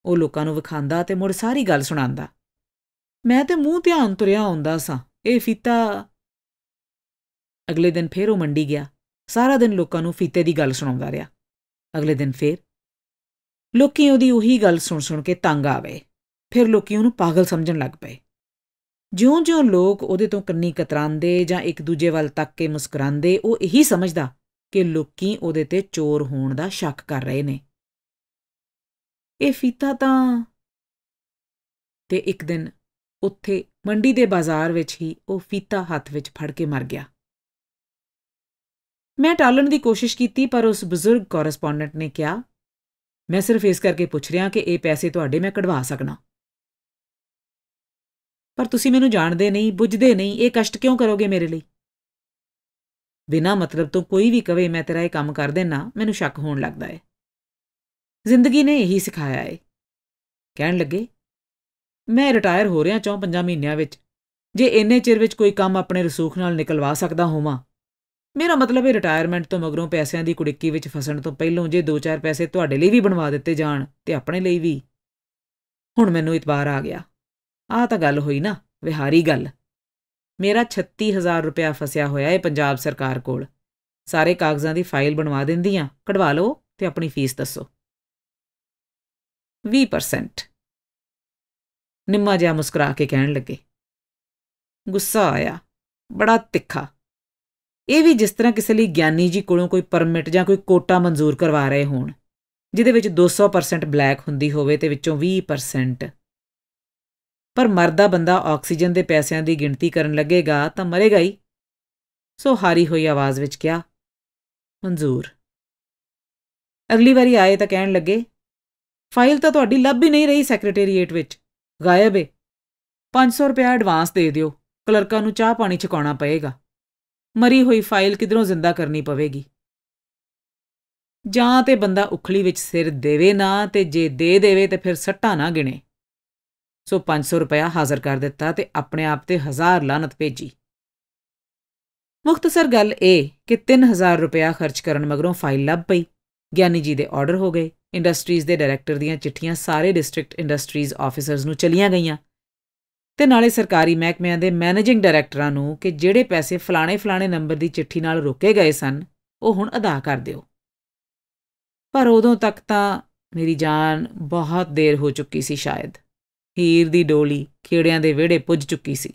ਉਹ ਲੋਕਾਂ ਨੂੰ ਵਿਖਾਂਦਾ ਤੇ ਮੁੜ ਸਾਰੀ ਗੱਲ ਸੁਣਾਉਂਦਾ ਮੈਂ ਤੇ ਮੂੰਹ ਧਿਆਨ ਤੁਰਿਆ ਹੁੰਦਾ ਸਾਂ ਇਹ ਫੀਤਾ ਅਗਲੇ ਦਿਨ ਫੇਰ ਉਹ ਮੰਡੀ ਗਿਆ ਸਾਰਾ ਦਿਨ ਲੋਕਾਂ ਨੂੰ ਫੀਤੇ ਦੀ ਗੱਲ ਸੁਣਾਉਂਦਾ ਰਿਹਾ ਅਗਲੇ ਦਿਨ ਫੇਰ ਲੋਕੀ ਉਹਦੀ ਉਹੀ ਗੱਲ ਸੁਣ ਸੁਣ ਕੇ ਤੰਗ ਆਵੇ ਫਿਰ ਲੋਕੀ ਉਹਨੂੰ ਪਾਗਲ ਸਮਝਣ ਲੱਗ ਪਏ ਜਿਉਂ-ਜਿਉਂ ਲੋਕ ਉਹਦੇ ਤੋਂ ਕੰਨੀ ਕਤਰਾਂਦੇ ਜਾਂ ਇੱਕ ਦੂਜੇ ਵੱਲ ਤੱਕ ਕੇ ਮੁਸਕਰਾਂਦੇ ਉਹ ਇਹੀ ਸਮਝਦਾ ਕਿ ਲੋਕੀ ਉਹਦੇ ਤੇ ਚੋਰ ਹੋਣ ਦਾ ਸ਼ੱਕ ਕਰ ਰਹੇ ਨੇ ਇਹ ਫੀਤਾ ਤਾਂ ਤੇ ਇੱਕ ਦਿਨ ਉੱਥੇ ਮੰਡੀ ਦੇ ਬਾਜ਼ਾਰ ਵਿੱਚ ਹੀ ਉਹ ਫੀਤਾ ਹੱਥ ਵਿੱਚ ਫੜ ਕੇ ਮਰ ਗਿਆ ਮੈਂ ਟਾਲਣ ਦੀ ਕੋਸ਼ਿਸ਼ ਕੀਤੀ ਪਰ ਉਸ ਬਜ਼ੁਰਗ ਕੋਰਸਪੋਂਡੈਂਟ ਨੇ ਕਿਹਾ ਮੈਂ ਸਿਰਫ ਇਸ ਕਰਕੇ ਪੁੱਛ ਰਿਹਾ ਕਿ ਇਹ ਪੈਸੇ ਤੁਹਾਡੇ ਮੈਂ ਕਢਵਾ ਸਕਣਾ ਪਰ ਤੁਸੀਂ ਮੈਨੂੰ ਜਾਣਦੇ ਨਹੀਂ ਬੁੱਝਦੇ ਨਹੀਂ ਇਹ ਕਸ਼ਟ ਕਿਉਂ ਕਰੋਗੇ ਮੇਰੇ ਲਈ ਬਿਨਾ ਮਤਲਬ ਤੋਂ ਕੋਈ ਵੀ ਕਵੇ ਮੈਂ ਤੇਰਾ ਇਹ ਕੰਮ ਕਰ ਦੇਣਾ ਮੈਨੂੰ ਸ਼ੱਕ ਹੋਣ ਲੱਗਦਾ ਹੈ ਜ਼ਿੰਦਗੀ ਨੇ ਇਹੀ ਸਿਖਾਇਆ ਏ ਕਹਿਣ ਲੱਗੇ ਮੈਂ ਰਿਟਾਇਰ ਹੋ ਰਿਹਾ ਚੋਂ ਪੰਜਾਂ ਮਹੀਨਿਆਂ ਵਿੱਚ ਜੇ ਇੰਨੇ ਚਿਰ ਵਿੱਚ ਕੋਈ ਕੰਮ ਆਪਣੇ ਰਸੂਖ ਨਾਲ ਨਿਕਲਵਾ ਸਕਦਾ ਹੋਵਾਂ ਮੇਰਾ ਮਤਲਬ ਹੈ ਰਿਟਾਇਰਮੈਂਟ ਤੋਂ ਮਗਰੋਂ ਪੈਸਿਆਂ ਦੀ ਕੁੜਿੱਕੀ ਵਿੱਚ ਫਸਣ ਤੋਂ ਪਹਿਲਾਂ ਜੇ 2-4 ਪੈਸੇ ਤੁਹਾਡੇ ਲਈ ਵੀ ਬਣਵਾ ਦਿੱਤੇ ਜਾਣ ਤੇ ਆਪਣੇ ਲਈ ਵੀ ਹੁਣ ਮੈਨੂੰ ਇਤਬਾਰ ਆ ਗਿਆ ਆਹ ਤਾਂ ਗੱਲ ਹੋਈ ਨਾ ਵਿਹਾਰੀ ਗੱਲ ਮੇਰਾ 36000 ਰੁਪਇਆ ਫਸਿਆ ਹੋਇਆ ਹੈ ਪੰਜਾਬ ਸਰਕਾਰ ਕੋਲ ਸਾਰੇ ਕਾਗਜ਼ਾਂ ਦੀ ਫਾਈਲ ਬਣਵਾ ਦਿੰਦੀ ਆ ਕਢਵਾ ਲਓ ਤੇ ਆਪਣੀ ਫੀਸ ਦੱਸੋ 20% ਨਿੰਮਾ ਜਿਹਾ ਮੁਸਕਰਾ ਕੇ ਕਹਿਣ ਲੱਗੇ ਗੁੱਸਾ ਆਇਆ ਬੜਾ ਤਿੱਖਾ ਇਹ ਵੀ ਜਿਸ ਤਰ੍ਹਾਂ ਕਿਸੇ ਲਈ ਗਿਆਨੀ ਜੀ ਕੋਲੋਂ ਕੋਈ ਪਰਮਿਟ ਜਾਂ ਕੋਈ ਕੋਟਾ ਮਨਜ਼ੂਰ ਕਰਵਾ ਰਹੇ ਹੋਣ ਜਿਹਦੇ ਵਿੱਚ 200% ਬਲੈਕ ਹੁੰਦੀ ਹੋਵੇ ਤੇ ਵਿੱਚੋਂ 20% ਪਰ ਮਰਦਾ ਬੰਦਾ ਆਕਸੀਜਨ ਦੇ ਪੈਸਿਆਂ ਦੀ ਗਿਣਤੀ ਕਰਨ ਲੱਗੇਗਾ ਤਾਂ ਮਰੇਗਾ ਹੀ ਸੋ ਹਾਰੀ ਹੋਈ ਆਵਾਜ਼ ਵਿੱਚ ਕਿਹਾ ਮਨਜ਼ੂਰ ਅਗਲੀ ਵਾਰੀ ਆਏ ਤਾਂ ਕਹਿਣ ਲੱਗੇ ਫਾਈਲ ਤਾਂ ਤੁਹਾਡੀ ਲੱਭ ਹੀ ਨਹੀਂ ਰਹੀ ਸੈਕਟਰੀਏਟ ਵਿੱਚ ਗਾਇਬ ਏ 500 ਰੁਪਏ ਐਡਵਾਂਸ ਦੇ ਦਿਓ ਕਲਰਕਾਂ ਨੂੰ ਚਾਹ ਪਾਣੀ ਛਕਾਉਣਾ ਪਏਗਾ ਮਰੀ ਹੋਈ ਫਾਈਲ ਕਿਧਰੋਂ ਜ਼ਿੰਦਾ ਕਰਨੀ ਪਵੇਗੀ ਜਾਂ ਤੇ ਬੰਦਾ ਉਖਲੀ ਵਿੱਚ ਸਿਰ ਦੇਵੇ ਨਾ ਤੇ ਜੇ ਦੇ ਦੇਵੇ ਤੇ ਫਿਰ ਸੱਟਾ ਨਾ ਗਿਣੇ ਸੋ 500 ਰੁਪਏ ਹਾਜ਼ਰ ਕਰ ਦਿੱਤਾ ਤੇ ਆਪਣੇ ਆਪ ਤੇ ਹਜ਼ਾਰ ਲਾਨਤ ਭੇਜੀ ਮੁਖਤਸਰ ਗੱਲ ਇਹ ਕਿ 3000 ਰੁਪਏ ਖਰਚ ਕਰਨ ਮਗਰੋਂ ਫਾਈਲ ਲੱਭ ਪਈ ਗਿਆਨੀ ਜੀ ਦੇ ਆਰਡਰ ਹੋ ਗਏ ਇੰਡਸਟਰੀਜ਼ ਦੇ ਡਾਇਰੈਕਟਰ ਦੀਆਂ ਚਿੱਠੀਆਂ ਸਾਰੇ ਡਿਸਟ੍ਰਿਕਟ ਇੰਡਸਟਰੀਜ਼ ਆਫੀਸਰਸ ਨੂੰ ਚਲੀਆਂ ਗਈਆਂ ਤੇ ਨਾਲੇ ਸਰਕਾਰੀ ਮਹਿਕਮਿਆਂ ਦੇ ਮੈਨੇਜਿੰਗ ਡਾਇਰੈਕਟਰਾਂ ਨੂੰ ਕਿ ਜਿਹੜੇ ਪੈਸੇ ਫਲਾਣੇ ਫਲਾਣੇ ਨੰਬਰ ਦੀ ਚਿੱਠੀ ਨਾਲ ਰੋਕੇ ਗਏ ਸਨ ਉਹ ਹੁਣ ਅਦਾ ਕਰ ਦਿਓ ਪਰ ਉਦੋਂ ਤੱਕ ਤਾਂ ਮੇਰੀ ਜਾਨ ਬਹੁਤ ਦੇਰ ਹੋ ਚੁੱਕੀ ਸੀ ਸ਼ਾਇਦ ਹੀਰ ਦੀ ਡੋਲੀ ਖੇੜਿਆਂ ਦੇ ਵਿਹੜੇ ਪੁੱਜ ਚੁੱਕੀ ਸੀ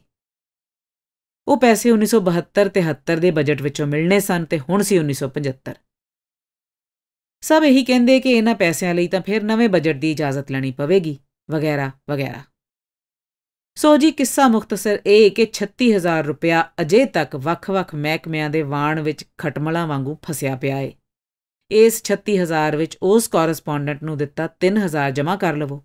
ਉਹ ਪੈਸੇ 1972-73 ਦੇ ਬਜਟ ਵਿੱਚੋਂ ਮਿਲਣੇ ਸਨ ਤੇ ਹੁਣ ਸੀ 1975 ਸਭ ਇਹੀ ਕਹਿੰਦੇ ਕਿ ਇਹਨਾਂ ਪੈਸਿਆਂ ਲਈ ਤਾਂ ਫਿਰ ਨਵੇਂ ਬਜਟ ਦੀ ਇਜਾਜ਼ਤ ਲੈਣੀ ਪਵੇਗੀ ਵਗੈਰਾ ਵਗੈਰਾ ਸੋ ਜੀ ਕਿੱਸਾ ਮੁਖਤਸਰ ਇਹ ਕਿ 36000 ਰੁਪਿਆ ਅਜੇ ਤੱਕ ਵੱਖ-ਵੱਖ ਮਹਿਕਮਿਆਂ ਦੇ ਵਾਣ ਵਿੱਚ ਖਟਮਲਾ ਵਾਂਗੂ ਫਸਿਆ ਪਿਆ ਏ ਇਸ 36000 ਵਿੱਚ ਉਸ ਕੋਰਸਪੋਂਡੈਂਟ ਨੂੰ ਦਿੱਤਾ 3000 ਜਮ੍ਹਾਂ ਕਰ ਲਵੋ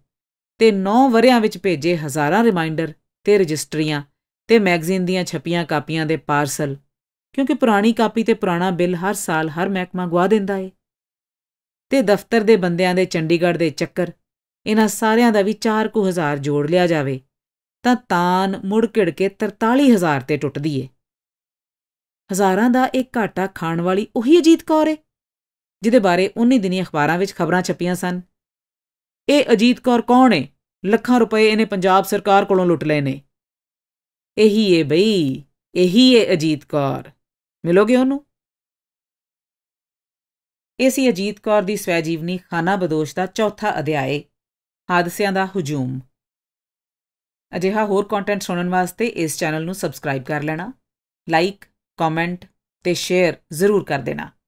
ਤੇ 9 ਵਰਿਆਂ ਵਿੱਚ ਭੇਜੇ ਹਜ਼ਾਰਾਂ ਰਿਮਾਈਂਡਰ ਤੇ ਰਜਿਸਟਰੀਆਂ ਤੇ ਮੈਗਜ਼ੀਨ ਦੀਆਂ ਛਪੀਆਂ ਕਾਪੀਆਂ ਦੇ ਪਾਰਸਲ ਕਿਉਂਕਿ ਪੁਰਾਣੀ ਕਾਪੀ ਤੇ ਪੁਰਾਣਾ ਬਿੱਲ ਹਰ ਸਾਲ ਹਰ ਮਹਿਕਮਾ ਗਵਾ ਦਿੰਦਾ ਏ ਤੇ ਦਫ਼ਤਰ ਦੇ ਬੰਦਿਆਂ ਦੇ ਚੰਡੀਗੜ੍ਹ ਦੇ ਚੱਕਰ ਇਹਨਾਂ ਸਾਰਿਆਂ ਦਾ ਵੀ 4 ਕੁ ਹਜ਼ਾਰ ਜੋੜ ਲਿਆ ਜਾਵੇ ਤਾਂ ਤਾਨ ਮੁੜ ਕਿੜ ਕੇ 43000 ਤੇ ਟੁੱਟਦੀ ਏ ਹਜ਼ਾਰਾਂ ਦਾ ਇੱਕ ਘਾਟਾ ਖਾਣ ਵਾਲੀ ਉਹੀ ਅਜੀਤ ਕੌਰ ਏ ਜਿਹਦੇ ਬਾਰੇ ਉਨੀ ਦਿਨੀ ਅਖਬਾਰਾਂ ਵਿੱਚ ਖਬਰਾਂ ਛਪੀਆਂ ਸਨ ਇਹ ਅਜੀਤ ਕੌਰ ਕੌਣ ਏ ਲੱਖਾਂ ਰੁਪਏ ਇਹਨੇ ਪੰਜਾਬ ਸਰਕਾਰ ਕੋਲੋਂ ਲੁੱਟ ਲਏ ਨੇ ਇਹੀ ਏ ਬਈ ਇਹੀ ਏ ਅਜੀਤ ਕੌਰ ਮਿਲੋਗੇ ਉਹਨੂੰ ਇਹ ਸੀ ਅਜੀਤ ਕੌਰ ਦੀ ਸਵੈਜੀਵਨੀ ਖਾਨਾ ਬਦੋਸ਼ ਦਾ ਚੌਥਾ ਅਧਿਆਇ ਹਾਦਸਿਆਂ ਦਾ ਹਜੂਮ ਅਜਿਹਾ ਹੋਰ ਕੰਟੈਂਟ ਸੁਣਨ ਵਾਸਤੇ ਇਸ ਚੈਨਲ ਨੂੰ ਸਬਸਕ੍ਰਾਈਬ ਕਰ ਲੈਣਾ ਲਾਈਕ ਕਮੈਂਟ ਤੇ ਸ਼ੇਅਰ ਜ਼ਰੂਰ ਕਰ ਦੇਣਾ